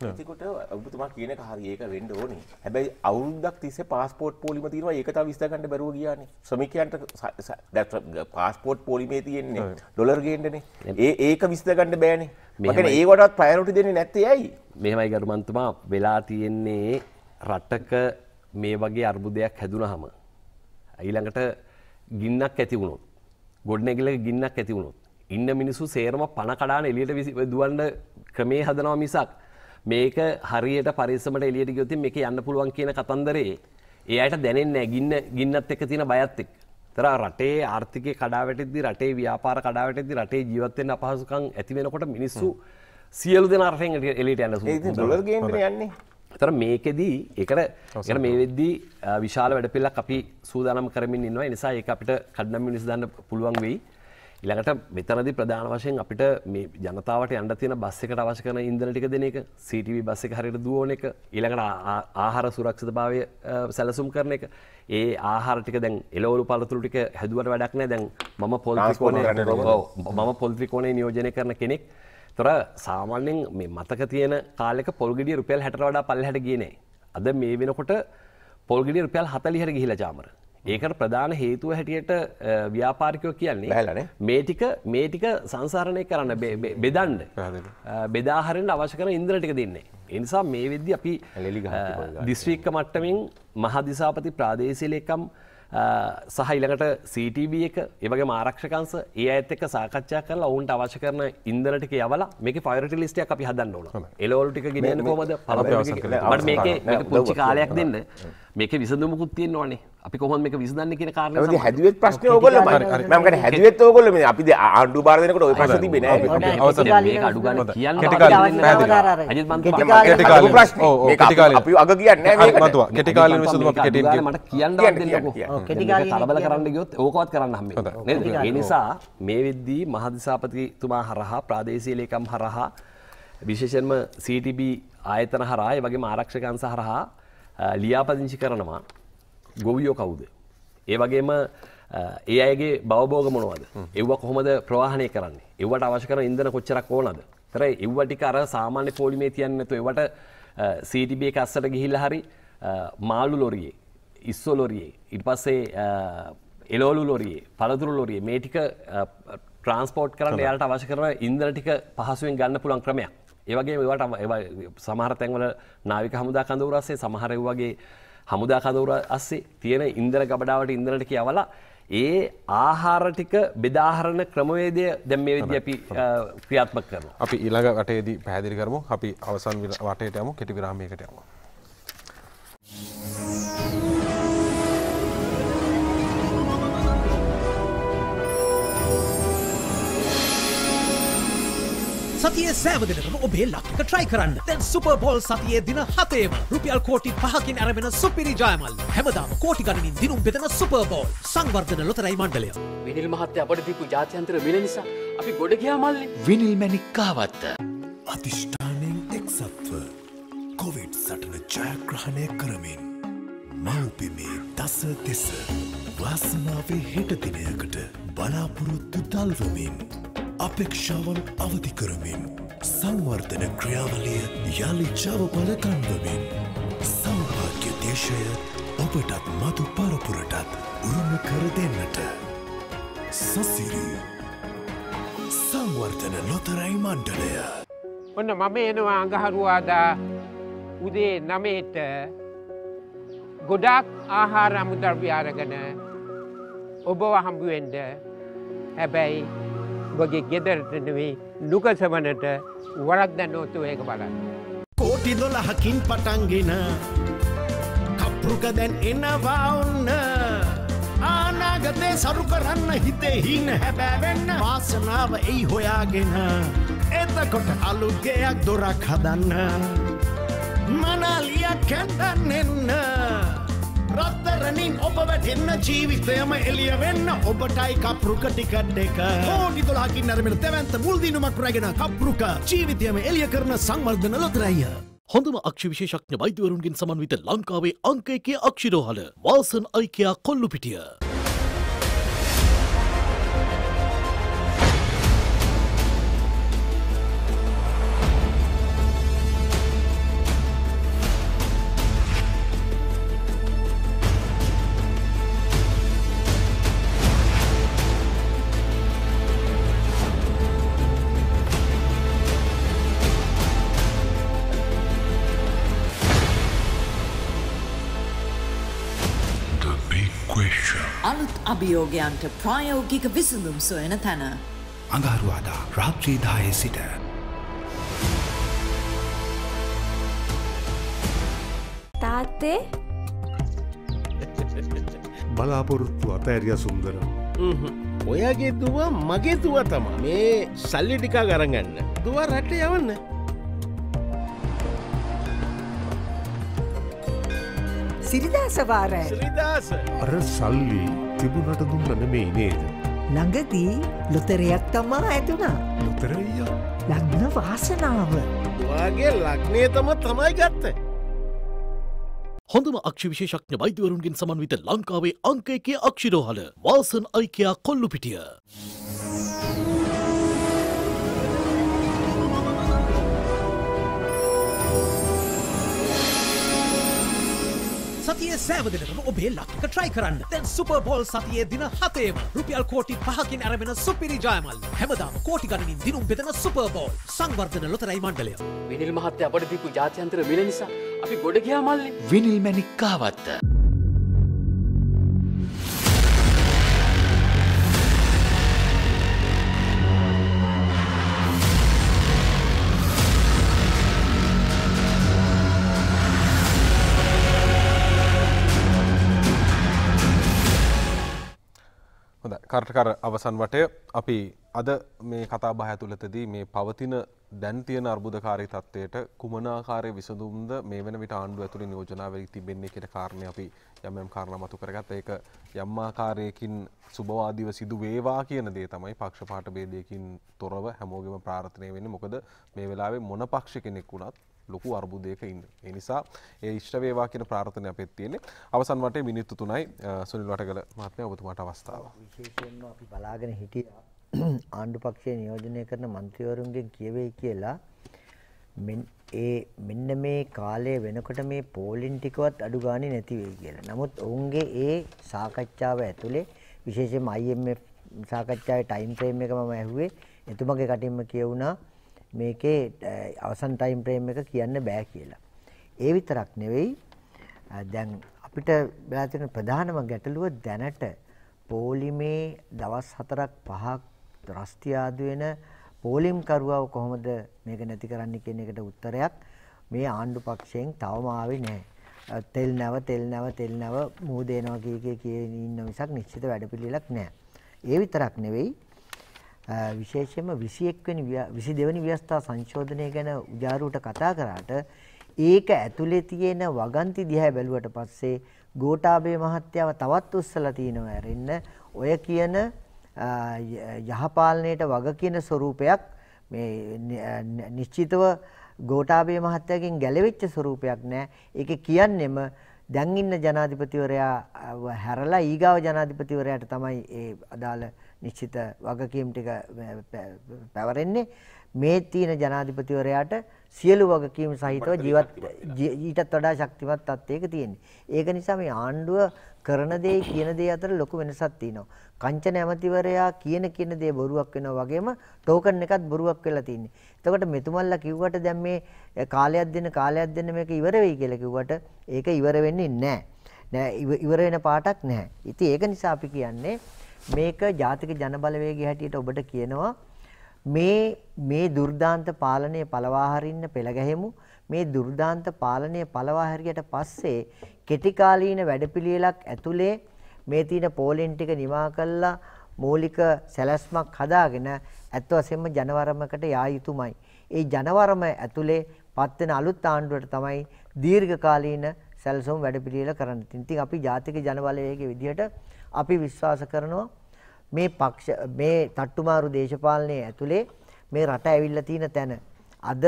එතකොට ඔබතුමා කියන කාරියක වෙන්න ඕනේ. හැබැයි අවුරුද්දක් තිස්සේ පාස්පෝර්ට් පොලිම තියෙනවා ඒක තව විස්තර ගන්න බැරුව ගියානේ. ශ්‍රමිකයන්ට පාස්පෝර්ට් පොලිමේ තියෙන්නේ ඩොලර් ගේන්නනේ. ඒ ඒක විස්තර ගන්න බෑනේ. මම ඒ වටත් ප්‍රයොරිටි දෙන්නේ නැත්තේ ඇයි? මෙහෙමයි ගරුමන්තුමා වෙලා තියෙන්නේ රටක මේ වගේ අර්බුදයක් හැදුනහම ඊළඟට ගින්නක් ඇති වුණොත් ගොඩනැගිල්ලක ගින්නක් ඇති වුණොත් ඉන්න මිනිස්සු සේරම පණ කඩාන එළියට දුවන්න ක්‍රමේ හදනවා මිසක් මේක හරියට පරිසමට එලියට ගොතින් මේක යන්න පුළුවන් කියන කතන්දරේ ඒ අයට දැනෙන් නැගින්න ගින්නත් එක තියෙන බයත් එක් තර රටේ ආර්ථිකය කඩාවැටෙද්දි රටේ ව්‍යාපාර කඩාවැටෙද්දි රටේ ජීවත්වෙන් අපහසුකම් ඇති වෙනකොට මිනිස්සු සියලු දෙන අර්ථයෙන් එලිට යන්න ොලර් යන්නේ තර මේකෙදී එකට ගැන මේ වෙද්දී විශාල වැඩපිල්ලක් අපි සූදානම් කරමින් ඉන්නවා නිසා ඒ අපිට කඩ්නම් මිනිස් දන්න පුළුවන් වෙයි ඉළඟට මෙතනදි ප්‍රධාන වශයෙන් අපිට මේ ජනතාවට අන්ඩ තියෙන බස් එකට අවශ කන ඉදනටික දෙන එක සිටව බස්ස එක හරිට දුවන එක ඉළඟට ආහාර සුරක්ෂත භාවය සැලසුම් කරන එක ඒ ආහාරටික දැන් එලවලු පලතුරටික හැදුවට වැඩක්නෑ දැන් මම පොල්කෝන මම පොල්ත්‍රිකෝනේ නියෝජනය කරන කෙනෙක් තොර සාමාන්‍යෙන් මේ මතක තියෙන කාලෙක පොල්ගඩිය රුපියල් හැට වඩා පල්හැට ගියනේ අද මේ වෙනකොට පොල්ගඩිය රුපියල් හතලිහර ගිහිලා ජාමර ඒකට ප්‍රධාන හේතුව හැටියට ව්‍යාපාරිකයෝ කියන්නේ බැලනේ මේ ටික මේ ටික සංසාරණය කරන්න බෙදන්න බෙදාහරෙන් අවශ්‍ය කරන ඉන්ද්‍ර ටික දෙන්නේ. ඒ නිසා මේ වෙද්දී අපි දිස්ත්‍රික්ක මට්ටමින් මහදිසාපති ප්‍රාදේශීලේකම් සහ ඊළඟට CTV එක ඒවගේ ආරක්ෂකංශ ඒ අයත් එක්ක සාකච්ඡා කරලා ඔවුන්ට අවශ්‍ය කරන ඉන්ධන ටික යවලා මේකේ priority list එකක් අපි හදන්න ඕන. එළවලු ටික ගෙනියන්නේ කොහමද? මට මේකේ මේක පුංචි කාලයක් දෙන්න. මේකේ විසඳුමකුත් තියෙන්න ඕනේ. අපි කොහොම එක විසඳන්න කියන කාරණේ හැදුවෙත් ප්‍රශ්නේ ඕගොල්ලෝ මම කියන්නේ හැදුවෙත් ඕගොල්ලෝ මේ අපි ආණ්ඩු බාර දෙනකොට ওই ප්‍රශ්න තිබේ නෑ මේක අඩු ගන්න කියන්න කෙටි කාලේ අජිත් මන්තුමා අපි අග කියන්නේ නෑ මේක මන්තුමා කෙටි කාලේ විසඳුම අපි කෙටියෙන් කියන්න මට කියන්නවත් දෙන්නකෝ කෙටි කාලේ තලබල කරන්න ගියොත් ඕකවත් කරන්න හම්බෙන්නේ නේද ඒ නිසා මේ වෙද්දී මහදිසාපතිතුමා හරහා ප්‍රාදේශීය ලේකම් හරහා විශේෂයෙන්ම CTB ආයතන හරහා ඒ වගේම ආරක්ෂකංශ හරහා ලියාපදිංචි කරනවා ගොවියෝ කවුද. ඒ වගේම ඒ අයගේ බවබෝග මොනවද එව්ව කොහොමද ප්‍රවාහණය කරන්නේ එවට අවශ්කර ඉදන කොච්චරක් ඕනද තර එව්වටික අර සාමාන්‍ය පෝලිමේ තියන්නතු එවට සීටිබිය කස්සට ගිහිල්ල හරි මාළු ලොරියේ ඉස්සෝ ලොරියේ ඉට පස්සේ එලෝලු ලොරියේ පළතුරු ලොරිය මේටික ට්‍රන්ස්පෝට් කරන්න යාට අවශ කරන ඉන්දරටික පහසුවෙන් ගන්න පුළන් ක්‍රමයක් ඒවගේ ඒවට සමහර තැන්වල නාවික හමුදා කඳවරස්සේ සමහරවගේ හමුදා කඳවුර අස්සේ තියෙන ඉන්දන ගබඩාවට ඉන්දනට කියවලා ඒ ආහාර ටික බෙදාහරණ ක්‍රමවේදය දැම් මේ විදි අපි ක්‍රියාත්මක කරන අපි ඊළඟ වටයේදී පැහැදිලි කරමු අපි අවසන් වටයට යමු කෙටි විරාමයකට යමු. Thank you. සතිය සෑවගෙනම ඔබේ ලක්ක ට්‍රයි කරන්න තැන් සුපබෝල් සතියේ දින හතේම රුපියල් කෝටි පහකින් ඇරබෙන සුපිරි ජයමල් හැමදාම කෝටි ගණනින් දිනුම් බෙදෙන සුපබෝල් සංවර්ධන ලොතරැයි මණ්ඩලය විනිල් මහත්තය අපට දීපු ජාත්‍යන්තර මිල නිසා අපි ගොඩ ගියා මල්ලි විනිල් මැණික් කාවත්ත අතිෂ්ඨානයෙන් එක්සත්ව කොවිඩ් සටන ජයග්‍රහණය කරමින් මව්පිමේ දස දෙස වාසනාවේ හෙට දිනයකට බලාපොරොත්තු දල්වමින් අපේක්ෂාවන් අවදි කරමින් සංවර්ධන ක්‍රියාවලිය යළි ජවපල ගන්වමින් සෞභාග්‍ය දේශය ඔබටත් මතු පරපුරටත් උරුම කර දෙන්නට සසිරි සංවර්ධන ලොතරයි මණ්ඩලය ඔන්න මම එනවා අඟහරුවාදා උදේ නමේට ගොඩාක් ආහාර අමුදර්ව්‍ය අරගෙන ඔබව හම්බුවෙන්ඩ හැබැයි ඔබගේ ගෙදරට නෙවෙයි නුකසවනට වරද්ද නෝතු ඒක බලන්න. කෝටි දොලහකින් පටන්ගෙන කප්රුක දැන් එනවා ඔන්න ආනාගතේ සරු කරන්න හිතේ හින්න හැබෑවෙන්න වාසනාව එයි හොයාගෙන එතකොට අලුත්ගයක් දොරක් හදන්න මනාලියක් කැඳන්නෙන්න රත්තරනින් ඔබ වැටෙන්න ජීවිතයම එලිය වෙන්න ඔබටයි කප්රුක ටිකට් එක ඕනි දොලාකින් නැරමෙන තැවන්ත මුල්දිනුමක් රැගෙන කප්රුක ජීවිතයම එලිය කරන සංවර්ධන ලොතරැය හොඳම අක්ෂිවිශේෂඥ වෛද්‍යවරුන්ගෙන් සමන්විත ලංකාවේ අංක එකේ අක්ෂිරෝහල වාසන් අයිකයා කොල්ලු පිටිය අභියෝගයන්ට ප්‍රායෝගික විසඳුම් සොයන තැන. අඟහරුවාදා රාත්‍රීදායේ සිට. තාත්තේ *laughs* බලාපොරොත්තු අතඇරිය සුන්දර. ඔයාගේ දුව මගේ තුව තමා මේ සල්ලි ටිකා ගරගන්න. දුව රට්ට යවන්න. සිරිදස වාර ශ්‍රීදස අර සල්ලි තිබුණට දුන්න නෙමේ නේද. ළඟදී ලොතරයක් තමා ඇතුනා ලොතරයිය ලග්න වාසනාව. වගේ ලක්නේ තම තමයි ගත්ත. හොඳම අක්ෂිවිශේෂඥ වෛදවරුන්ගෙන් සමන්විත ලංකාවේ අංකයකේ අක්ෂිරෝහල වාසන් අයිකයා කොල්ලු පිටිය. සතිය සෑවදිනකම ඔබේ ලක්ක ට්‍රයි කරන්න තැන් සුපබෝල් සතියේ දින හතේම රුපියල් කෝටි පහකින් ඇරමෙන සුපිරි ජයමල් හැමදාම කෝටි ගණනින් දිනුම් බෙදන සුපබෝල් සංවර්ධන ලොතරයි මණ්ඩලය විනිල් මහත්තය අපට දීපු ජාත්‍යන්තර මිල නිසා අපි ගොඩ ගියා මල්ලි විනිල් මැණික් කාවත්ත කර්ටකර අවසන් වටය අපි අද මේ කතා බහ ඇතුළතදී මේ පවතින දැන්තියන අර්බුදකාරී තත්වයට කුමනාකාරය විසඳුම්ද මේ වෙන විට ආණ්ඩුව ඇතුළේ නියෝජනාවල තිබෙන්නේ කියෙන කාරණය අපි යම් යම් කාරණ මතු කරගත් ඒක යම්මාකාරයකින් සුභවාදීව සිදු වේවා කියන දේ තමයි පක්ෂ පාට බේදයකින් තොරව හැමෝගම ප්‍රාර්ථනය වෙන්න මොකද මේ වෙලාවේ මොන පක්ෂ කෙනෙක් වුණත් ලොකු අර්බුදයක ඉන්න. එනිසා ඒ ෂ්ටවේවා කියන ප්‍රාර්ථනය අපත් තියෙන අවසන් වට මිනිත්තු තුනයි සුනිල්වට කළ මත්මය ඔබතුමාට අවස්ථාව. විශේෂයෙන්ම අපි බලාගෙන හිටිය *clears throat* ආණ්ඩු පක්ෂය නියෝජනය කරන මන්ත්‍රවරුන්ගෙන් කියවෙයි කියලා ඒ මෙන්න මේ කාලය වෙනකොට මේ පෝලින් ටිකවත් අඩු ගානේ නැති වෙයි කියලා. නමුත් ඔවුන්ගේ ඒ සාකච්ඡාව ඇතුලේ විශේෂයෙන්ම IMF සාකච්ඡාවේ ටයිම් ෆ්‍රේම් එක මම ඇහුවේ එතුමගේ කටින්ම කියවුණා මේකේ අවසන් ටයිම් ෆ්‍රේම් එක කියන්න බෑ කියලා. ඒ විතරක් නෙවෙයි දැන් අපිට වෙලා තියෙන ප්‍රධානම ගැටලුව දැනට පෝලිමේ දවස් 4ක් 5ක් රස්ති ආදි වෙන පෝලිම් කරුවව කොහොමද මේක නැති කරන්නේ කියන එකට උත්තරයක් මේ ආණ්ඩු පක්ෂයෙන් තවම ආවේ නැහැ. තෙල් නැව තෙල් නැව තෙල් නැව මූ දෙනවා කිය කිය ඉන්න මිසක් නිශ්චිත වැඩපිළිවෙලක් නැහැ. ඒ විතරක් නෙවෙයි විශේෂයෙන්ම 21 වෙනි 22 වෙනි ව්‍යවස්ථා සංශෝධනය ගැන උජාරුවට කතා කරාට ඒක ඇතුලේ තියෙන වගන්ති දිහා බැලුවට පස්සේ ගෝඨාභය මහත්තයාව තවත් උස්සලා තිනවා ඇරෙන්න ඔය කියන යහපාලනයට වග කියන ස්වරූපයක් මේ නිශ්චිතව ගෝඨාභය මහත්තයාගෙන් ගැලවෙච්ච ස්වරූපයක් නෑ ඒක කියන්නෙම දැන් ඉන්න ජනාධිපතිවරයා හැරලා ඊගාව ජනාධිපතිවරයාට තමයි ඒ අදාළ නිශ්චිත වගකීම් ටික පැවරෙන්නේ මේ තියෙන ජනාධිපතිවරයාට සියලු වගකීම් සහිතව ජීවත් ඊටත් වඩා ශක්තිමත් තත්ත්වයක තියෙන්නේ. ඒක නිසා මේ ආණ්ඩුව කරන දේ කියන දේ අතර ලොකු වෙනසක් තියෙනවා. කංචන ඇමතිවරයා කියන කියන දේ බොරුවක් වෙනවා වගේම ටෝකන් එකත් බොරුවක් වෙලා තින්නේ. එතකොට මෙතුමන්ලා කිව්වට දැන් මේ කාලයක් දෙන්න කාලයක් දෙන්න මේක ඉවර වෙයි කියලා කිව්වට ඒක ඉවර වෙන්නේ නැහැ. නෑ ඉවර වෙන පාටක් නැහැ. ඉතින් ඒක නිසා අපි කියන්නේ මේක ජාතික ජනබලවේගය හැටියට ඔබට කියනවා මේ මේ දුර්දාන්ත පාලනය පළවා හරින්න පෙළ ගැහෙමු මේ දුර්දාන්ත පාලනය පළවා හැරියට පස්සේ කෙටි කාලීන වැඩපිළිවෙලක් ඇතුලේ මේ තියෙන පෝලෙන් ටික නිවා කළා මූලික සැලැස්මක් හදාගෙන ඇත්ත වශයෙන්ම ජනවරමකට යා යුතුමයි. ඒ ජනවරම ඇතුලේ පත් වෙන අලුත් ආණ්ඩුවට තමයි දීර්ඝකාලීන සැලසුම් වැඩපිළිවෙල කරන්න. ඉතින් අපි ජාතික ජනබලවේගයේ විදිහට අපි විශ්වාස කරනවා මේ පක්ෂ මේ තට්ටුමාරු දේශපාලනයේ ඇතුලේ මේ රට ඇවිල්ලා තියෙන තැන අද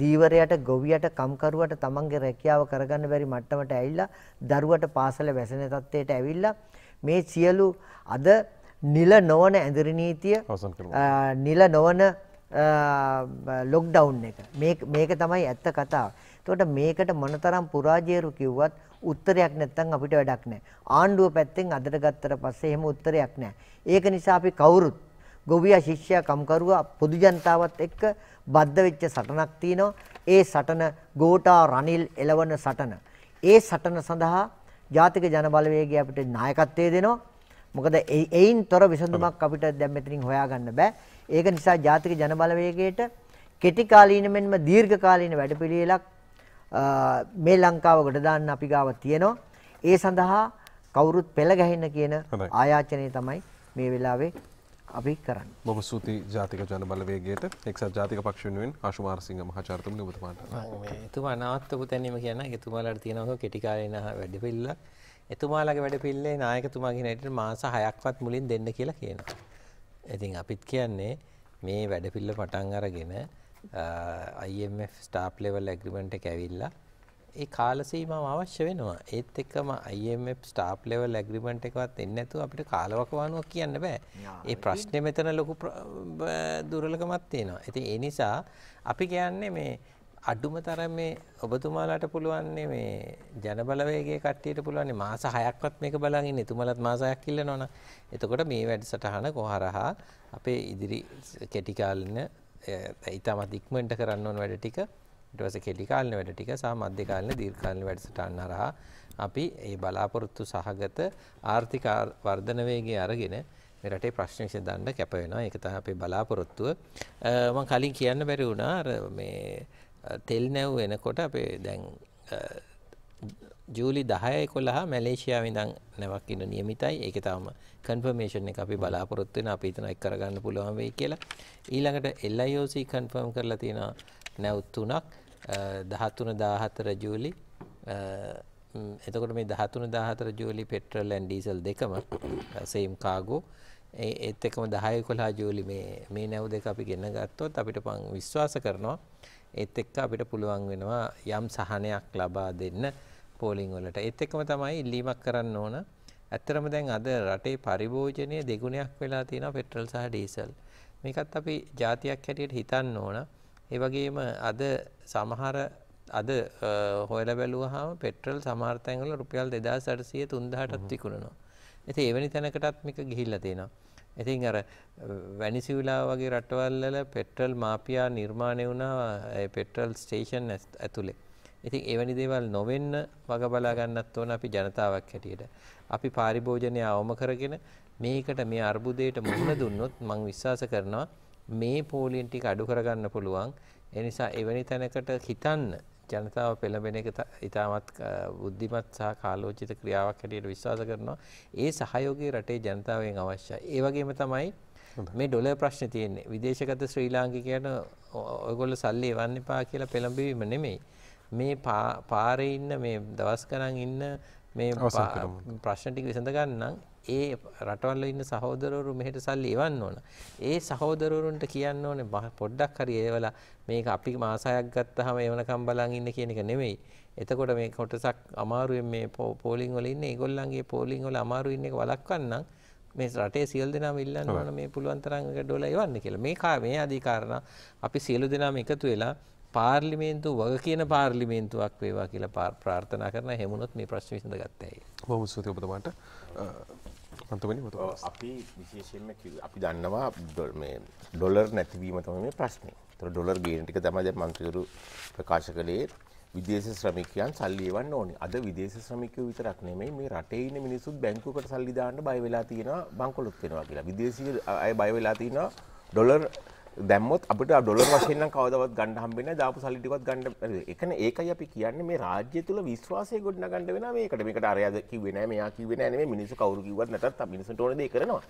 දීවරයට ගොවියට කම්කරුවට තමන්ගේ රැකියාව කරගන්න බැරි මට්ටමට ඇවිල්ලා දරුවට පාසල වැසෙන තත්ත්වයට ඇවිල්ලා මේ සියලු අද නිල නොවන ඇඳුරු නීතිය නිල නොවන ලොක්ඩවුන් එක මේක තමයි ඇත්ත කතාව. එතකොට මේකට මොනතරම් පුරාජයරු කිව්වත් උත්තරයක් නැත්නම් අපිට වැඩක් නැහැ. ආණ්ඩුව පැත්තෙන් අදට ගත්තට පස්සේ එහෙම උත්තරයක් නැහැ. ඒක නිසා අපි කවුරුත් ගොවියා ශිෂ්‍යයා කම්කරුවා පොදු ජනතාවත් එක්ක බද්ධ වෙච්ච සටනක් තියෙනවා. ඒ සටන ගෝඨා රනිල් එළවන සටන. ඒ සටන සඳහා ජාතික ජනබලවේගය අපිට නායකත්වය දෙනවා. මොකද එයින් තොර විසඳුමක් අපිට දැන් මෙතනින් හොයාගන්න බෑ. ඒක නිසා ජාතික ජනබලවේගයට කෙටි කාලීන මෙන්ම දීර්ඝ කාලීන වැඩපිළිවෙලක් මේ ලංකාව ගොඩ දාන්න අපි ගාව තියෙනවා. ඒ සඳහා කවුරුත් පෙළ ගැහෙන්න කියන ආයාචනය තමයි මේ වෙලාවේ අපි කරන්න. බොහොම ස්තුතියි ජාතික ජනබලවේගයට එක්සත් ජාතික පක්ෂ වෙනුවෙන් ආශුමාරසිංහ මහාචාර්යතුමනි ඔබතුමාට. එතුමා නාවත්තපු තැනීම කියන එතුමාලාට තියෙනවා කෙටි කාලේ නා වැඩ පිළිලක්. එතුමාලගේ වැඩ පිල්ලේ නායකතුමාගේ නැටිට මාස හයක්වත් මුලින් දෙන්න කියලා කියනවා. ඉතින් අපිත් කියන්නේ මේ වැඩ පිල්ල පටන් අරගෙන IMF ස්ටාප් ලෙවල් ඇග්‍රිමන්ට් එක ඇවිල්ලා ඒ කාල සීමාව අවශ්‍ය වෙනවා. ඒත් එක්කම IMF ස්ටාප් ලෙවල් ඇග්‍රිමන්ට් එකවත් එන්නේ නැතුව අපිට කාලවකවානුවක් කියන්න බෑ. ඒ ප්‍රශ්නේ මෙතන ලොකු දුර්වලකමක් තියෙනවා. ඉතින් ඒ නිසා අපි කියන්නේ මේ අඩුම තරම් මේ ඔබතුමාලාට පුළුවන් මේ ජනබලවේගයේ කට්ටියට පුළුවන් මාස 6ක්වත් මේක බලන් ඉන්න. එතුමලත් මාස 6ක් ඉල්ලනවනම්. එතකොට මේ වැඩසටහන කොහරහා අපේ ඉදිරි කෙටි කාලින ඉතාමත් ඉක්මනට කරන්න ඕන වැඩ ටික ඊට පස්සේ කෙටි කාලින වැඩ ටික සහ මධ්‍ය කාලින දීර්ඝ කාලින වැඩසටහන් හරහා අපි ඒ බලාපොරොත්තු සහගත ආර්ථික වර්ධන වේගය අරගෙන මේ රටේ ප්‍රශ්න විසඳන්න කැප වෙනවා ඒක තමයි අපේ බලාපොරොත්තුව මම කලින් කියන්න බැරි වුණා අර මේ තෙල් නැව් එනකොට අපේ දැන් ජූලි 10 11 මැලේසියාවෙ ඉඳන් නැවක් ඉන්න නියමිතයි. ඒක තාම කන්ෆර්මේෂන් එක අපි බලාපොරොත්තු වෙන අපි හිතන එක කරගන්න පුළුවන් වෙයි කියලා. ඊළඟට LIOC කන්ෆර්ම් කරලා තියෙනවා නැව් තුනක් 13 14 ජූලි එතකොට මේ 13 14 ජූලි පෙට්‍රල් ඇන් ඩීසල් දෙකම සේම් කාගෝ ඒත් එකම දහය කොලා ජූලි මේ මේ නැව් දෙක අපි ගෙන ගත්තොත් අපිට පං විශ්වාස කරනවා ඒත් එක්ක අපිට පුළුවන් වෙනවා යම් සහනයක් ලබා දෙන්න පෝලිං වලට. ඒත් එක්කම තමයි ඉල්ලීමක් කරන්න ඕන. ඇත්තරම දැන් අද රටේ පරිභෝජනය දෙගුණයක් වෙලා තියෙනවා පෙට්‍රල් සහ ඩීසල්. මේකත් අපි જાතියක් හැටියට හිතන්න ඕන. ඒ වගේම අද සමහර අද හොයලා බැලුවාම පෙට්‍රල් සමහර තැන්වල රුපියල් 2800 3000ටත් විකුණනවා. ඉතින් එවැනි තැනකටත් මේක ගිහිල්ලා තියෙනවා. ඉතින් අර වැනිසුලා වගේ රටවල් වල පෙට්‍රල් මාපියා නිර්මාණය වුණා ඒ පෙට්‍රල් ස්ටේෂන් ඇතුලේ. ඉතින් එවැනි දේවල් නොවෙන්න වග බලා ගන්නත් ඕන අපි ජනතාවක් හැටියට. අපි පාරිභෝජනය අවම කරගෙන මේකට මේ අර්බුදයට මුහුණ දුන්නොත් මම විශ්වාස කරනවා මේ පෝලියන් ටික අඩු කරගන්න පුළුවන්. ඒ නිසා එවැනි තැනකට හිතන්න ජනතාව පෙළඹෙන එක ඉතාමත් බුද්ධිමත් සහ කාලෝචිත ක්‍රියාවක් හැටියට විශ්වාස කරනවා. ඒ සහයෝගය රටේ ජනතාවෙන් අවශ්‍යයි. ඒ වගේම තමයි මේ ඩොලර් ප්‍රශ්නේ තියෙන්නේ. විදේශගත ශ්‍රී ලාංකිකයන් ඔයගොල්ලෝ සල්ලි එවන්න එපා කියලා පෙළඹවීම නෙමෙයි. මේ පාරේ ඉන්න මේ දවස් ගණන් ඉන්න මේ ප්‍රශ්න ටික විසඳ ගන්නම් ඒ රටවල්ල ඉන්න සහෝදරවරු මෙහෙට සල්ලි එවන්න ඕන. ඒ සහෝදරවරුන්ට කියන්න ඕනේ පොඩ්ඩක් හරි ඒවලා මේක අපි මාසයක් ගත්තාම එවනකම් බලන් ඉන්න කියන එක නෙමෙයි. එතකොට මේ කොටසක් අමාරුවෙන් මේ පෝලිං වල ඉන්නේ ඒගොල්ලන්ගේ පෝලිං වල අමාරු ඉන්න එක වළක්වන්නම් මේ රටේ සියලු දෙනාම ඉල්ලන්න ඕන මේ පුළුවන් තරම් ඩොලර් එවන්න කියලා. මේ මේ ආදී කාරණා අපි සියලු දෙනාම එකතු වෙලා පාර්ලිමේන්තු වග කියන පාර්ලිමේන්තුවක් වේවා කියලා ප්‍රාර්ථනා කරන හැමුණොත් මේ ප්‍රශ්න විසඳ ගත්තයි. බොහොම ස්තුතියි ඔබතුමාට. අන්තමනි අපි විශේෂයෙන්ම අපි දන්නවා ඩොලර් නැතිවීම තමයි මේ ප්‍රශ්නේ. ඒතර ඩොලර් ගේන ටික තමයි දැන් මන්ත්‍රීවරු ප්‍රකාශ කළේ විදේශ ශ්‍රමිකයන් සල්ලි එවන්න ඕනේ. අද විදේශ ශ්‍රමිකයෝ විතරක් නෙමෙයි මේ රටේ ඉන්න මිනිස්සුත් බැංකුවකට සල්ලි දාන්න බය වෙලා තියෙනවා බංකොලොත් වෙනවා කියලා. විදේශීය අය බය වෙලා තියෙනවා ඩොලර් දැම්මොත් අපිට ඩොලර් වශයෙන් කවදවත් ගන්න හම්බෙන්නේ දාපු සල්ලි ටිකවත් ගන්න බැරි. ඒකනේ ඒකයි අපි කියන්නේ මේ රාජ්‍ය තුල විශ්වාසය ගොඩනගන්න වෙනවා මේකට. මේකට අරයාද කිව්වේ නෑ මෙයා කිව්වේ නෑ නෙමෙයි මිනිස්සු කවුරු කිව්වත් නැතත් මිනිස්සුන්ට ඕන දේ කරනවා.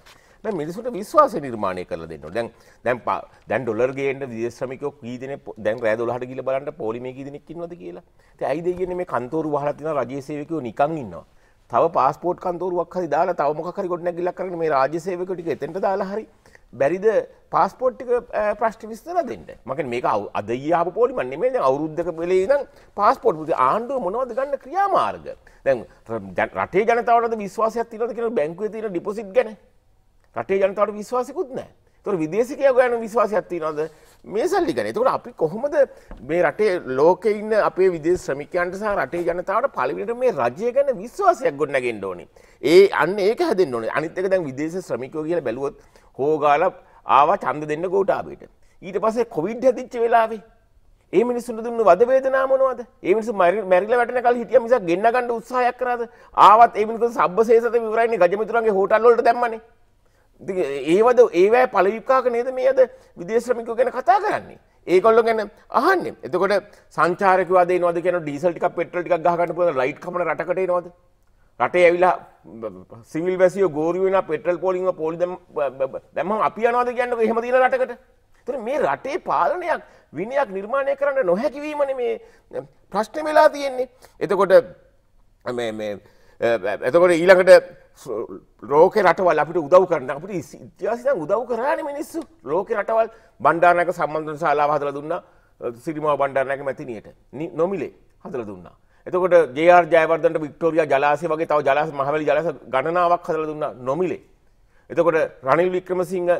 දැන් මිනිස්සුන්ට විශ්වාසය නිර්මාණය කරලා දෙන්න ඕන. දැන් දැන් දැන් ඩොලර් ගේන්න විදේශ ශ්‍රමිකයෝ කී දෙනෙක් දැන් රෑ 12ට ගිහලා බලන්න පොලිමේ කී දෙනෙක් ඉන්නවද කියලා. ඉතින් ඇයිද කියන්නේ මේ කන්තෝරු වහලා තියෙන රජයේ සේවකයෝ නිකන් ඉන්නවා. තව පාස්පෝට් කන්තෝරුවක් හරි දාලා තව මොකක් හරි ගොඩනැගිල්ලක් කරගෙන මේ රාජ්‍ය සේවකයෝ ටික එතෙන්ට දාලා හරි බැරිද පස්පොට්ටික ප්‍රශ්ටි විස්තර දෙන්න මක මේක අද යාප පොලි මන්නේ මේ අවුද්ධක පෙලේ නම් පස්පොට් ති ආණ්ඩුව මොනවද ගන්න ක්‍රියාමාර්ග දැන් රටේ ජනතාවට විශ්වාසයක් තිනද කියෙන බැංකුව තින ඩිපොසිට් ගැන රටේ ජනතාවට විශ්වාසිකුත් නෑ තුර විදේශකය ගයන විශ්වාසයක්ති නොද මේ සල්ලි ගන තුට අපි කොහොමද මේ රටේ ලෝක ඉන්න අපේ විදේ ශ්‍රමිකයන්ට සහ රටේ ජනතාවට පලිවිට මේ රජය ගැන විශ්වාසයක් ගොන්නගෙන් ඕනි ඒ අන්න ඒක හැදෙන් ඕන අනිතක දැන් විදේශ ශ්‍රමිකෝ කියල බැලුවොත් හෝගාල ආවා චන්ද දෙන්න ගෝටාබේට ඊට පස්සේ කොවිඩ් හැදිච්ච වෙලාවේ ඒ මිනිස්සුන්ට දුන්න වද වේදනාව මොනවද? ඒ මිනිස්සු මැරිලා වැටෙන කල් හිටියා මිසක් ගෙන්න ගන්න උත්සාහයක් කරාද? ආවත් ඒ මිනිස්සු සබ්බසේසත විවරන්නේ ගජමිතුරන්ගේ හෝටල් වලට දැම්මනේ. ඒවද ඒවැ පලවිකාක නේද මේ අද විදේශ්‍රමිකෝ ගැන කතා කරන්නේ. ඒකොල්ලො ගැන අහන්න එතකොට සංචාරකවද නොද කියන ඩීසල්ටික් පෙටල්ටික් ගහන්න පුළ ලයිට් කමන රටකට නොද රටේ ඇවිලා සිවිල් වැසිය ගෝරුවෙන පෙටල් පොලිම පොලි දැම අපි අනවාද කියන්නක එහෙම දින රටකට තුර මේ රටේ පාලනයක් විනයක් නිර්මාණය කරන්න නොහැකිවීමන මේ ප්‍රශ්න වෙලා තියෙන්නේ එතකොට එතකොට ඊළඟට ලෝක රටවල් අපිට උදව් කරන්න අපට ඉතිහාසිත උදව් කරාන මිනිස්සු ලෝක රටවල් බණ්ඩානක සම්බන්ධන ශාලා හදල දුන්න සිරිමාව බණ්ඩාරනක මැතිනයට නොමිලේ හදල දුන්නා එතකොට ජR ජයවර්ධනට වික්ටෝරියා ජලාසය වගේ තව ජලාස මහවැලි ජලාස ගණනාවක් හදලා දුන්නා නොමිලේ. එතකොට රනිල් වික්‍රමසිංහ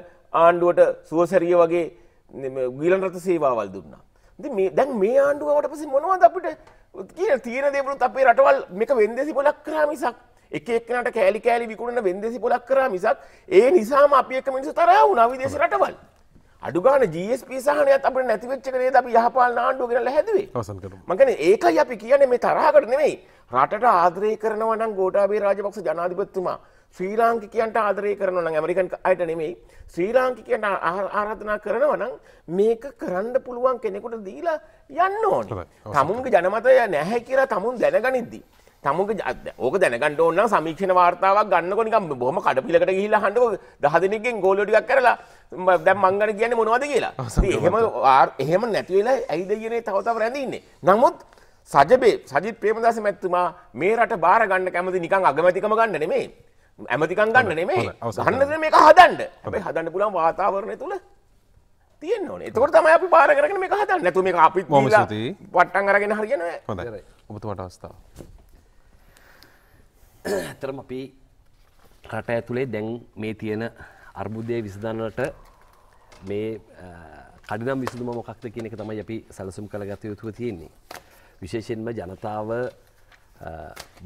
ආණ්ඩුවට සුවසැරිය වගේ ගිලන් රථ සේවාවල් දුන්නා. ඉතින් මේ දැන් මේ ආණ්ඩුවට පස්සේ මොනවද අපිට කියන තියෙන දේවලුත් අපේ රටවල් මේක වෙන්දේසි පොලක් කරා මිසක් එක එක්කනට කෑලි කෑලි විකුණන වෙන්දේසි පොලක් කරා මිසක් ඒ නිසාම අපි එක මිනිස්සු තරහ වුණා විදේශ රටවල්. අඩුගාන ජස්ප සහනයක් අපට නැතිවෙච්චකේ ද යහපාල ආණ්ඩුව කරල හැදවේ මකන ඒකයි අපි කියන මේ තරහකට නෙවෙයි රටට ආදරය කරනවන ගෝටාබේ රාජපක්ෂ ජනාධිපත්තුමා ශ්‍රී ලාංකිකයන්ට ආදරය කරනවන ඇමරිකන් අයට නෙමෙයි ශ්‍රී ලාංකිකයන්ට ආරාධනා කරනවනම් මේක කරන්න පුළුවන් කෙනෙකුට දීලා යන්න ඕන තමුන්ගේ ජනමතය නැහැ කියලා තමුන් දැනගනිද්දී. තමුක ඕක දැනගන්න ඕන්න සමීක්ෂණ වාර්තාවක් ගන්නකො නිකම් බොහම කඩපිලකට ගිහිලා හඬ දහදෙනකින් ගෝලොටික් කරලා දැන් මංගන කියන්නේ මොනවද කියලා. එහෙම එහෙම නැති වෙලා ඇයිද කියන්නේ තව තව රැඳින්නේ. නමුත් සජබේ සජිත් ප්‍රේමදාස මැතිතුමා මේ රට බාර ගන්න කැමති නිකන් අගමැතිකම ගන්න නෙමෙයි. ඇමතිකම් ගන්න නෙමෙයි. ගන්න මේක හදන්න. හැබැයි හදන්න පුළුවන් වාතාවරණය තුල තියෙන්න ඕනේ. එතකොට තමයි අපි බාර කරගෙන මේක හදන්නේ. නැතු මේක අපිත් පට්ටම් අරගෙන හරියන්නේ නැහැ. හොඳයි. ඔබතුමාට අවස්ථාව. ඇතරම අපි රට ඇතුළේ දැන් මේ තියෙන අර්බුදය විසඳන්නට මේ කඩිනම් විසඳුම මොකක්ද කියන එක තමයි අපි සැලසුම් කළගත යුතුව තියෙන්නේ. විශේෂයෙන්ම ජනතාව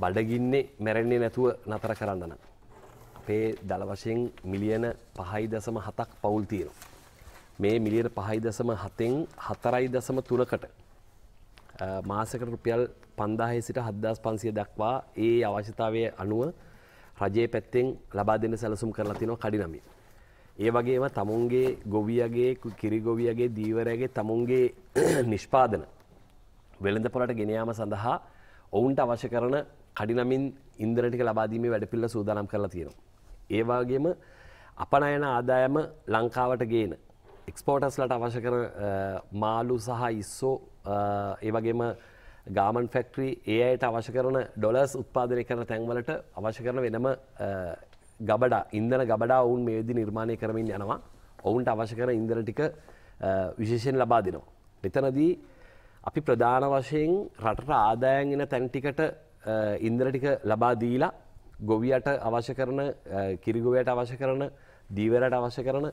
බඩගින්නේ මැරෙන්නේ නැතුව නතර කරන්න නම්. අපේ දළ වශයෙන් මිලියන පහයි දසම හතක් පවුල් තියෙනවා. මේ මිලියන පහයි දසම හතෙන් හතරයි දසම තුනකට මාසකට රුපියල් පන්දාහය සිට හද්දස් පන්සිය දක්වා ඒ අවශ්‍යතාවය අනුව රජයේ පැත්තෙන් ලබා දෙන්න සැලසුම් කරලා තිනවා කඩිනමින්. ඒ වගේම තමුන්ගේ ගොවියගේ කිරිගොවියගේ දීවරයගේ තමුන්ගේ *clears throat* නිෂ්පාදන වෙළඳ පොලට ගෙනයාම සඳහා ඔවුන්ට අවශ්‍ය කරන කඩිනමින් ඉන්දරටික ලබාදීමේ වැඩපිල්ල සූදානම් කරලා තියෙනවා. ඒවාගේම අපනයන ආදායම ලංකාවට ගේන එක්ස්පෝටස්ලට අවශ්‍ය කර මාලු සහ ඉස්සෝ ඒවගේම ගාමන් ෆෙක්ටරී ඒ අයට අවශ්‍ය කරන ඩොලස් උත්පාදනය කරන තැන්වලට අවශ්‍ය කරන වෙනම ගබඩා ඉන්දන ගබඩා ඔවුන් මේදි නිර්මාණය කරමින් යනවා ඔවුන්ට අවශ්‍ය කර ඉන්දන ටික විශේෂයෙන් ලබා දෙනවා. මෙතනදී අපි ප්‍රධාන වශයෙන් රටට ආදායන් එන තැන්ටිකට ඉන්දර ටික ලබා දීලා ගොවියට අවශ්‍ය කරන කිරිගොවයට අවශ්‍ය කරන දීවරට අවශ්‍ය කරන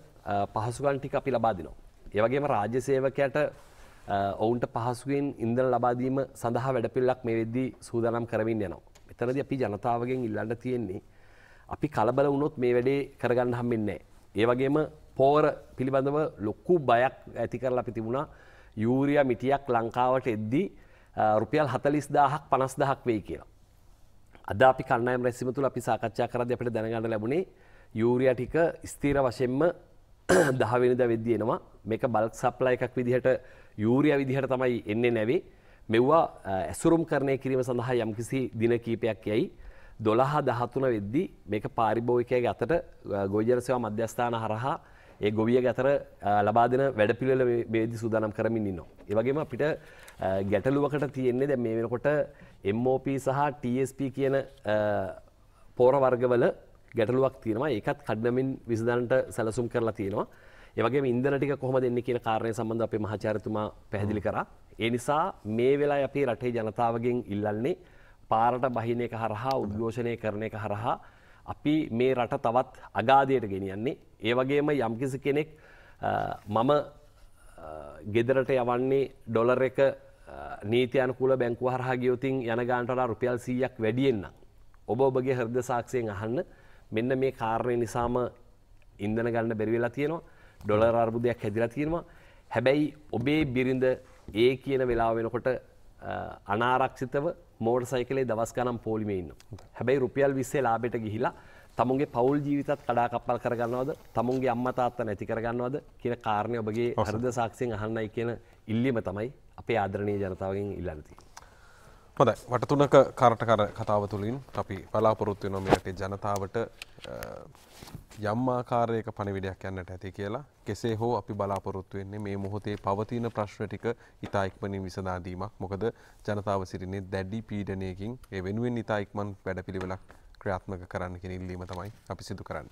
පහසුගන් ටික අපි ලබා දෙනවා. ඒවගේම රාජ්‍ය සේවකයට ඔවුන්ට පහසුවෙන් ඉන්දන ලබාදීම සඳහා වැඩපිල්ලක් මේ වෙද්දී සූදානම් කරමින් යනවා. එතනද අපි ජනතාවගෙන් ඉල්ලන්න තියෙන්නේ. අපි කලබල වුණොත් මේ වැඩේ කරගන්න හම්බෙන්නේ. ඒ වගේම පෝර පිළිබඳව ලොක්කු බයක් ඇති කරලා අපි තිබුණා යූරියා මිටියක් ලංකාවට එද්දී රුපියල් හතලිස් දාහක් පනස් දහක් වෙයි කියලා. අද අපි කන්නයම් රැසිම තුළ අපි සාකච්ඡා කරද අපට දැනගන්න ලැබුණේ යූරිය ටික ස්තීර වශයෙන්ම *clears throat* දහවෙනිද වෙද්දieනවා මේක බල්ක් සප්ලා එකක් විදිහට යූරිය විදිහට තමයි එන්නේ නැවේ මෙව්වා ඇසුරුම් කරණය කිරීම සඳහා යම්කිසි දින කීපයක් යැයි දොළහා දහතුන වෙද්දි මේක පාරිභෝගිකයගේ අතට ගොජර සේවා මධ්‍යස්ථාන හරහා ඒ ගොවිය අතර ලබා දෙන වැඩපිළිවෙල මේදි සූදානම් කරමින් ඉන්නවා. ඒ වගේම අපිට ගැටලුවකට තියෙන්නේ දැන් මේ වෙනකොට MOP සහ TSP කියන පෝර වර්ගවල ගැටලුවක් තියෙනවා. ඒකත් කඩනමින් විසඳන්නට සැලසුම් කරලා තියෙනවා. ඒවගේ ඉදනටික කොහොම දෙන්න කියන කාරණය සම්බඳ අපේ මහචාරතුමා පැහැදිලි කරා. ඒ නිසා මේ වෙලා අපේ රටේ ජනතාවගෙන් ඉල්ලන්නේ පාරට බහින එක හරහා උද්ඝෝෂණය කරන එක හරහා අපි මේ රට තවත් අගාදයට ගෙනියන්නේ. ඒ වගේම යම්කිසි කෙනෙක් මම ගෙදරට යවන්නේ ඩොලර් එක නීතියනකුල බැංකුව හරහාගියෝතින් යන ගාන්ටලා රුපියල් සීයක් වැඩියෙන්න්න. ඔබ ඔබගේ හර්ද සාක්ෂයෙන් අහන්න මෙන්න මේ කාරණය නිසාම ඉන්දන ගන්න බැරිවෙලා තියෙනවා ඩොලර් අර්බුදයක් හැදිලා තියෙනවා. හැබැයි ඔබේ බිරිඳ ඒ කියන වෙලාව වෙනකොට අනාරක්ෂිතව මෝටර් සයිකලේ දවස් ගණන් පොලිමේ ඉන්නවා. හැබැයි රුපියල් 20 ලාභයට ගිහිලා තමුන්ගේ පවුල් ජීවිතත් කඩාකප්පල් කරගන්නවද තමුන්ගේ අම්ම තාත්තා නැති කරගන්නවද කියන කාරණය ඔබගේ හරද සාක්ෂයෙන් අහන්නයි කියන ඉල්ලීම තමයි අපේ ආදරණීය ජනතාවගෙන් ඉල්ලන්නේ. හොඳයි වටතුනක කරට කර කතාව තුළින් අපි බලාපොරොත්තු නොමයට ජනතාවට යම්මාකාරයක පණිවිඩයක් යන්නට ඇති කියලා කෙසේ හෝ අපි බලාපොරොත්තු වෙන්නේ මේ මොහොතේ පවතින ප්‍රශ්න ටික ඉතා ඉක්මනින් විසඳා දීමක් මොකද ජනතාව සිටින්නේ දැඩි පීඩනයකින් ඒ වෙනුවෙන් ඉතා ඉක්මන් වැඩපිළිවෙලක් ක්‍රියාත්මක කරන්න කියෙන ඉල්ලීම තමයි අපි සිදු කරන්න.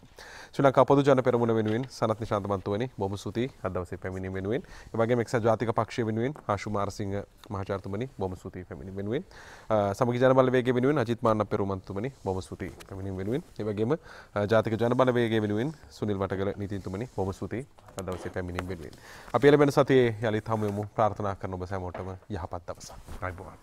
ශ්‍රලංකා පොදු ජන පෙරමුණ වෙනුවෙන් සනත් නිශාන්තමන්තුවනි බොම සුති අදවසේ පැමිණි වෙනුවෙන් එවගේ මෙක්ෂ ජාතික පක්ෂ වෙනුවෙන් ආශුමාරසිංහ මහචාර්තුමනි බොම සුති පැමිණි වෙනුවෙන් සමග ජනබලවේගේ වෙනුවෙන් අජිත්මාන්න පෙරුමන්තුමනි බොම සුති පැමිණි වෙනුවෙන් එවගේම ජාතික ජනබලවේගේ වෙනුවෙන් සුනිල් වටකර නීතිතුමනි බොම සුති අදවසේ පැමිණි වෙනුවෙන්. අපි එළබෙන සතියේ යළිත් හමුවමු ප්‍රාර්ථනා කරන ඔබ සෑමෝටම යහපත් දවසක්. අයිබෝවන්.